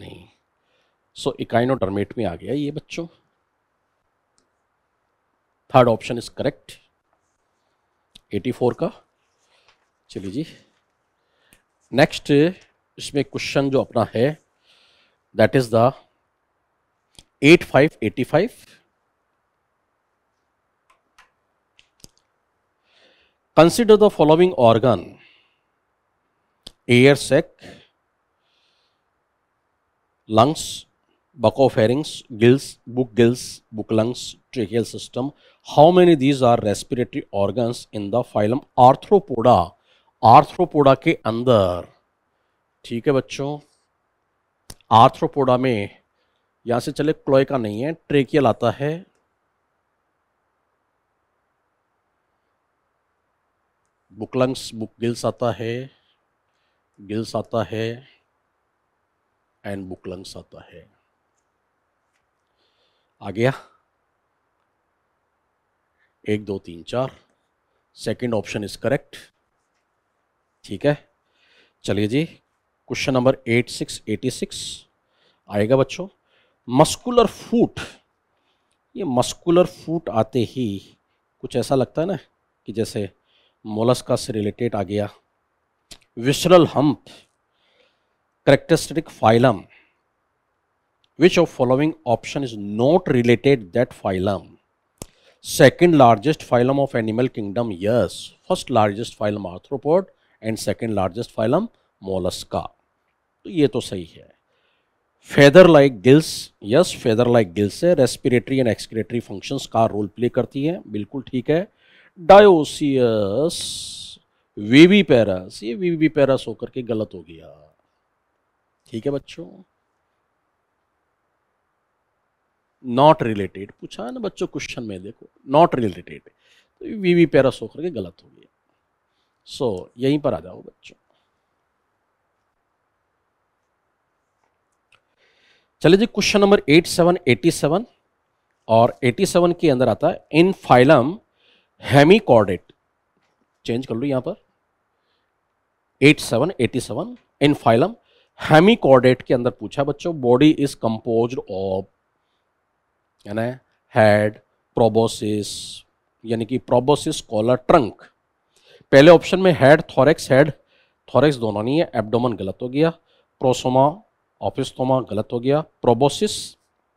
नहीं सो इकाइनोडर्मेट में आ गया ये बच्चों थर्ड ऑप्शन इज करेक्ट 84 का चलिए जी नेक्स्ट इसमें क्वेश्चन जो अपना है that is the 8585 Consider the following organ air sac, lungs, bucopharynx, gills, book gills, book lungs, tracheal system. How many these are respiratory organs in the phylum arthropoda? Arthropoda के अंदर ठीक है बच्चों arthropoda में यहाँ से चले क्लोइका नहीं है ट्रेकियल आता है बुकलंग्स बुक गिल्स आता है गिल्स आता है एंड बुकलंग्स आता है आ गया एक दो तीन चार सेकंड ऑप्शन इज करेक्ट ठीक है चलिए जी question number eight six eighty six आएगा बच्चों मस्कुलर फूट ये मस्कुलर फूट आते ही कुछ ऐसा लगता है ना कि जैसे मोलस्का से रिलेटेड आ गया visceral hump characteristic phylum which of following option is not related that phylum second largest phylum of animal kingdom yes first largest phylum Arthropoda and second largest phylum Mollusca तो ये तो सही है feather like gills yes feather like gills है respiratory and excretory function का role play करती है बिल्कुल ठीक है डायोसियस वीवी पैरस ये वीवी पैरस होकर के गलत हो गया ठीक है बच्चों नॉट रिलेटेड पूछा है ना बच्चों क्वेश्चन में देखो नॉट रिलेटेड तो वीवी पैरस होकर के गलत हो गया सो so, यहीं पर आ जाओ बच्चों चले जी question number eight seven eighty seven और एटी सेवन के अंदर आता है इन फाइलम हेमी चेंज कर लो यहां पर 8787 इन फाइलम हेमिकॉर्डेट के अंदर पूछा बच्चों बॉडी इज कंपोज ऑफ है ना हेड प्रोबोसिस यानी कि प्रोबोसिस कॉलर ट्रंक पहले ऑप्शन में हेड थॉरेक्स हेड थॉरेक्स दोनों नहीं है एब्डोमन गलत हो गया प्रोसोमा ऑफिसोमा गलत हो गया प्रोबोसिस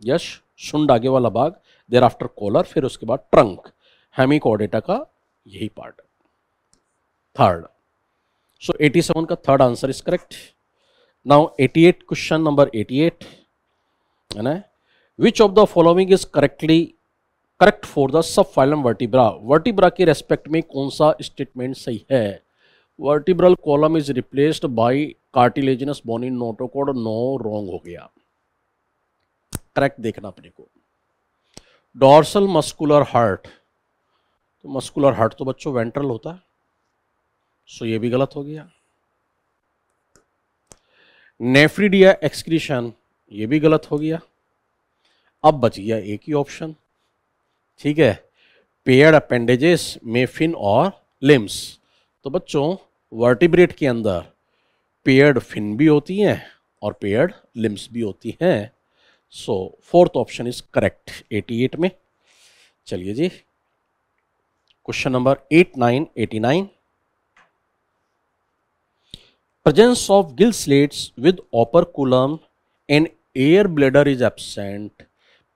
यश शुंड आगे वाला भाग देर आफ्टर कॉलर फिर उसके बाद ट्रंक हैमी का यही पार्ट है थर्ड सो 87 का third answer is correct now 88 question number 88 है ना which of the following is correctly correct for the sub phylum Vertebrata Vertebrata के रेस्पेक्ट में कौन सा स्टेटमेंट सही है vertebral column is replaced by cartilaginous bone in notochord no wrong हो गया करेक्ट देखना अपने को डॉर्सल मस्कुलर हार्ट तो मस्कुलर हार्ट तो बच्चों वेंट्रल होता है सो ये भी गलत हो गया नेफ्रीडिया एक्सक्रीशन ये भी गलत हो गया अब बच गया एक ही ऑप्शन ठीक है पेयर अपेंडेजेस मेफिन और लिम्स तो बच्चों वर्टिब्रेट के अंदर पेयर्ड फिन भी होती हैं और पेयर्ड लिम्स भी होती हैं so fourth option is correct 88 में चलिए जी question number eight nine eighty nine presence of gill slits with ऑपर operculum and air bladder is absent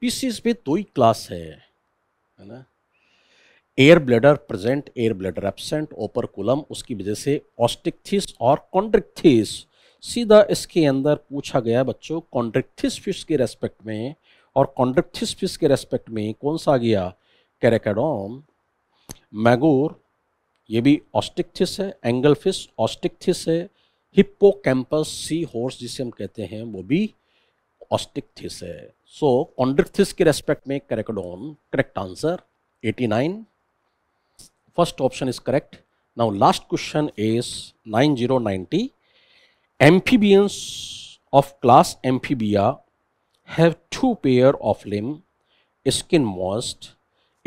Pisces पे दो ही क्लास है ना air bladder present air bladder absent ओपर ओपरकुलम उसकी वजह से ऑस्टिकथिस और कॉन्ड्रिकथिस सीधा इसके अंदर पूछा गया बच्चों कॉन्ड्रिकथिस फिश के रेस्पेक्ट में और कॉन्ड्रिकथिस फिश के रेस्पेक्ट में कौन सा गया कैरेकेडोम मैगोर ये भी ऑस्टिकथिस है एंगलफिस ऑस्टिकथिस है कैंपस सी हॉर्स जिसे हम कहते हैं वो भी ऑस्टिकथिस है सो कॉन्ड्रिकथिस के रेस्पेक्ट में करेक्टोन correct answer 89 first option is correct now last question is 9090 amphibians of class Amphibia have two pair of limb skin moist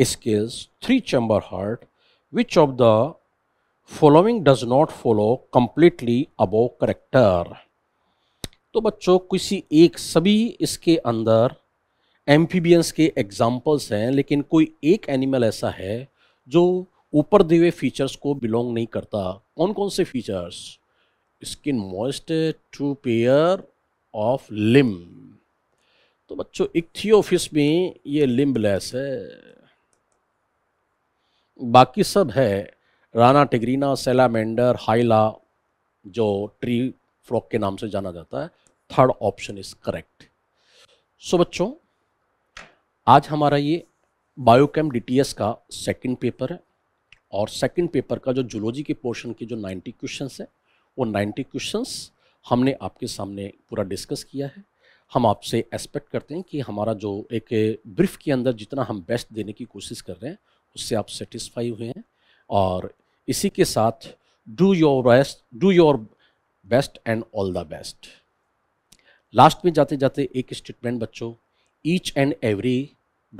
scales, three chamber heart, which of the following does not follow completely above character तो बच्चों किसी एक सभी इसके अंदर amphibians के examples हैं लेकिन कोई एक एनिमल ऐसा है जो ऊपर दिए हुए फीचर्स को बिलोंग नहीं करता कौन कौन से features skin moist two pair of limb तो बच्चों इक्थियोफिस में ये लिम्बलेस है बाकी सब है राना टिग्रीना सेलामेंडर हाइला जो ट्री फ्रॉक के नाम से जाना जाता है third option is correct so बच्चों आज हमारा ये बायोकेम डीटीएस का सेकंड पेपर है और सेकंड पेपर का जो जूलॉजी के पोर्शन के जो 90 क्वेश्चंस है वो 90 क्वेश्चंस हमने आपके सामने पूरा डिस्कस किया है हम आपसे एक्सपेक्ट करते हैं कि हमारा जो एक ब्रीफ के अंदर जितना हम बेस्ट देने की कोशिश कर रहे हैं उससे आप सेटिस्फाई हुए हैं और इसी के साथ do your best do your best and all the best लास्ट में जाते जाते एक स्टेटमेंट बच्चों each and every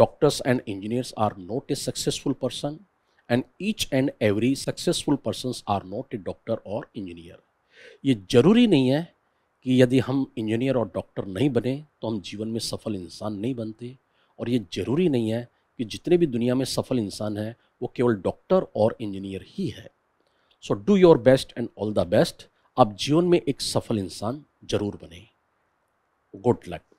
doctors and engineers are not a successful person and each and every successful person are not a doctor और engineer ये ज़रूरी नहीं है कि यदि हम इंजीनियर और डॉक्टर नहीं बने तो हम जीवन में सफल इंसान नहीं बनते और ये ज़रूरी नहीं है कि जितने भी दुनिया में सफल इंसान हैं वो केवल डॉक्टर और इंजीनियर ही है so do your best and all the best आप जीवन में एक सफल इंसान जरूर बने गुड लक